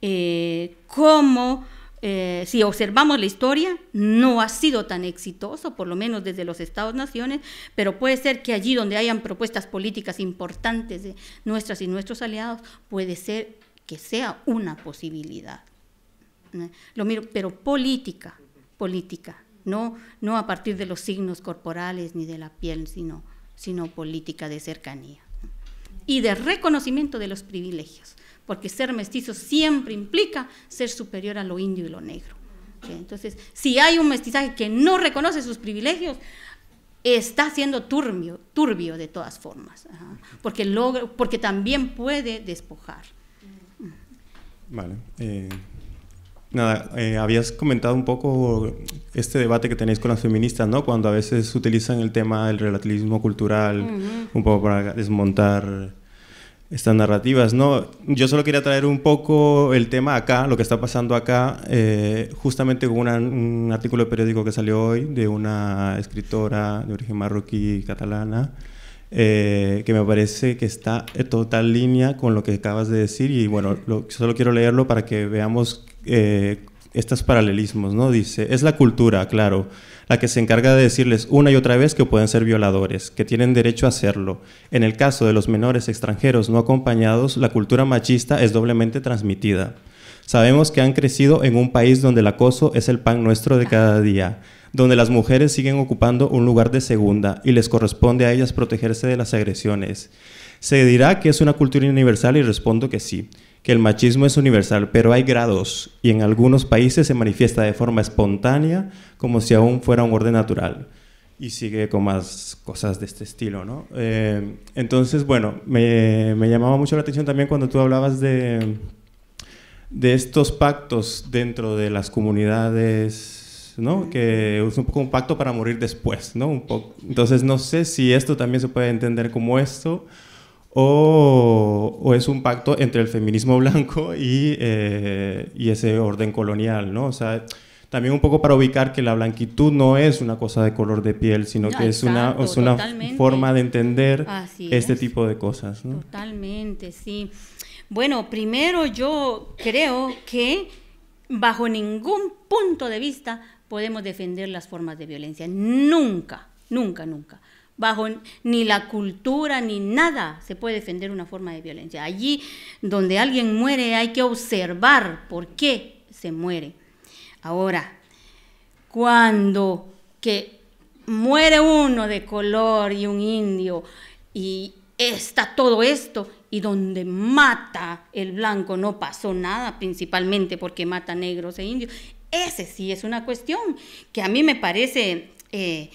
Eh, como eh, si observamos la historia, no ha sido tan exitoso, por lo menos desde los Estados-naciones, pero puede ser que allí donde hayan propuestas políticas importantes de nuestras y nuestros aliados, puede ser que sea una posibilidad. ¿eh? lo miro, pero política, política, no, no a partir de los signos corporales ni de la piel, sino, sino política de cercanía. Y de reconocimiento de los privilegios, porque ser mestizo siempre implica ser superior a lo indio y lo negro. Entonces, si hay un mestizaje que no reconoce sus privilegios, está siendo turbio, turbio de todas formas, porque, logra, porque también puede despojar. Vale. Eh. Nada, eh, habías comentado un poco este debate que tenéis con las feministas, ¿no? Cuando a veces utilizan el tema del relativismo cultural un poco para desmontar estas narrativas, ¿no? Yo solo quería traer un poco el tema acá, lo que está pasando acá, eh, justamente con un artículo de periódico que salió hoy de una escritora de origen marroquí catalana, eh, que me parece que está en total línea con lo que acabas de decir y bueno, solo quiero leerlo para que veamos eh, estos paralelismos, ¿no? Dice, es la cultura, claro, la que se encarga de decirles una y otra vez que pueden ser violadores, que tienen derecho a hacerlo. En el caso de los menores extranjeros no acompañados, la cultura machista es doblemente transmitida. Sabemos que han crecido en un país donde el acoso es el pan nuestro de cada día, donde las mujeres siguen ocupando un lugar de segunda y les corresponde a ellas protegerse de las agresiones. Se dirá que es una cultura universal y respondo que sí que el machismo es universal, pero hay grados y en algunos países se manifiesta de forma espontánea como si aún fuera un orden natural. Y sigue con más cosas de este estilo, eh, entonces, bueno, me, llamaba mucho la atención también cuando tú hablabas de, de estos pactos dentro de las comunidades, ¿no? Que es un poco un pacto para morir después, ¿no? Entonces, no sé si esto también se puede entender como esto o, es un pacto entre el feminismo blanco eh, y, ese orden colonial, ¿no? O sea, también un poco para ubicar que la blanquitud no es una cosa de color de piel, sino que es una, una forma de entender este tipo de cosas. ¿no? Totalmente, sí. Bueno, primero yo creo que bajo ningún punto de vista podemos defender las formas de violencia. Nunca, nunca, nunca bajo ni la cultura ni nada se puede defender una forma de violencia. Allí donde alguien muere hay que observar por qué se muere. Ahora, cuando que muere uno de color y un indio y está todo esto y donde mata el blanco no pasó nada, principalmente porque mata negros e indios. Ese sí es una cuestión que a mí me parece eh,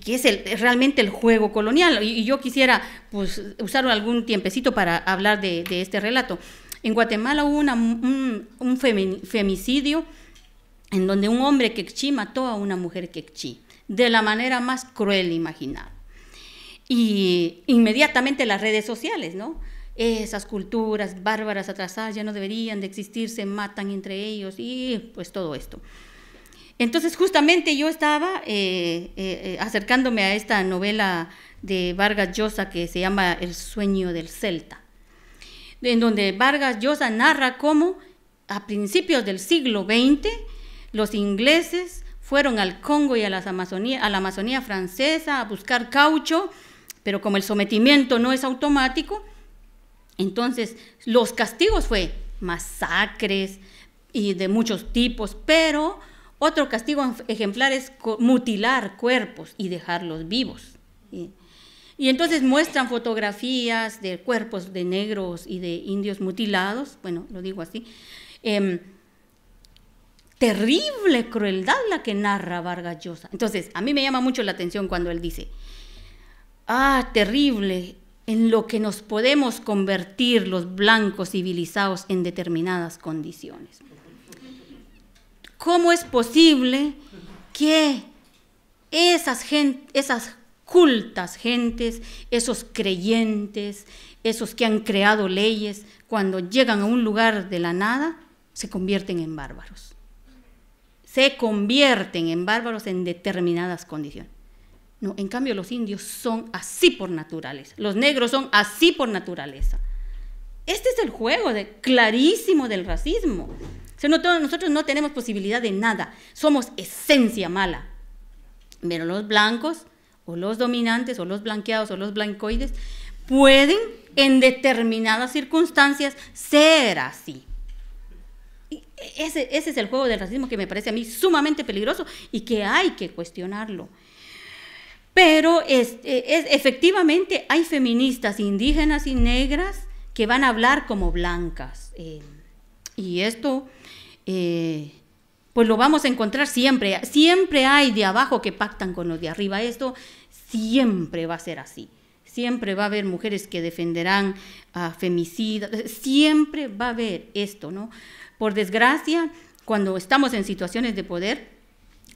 que, es, el, realmente el juego colonial. Y, yo quisiera pues, usar algún tiempecito para hablar de, este relato. En Guatemala hubo un, un femicidio en donde un hombre quechí mató a una mujer quechí de la manera más cruel e imaginada, Y inmediatamente las redes sociales, ¿no? Esas culturas bárbaras atrasadas ya no deberían de existir, se matan entre ellos y pues todo esto. Entonces justamente yo estaba eh, eh, eh, acercándome a esta novela de Vargas Llosa que se llama El sueño del Celta, en donde Vargas Llosa narra cómo a principios del siglo XX los ingleses fueron al Congo y a, a la Amazonía francesa a buscar caucho, pero como el sometimiento no es automático, entonces los castigos fue masacres y de muchos tipos, pero otro castigo ejemplar es mutilar cuerpos y dejarlos vivos. Y entonces muestran fotografías de cuerpos de negros y de indios mutilados, bueno, lo digo así. Em, terrible crueldad la que narra Vargas Llosa. Entonces, a mí me llama mucho la atención cuando él dice, ah, terrible en lo que nos podemos convertir los blancos civilizados en determinadas condiciones. ¿Cómo es posible que esas, cultas gentes, esos creyentes, esos que han creado leyes, cuando llegan a un lugar de la nada, se convierten en bárbaros? Se convierten en bárbaros en determinadas condiciones. No, en cambio los indios son así por naturaleza. Los negros son así por naturaleza. Este es el juego de, clarísimo del racismo nosotros no tenemos posibilidad de nada, somos esencia mala. Pero los blancos, o los dominantes, o los blanqueados, o los blancoides, pueden en determinadas circunstancias ser así. ese, es el juego del racismo que me parece a mí sumamente peligroso y que hay que cuestionarlo. Pero es, e, efectivamente hay feministas indígenas y negras que van a hablar como blancas. Eh, y esto eh, pues lo vamos a encontrar siempre. Siempre hay de abajo que pactan con los de arriba. Esto siempre va a ser así. Siempre va a haber mujeres que defenderán a femicidas. Siempre va a haber esto, ¿no? Por desgracia, cuando estamos en situaciones de poder,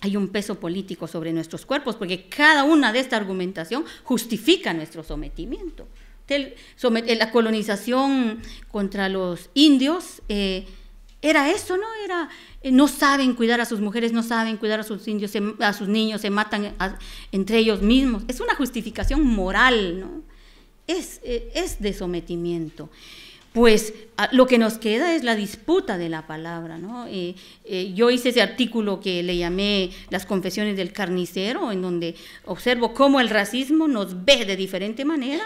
hay un peso político sobre nuestros cuerpos, porque cada una de esta argumentación justifica nuestro sometimiento. Eh, la colonización contra los indios. Eh, era eso, ¿no? Era, eh, no saben cuidar a sus mujeres, no saben cuidar a sus indios, a sus niños, se matan entre ellos mismos. Es una justificación moral, ¿no? Es, eh, es de sometimiento. Pues lo que nos queda es la disputa de la palabra, ¿no? Eh, yo hice ese artículo que le llamé Las confesiones del carnicero, en donde observo cómo el racismo nos ve de diferente manera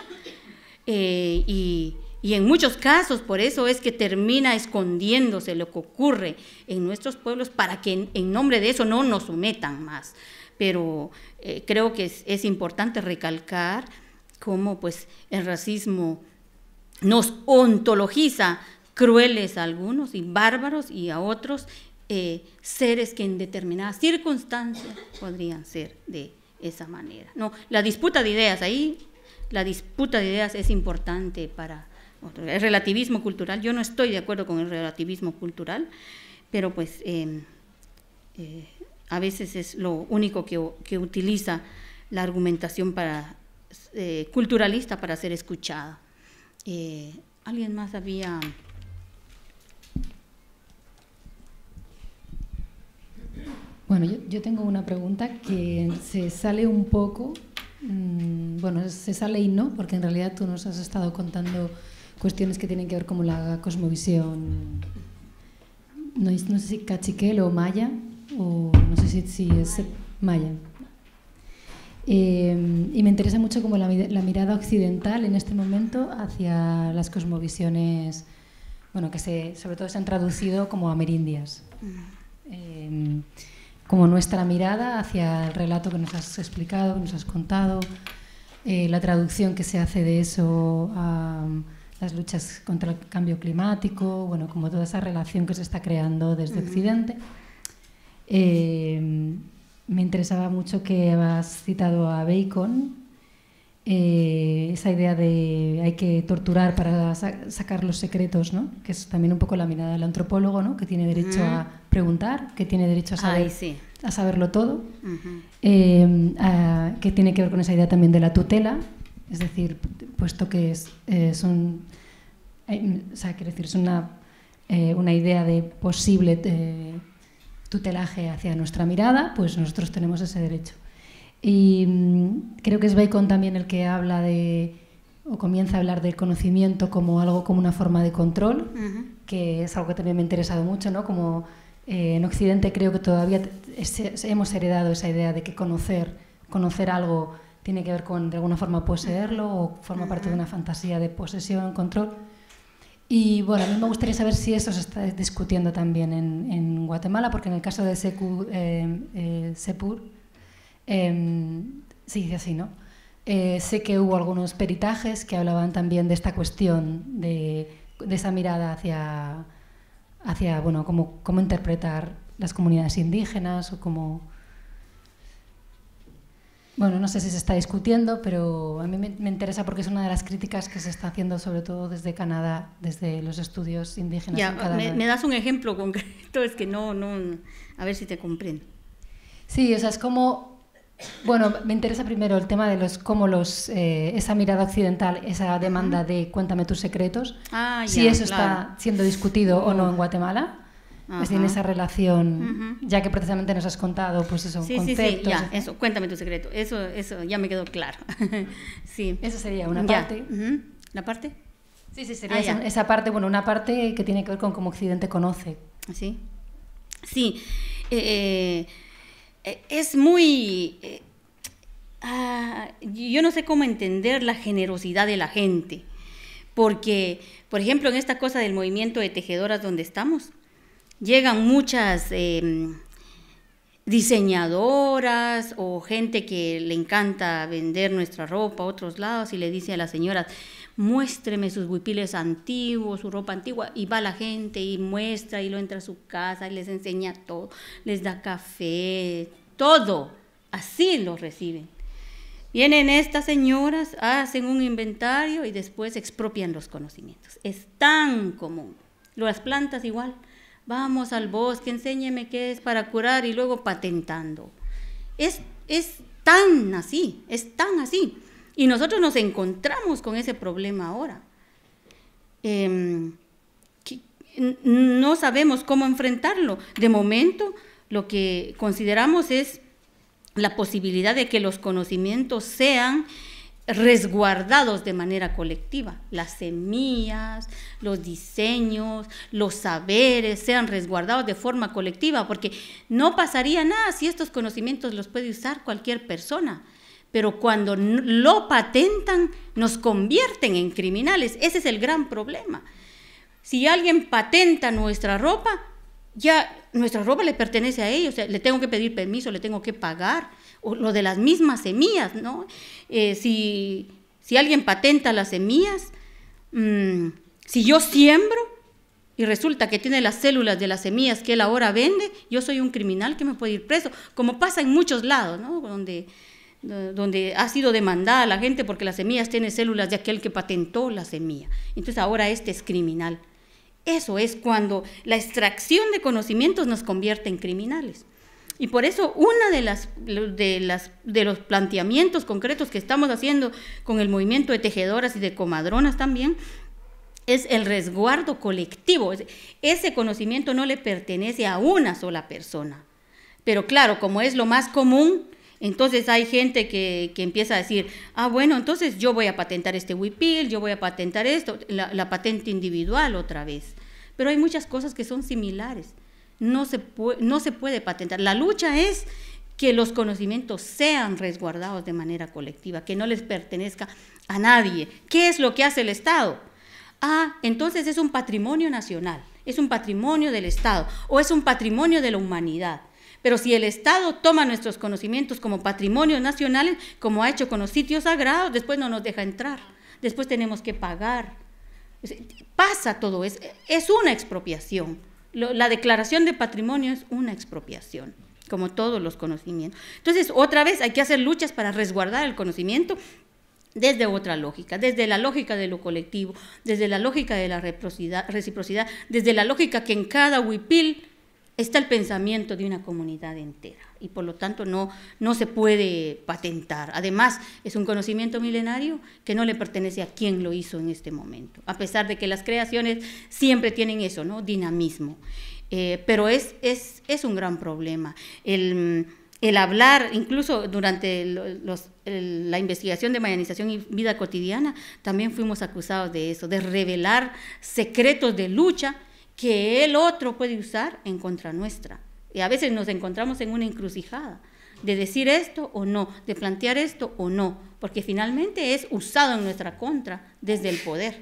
y y en muchos casos, por eso es que termina escondiéndose lo que ocurre en nuestros pueblos para que en, nombre de eso no nos sometan más. Pero eh, creo que es, importante recalcar cómo pues, el racismo nos ontologiza crueles a algunos y bárbaros y a otros eh, seres que en determinadas circunstancias podrían ser de esa manera. No, la disputa de ideas ahí, la disputa de ideas es importante para el relativismo cultural. Yo no estoy de acuerdo con el relativismo cultural, pero pues em, eh, a veces es lo único que, utiliza la argumentación para, eh, culturalista para ser escuchada. Eh, ¿Alguien más había...? Bueno, yo, yo tengo una pregunta que se sale un poco mm, bueno, se sale y no, porque en realidad tú nos has estado contando cuestiones que tienen que ver como la cosmovisión, no, no sé si cachiquel o maya, o no sé si, si es maya. Eh, y me interesa mucho como la, mirada occidental en este momento hacia las cosmovisiones, bueno, que se, sobre todo se han traducido como amerindias. Eh, como nuestra mirada hacia el relato que nos has explicado, que nos has contado, eh, la traducción que se hace de eso a las luchas contra el cambio climático, bueno, como toda esa relación que se está creando desde Occidente. Eh, me interesaba mucho que has citado a Bacon, eh, esa idea de hay que torturar para sacar los secretos, que es también un poco la mirada del antropólogo, ¿no? que tiene derecho a preguntar, que tiene derecho a, saber, a saberlo todo, eh, que tiene que ver con esa idea también de la tutela, es decir, puesto que es, eh, eh, eh, una, idea de posible tutelaje hacia nuestra mirada, pues nosotros tenemos ese derecho. Y mm, creo que es Bacon también el que habla de, o comienza a hablar del conocimiento como algo, como una forma de control, que es algo que también me ha interesado mucho, ¿no? Como en Occidente creo que todavía hemos heredado esa idea de que conocer, conocer algo tiene que ver con de alguna forma poseerlo o forma parte de una fantasía de posesión, control. Y bueno, a mí me gustaría saber si eso se está discutiendo también en, Guatemala, porque en el caso de eh, eh, Sepur, em, sí dice así, ¿no? Eh, sé que hubo algunos peritajes que hablaban también de esta cuestión, de, esa mirada hacia, hacia bueno, cómo, cómo interpretar las comunidades indígenas o cómo bueno, no sé si se está discutiendo, pero a mí me, interesa porque es una de las críticas que se está haciendo, sobre todo desde Canadá, desde los estudios indígenas. en Canadá. Me, das un ejemplo concreto, es que no, no, a ver si te comprendo. Sí, o sea, es como, bueno, me interesa primero el tema de los, cómo los, eh, esa mirada occidental, esa demanda de cuéntame tus secretos, ah, si eso está siendo discutido o no en Guatemala. Ajá. en esa relación, ya que precisamente nos has contado, pues eso, sí, Sí, sí, ya, eso, cuéntame tu secreto, eso, eso ya me quedó claro. sí. eso sería una parte. ¿La parte? Sí, sí, sería ah, esa, parte, bueno, una parte que tiene que ver con cómo Occidente conoce. Sí. Sí. Eh, eh, eh, es muy. Ah, yo no sé cómo entender la generosidad de la gente. Porque, por ejemplo, en esta cosa del movimiento de tejedoras donde estamos, llegan muchas eh, diseñadoras o gente que le encanta vender nuestra ropa a otros lados y le dice a las señoras, muéstreme sus huipiles antiguos, su ropa antigua, y va la gente y muestra y lo entra a su casa y les enseña todo, les da café, todo, así lo reciben. Vienen estas señoras, hacen un inventario y después expropian los conocimientos. Es tan común. Las plantas igual vamos al bosque, enséñeme qué es para curar y luego patentando. Es, es tan así, es tan así. Y nosotros nos encontramos con ese problema ahora. Em, no sabemos cómo enfrentarlo. De momento, lo que consideramos es la posibilidad de que los conocimientos sean resguardados de manera colectiva. Las semillas, los diseños, los saberes sean resguardados de forma colectiva, porque no pasaría nada si estos conocimientos los puede usar cualquier persona. Pero cuando lo patentan, nos convierten en criminales. Ese es el gran problema. Si alguien patenta nuestra ropa, ya nuestra ropa le pertenece a ellos, le tengo que pedir permiso, le tengo que pagar o lo de las mismas semillas, ¿no? Eh, si, si, alguien patenta las semillas, mm, si yo siembro y resulta que tiene las células de las semillas que él ahora vende, yo soy un criminal que me puede ir preso, como pasa en muchos lados, ¿no? Donde, donde ha sido demandada la gente porque las semillas tienen células de aquel que patentó la semilla. Entonces ahora este es criminal. Eso es cuando la extracción de conocimientos nos convierte en criminales. Y por eso una de las de las de los planteamientos concretos que estamos haciendo con el movimiento de tejedoras y de comadronas también es el resguardo colectivo. Ese conocimiento no le pertenece a una sola persona. Pero claro, como es lo más común, entonces hay gente que, empieza a decir, ah, bueno, entonces yo voy a patentar este WIPIL, yo voy a patentar esto, la, patente individual otra vez. Pero hay muchas cosas que son similares no se, puede, no se puede patentar. La lucha es que los conocimientos sean resguardados de manera colectiva, que no les pertenezca a nadie. ¿Qué es lo que hace el Estado? Ah, entonces es un patrimonio nacional, es un patrimonio del Estado o es un patrimonio de la humanidad. Pero si el Estado toma nuestros conocimientos como patrimonio nacional, como ha hecho con los sitios sagrados, después no nos deja entrar, después tenemos que pagar. Pasa todo eso, es una expropiación la declaración de patrimonio es una expropiación como todos los conocimientos. Entonces, otra vez hay que hacer luchas para resguardar el conocimiento desde otra lógica, desde la lógica de lo colectivo, desde la lógica de la reciprocidad, desde la lógica que en cada huipil está el pensamiento de una comunidad entera y por lo tanto no, se puede patentar. Además, es un conocimiento milenario que no le pertenece a quien lo hizo en este momento, a pesar de que las creaciones siempre tienen eso, ¿no? Dinamismo. Eh, pero es, un gran problema. El, hablar, incluso durante la investigación de mayanización y vida cotidiana, también fuimos acusados de eso, de revelar secretos de lucha que el otro puede usar en contra nuestra. Y a veces nos encontramos en una encrucijada de decir esto o no, de plantear esto o no, porque finalmente es usado en nuestra contra desde el poder.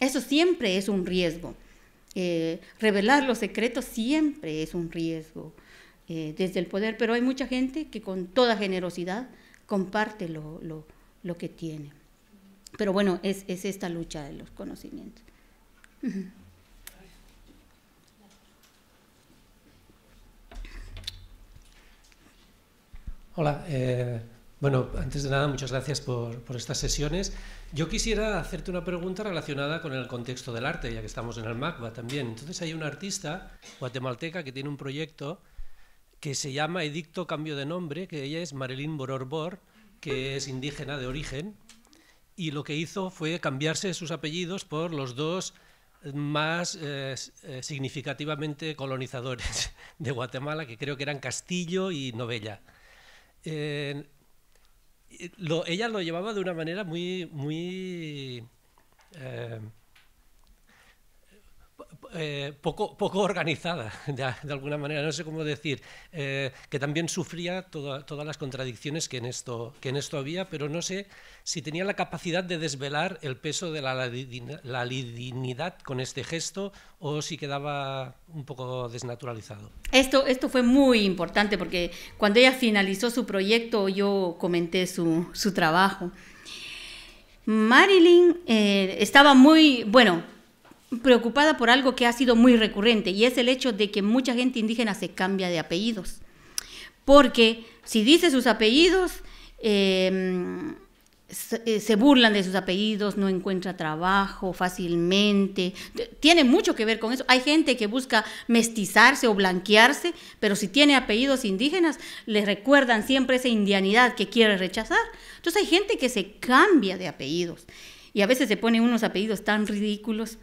Eso siempre es un riesgo. Eh, revelar los secretos siempre es un riesgo eh, desde el poder, pero hay mucha gente que con toda generosidad comparte lo, que tiene. Pero bueno, es, es, esta lucha de los conocimientos. Hola, eh, bueno, antes de nada, muchas gracias por, estas sesiones. Yo quisiera hacerte una pregunta relacionada con el contexto del arte, ya que estamos en el MACBA también. Entonces hay una artista guatemalteca que tiene un proyecto que se llama Edicto Cambio de Nombre, que ella es Marilyn Bororbor, que es indígena de origen, y lo que hizo fue cambiarse sus apellidos por los dos más eh, eh, significativamente colonizadores de Guatemala, que creo que eran Castillo y Novella eh, lo, ella lo llevaba de una manera muy, muy eh, eh, poco, poco organizada, de, alguna manera, no sé cómo decir, eh, que también sufría todas las contradicciones que en, esto, que en esto había, pero no sé si tenía la capacidad de desvelar el peso de la, la lidinidad con este gesto o si quedaba un poco desnaturalizado. Esto, esto fue muy importante porque cuando ella finalizó su proyecto yo comenté su, trabajo. Marilyn eh, estaba muy, bueno, preocupada por algo que ha sido muy recurrente y es el hecho de que mucha gente indígena se cambia de apellidos. Porque si dice sus apellidos, em, eh, se, burlan de sus apellidos, no encuentra trabajo fácilmente. Tiene mucho que ver con eso. Hay gente que busca mestizarse o blanquearse, pero si tiene apellidos indígenas, le recuerdan siempre esa indianidad que quiere rechazar. Entonces hay gente que se cambia de apellidos y a veces se pone unos apellidos tan ridículos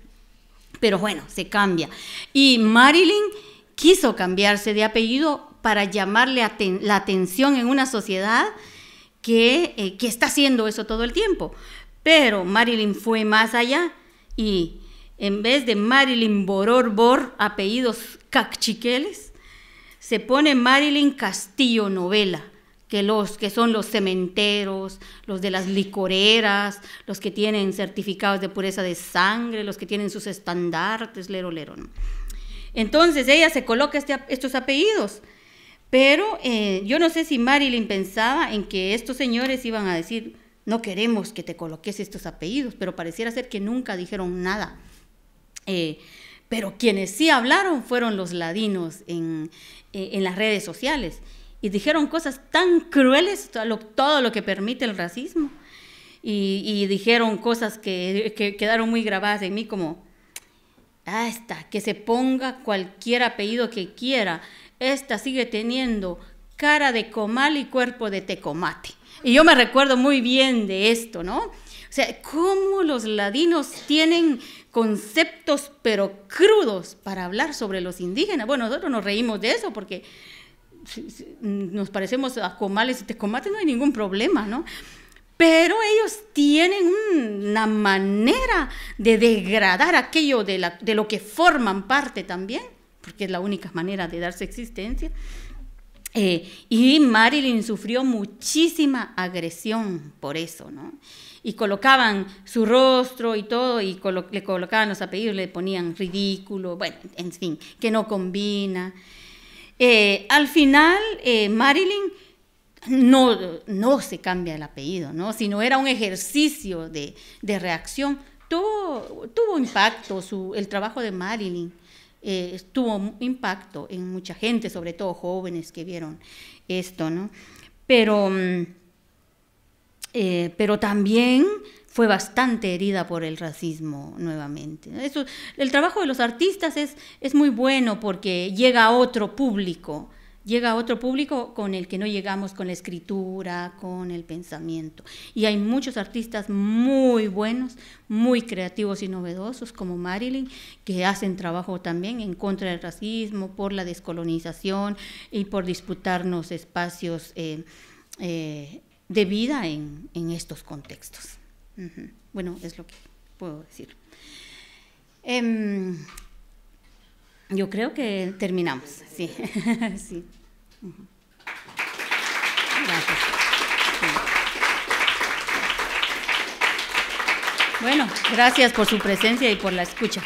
pero bueno, se cambia. Y Marilyn quiso cambiarse de apellido para llamarle la atención en una sociedad que, eh, que está haciendo eso todo el tiempo. Pero Marilyn fue más allá y en vez de Marilyn Boror apellidos cachiqueles, se pone Marilyn Castillo Novela que los que son los cementeros, los de las licoreras, los que tienen certificados de pureza de sangre, los que tienen sus estandartes, lero, lero. Entonces ella se coloca este estos apellidos, pero eh, yo no sé si Marilyn pensaba en que estos señores iban a decir, no queremos que te coloques estos apellidos, pero pareciera ser que nunca dijeron nada. Eh, pero quienes sí hablaron fueron los ladinos en, eh, en las redes sociales y dijeron cosas tan crueles, todo lo, que permite el racismo. Y, dijeron cosas que, quedaron muy grabadas en mí como, ah, esta, que se ponga cualquier apellido que quiera, esta sigue teniendo cara de comal y cuerpo de tecomate. Y yo me recuerdo muy bien de esto, ¿no? O sea, cómo los ladinos tienen conceptos pero crudos para hablar sobre los indígenas. Bueno, nosotros nos reímos de eso porque nos parecemos a comales y tecomates, no hay ningún problema, ¿no? Pero ellos tienen una manera de degradar aquello de, de lo que forman parte también, porque es la única manera de darse existencia. Eh, y Marilyn sufrió muchísima agresión por eso, ¿no? Y colocaban su rostro y todo, y le colocaban los apellidos, le ponían ridículo, bueno, en fin, que no combina. Eh, al final, eh, Marilyn no, se cambia el apellido, ¿no? sino era un ejercicio de, reacción. Tuvo, impacto su, el trabajo de Marilyn. Eh, tuvo impacto en mucha gente, sobre todo jóvenes que vieron esto, ¿no? Pero, mm, pero también fue bastante herida por el racismo nuevamente. el trabajo de los artistas es, muy bueno porque llega a otro público, llega a otro público con el que no llegamos con la escritura, con el pensamiento. Y hay muchos artistas muy buenos, muy creativos y novedosos, como Marilyn, que hacen trabajo también en contra del racismo, por la descolonización y por disputarnos espacios eh, eh, de vida en estos contextos. Bueno, es lo que puedo decir. Em, yo creo que terminamos, sí. Bueno, gracias por su presencia y por la escucha.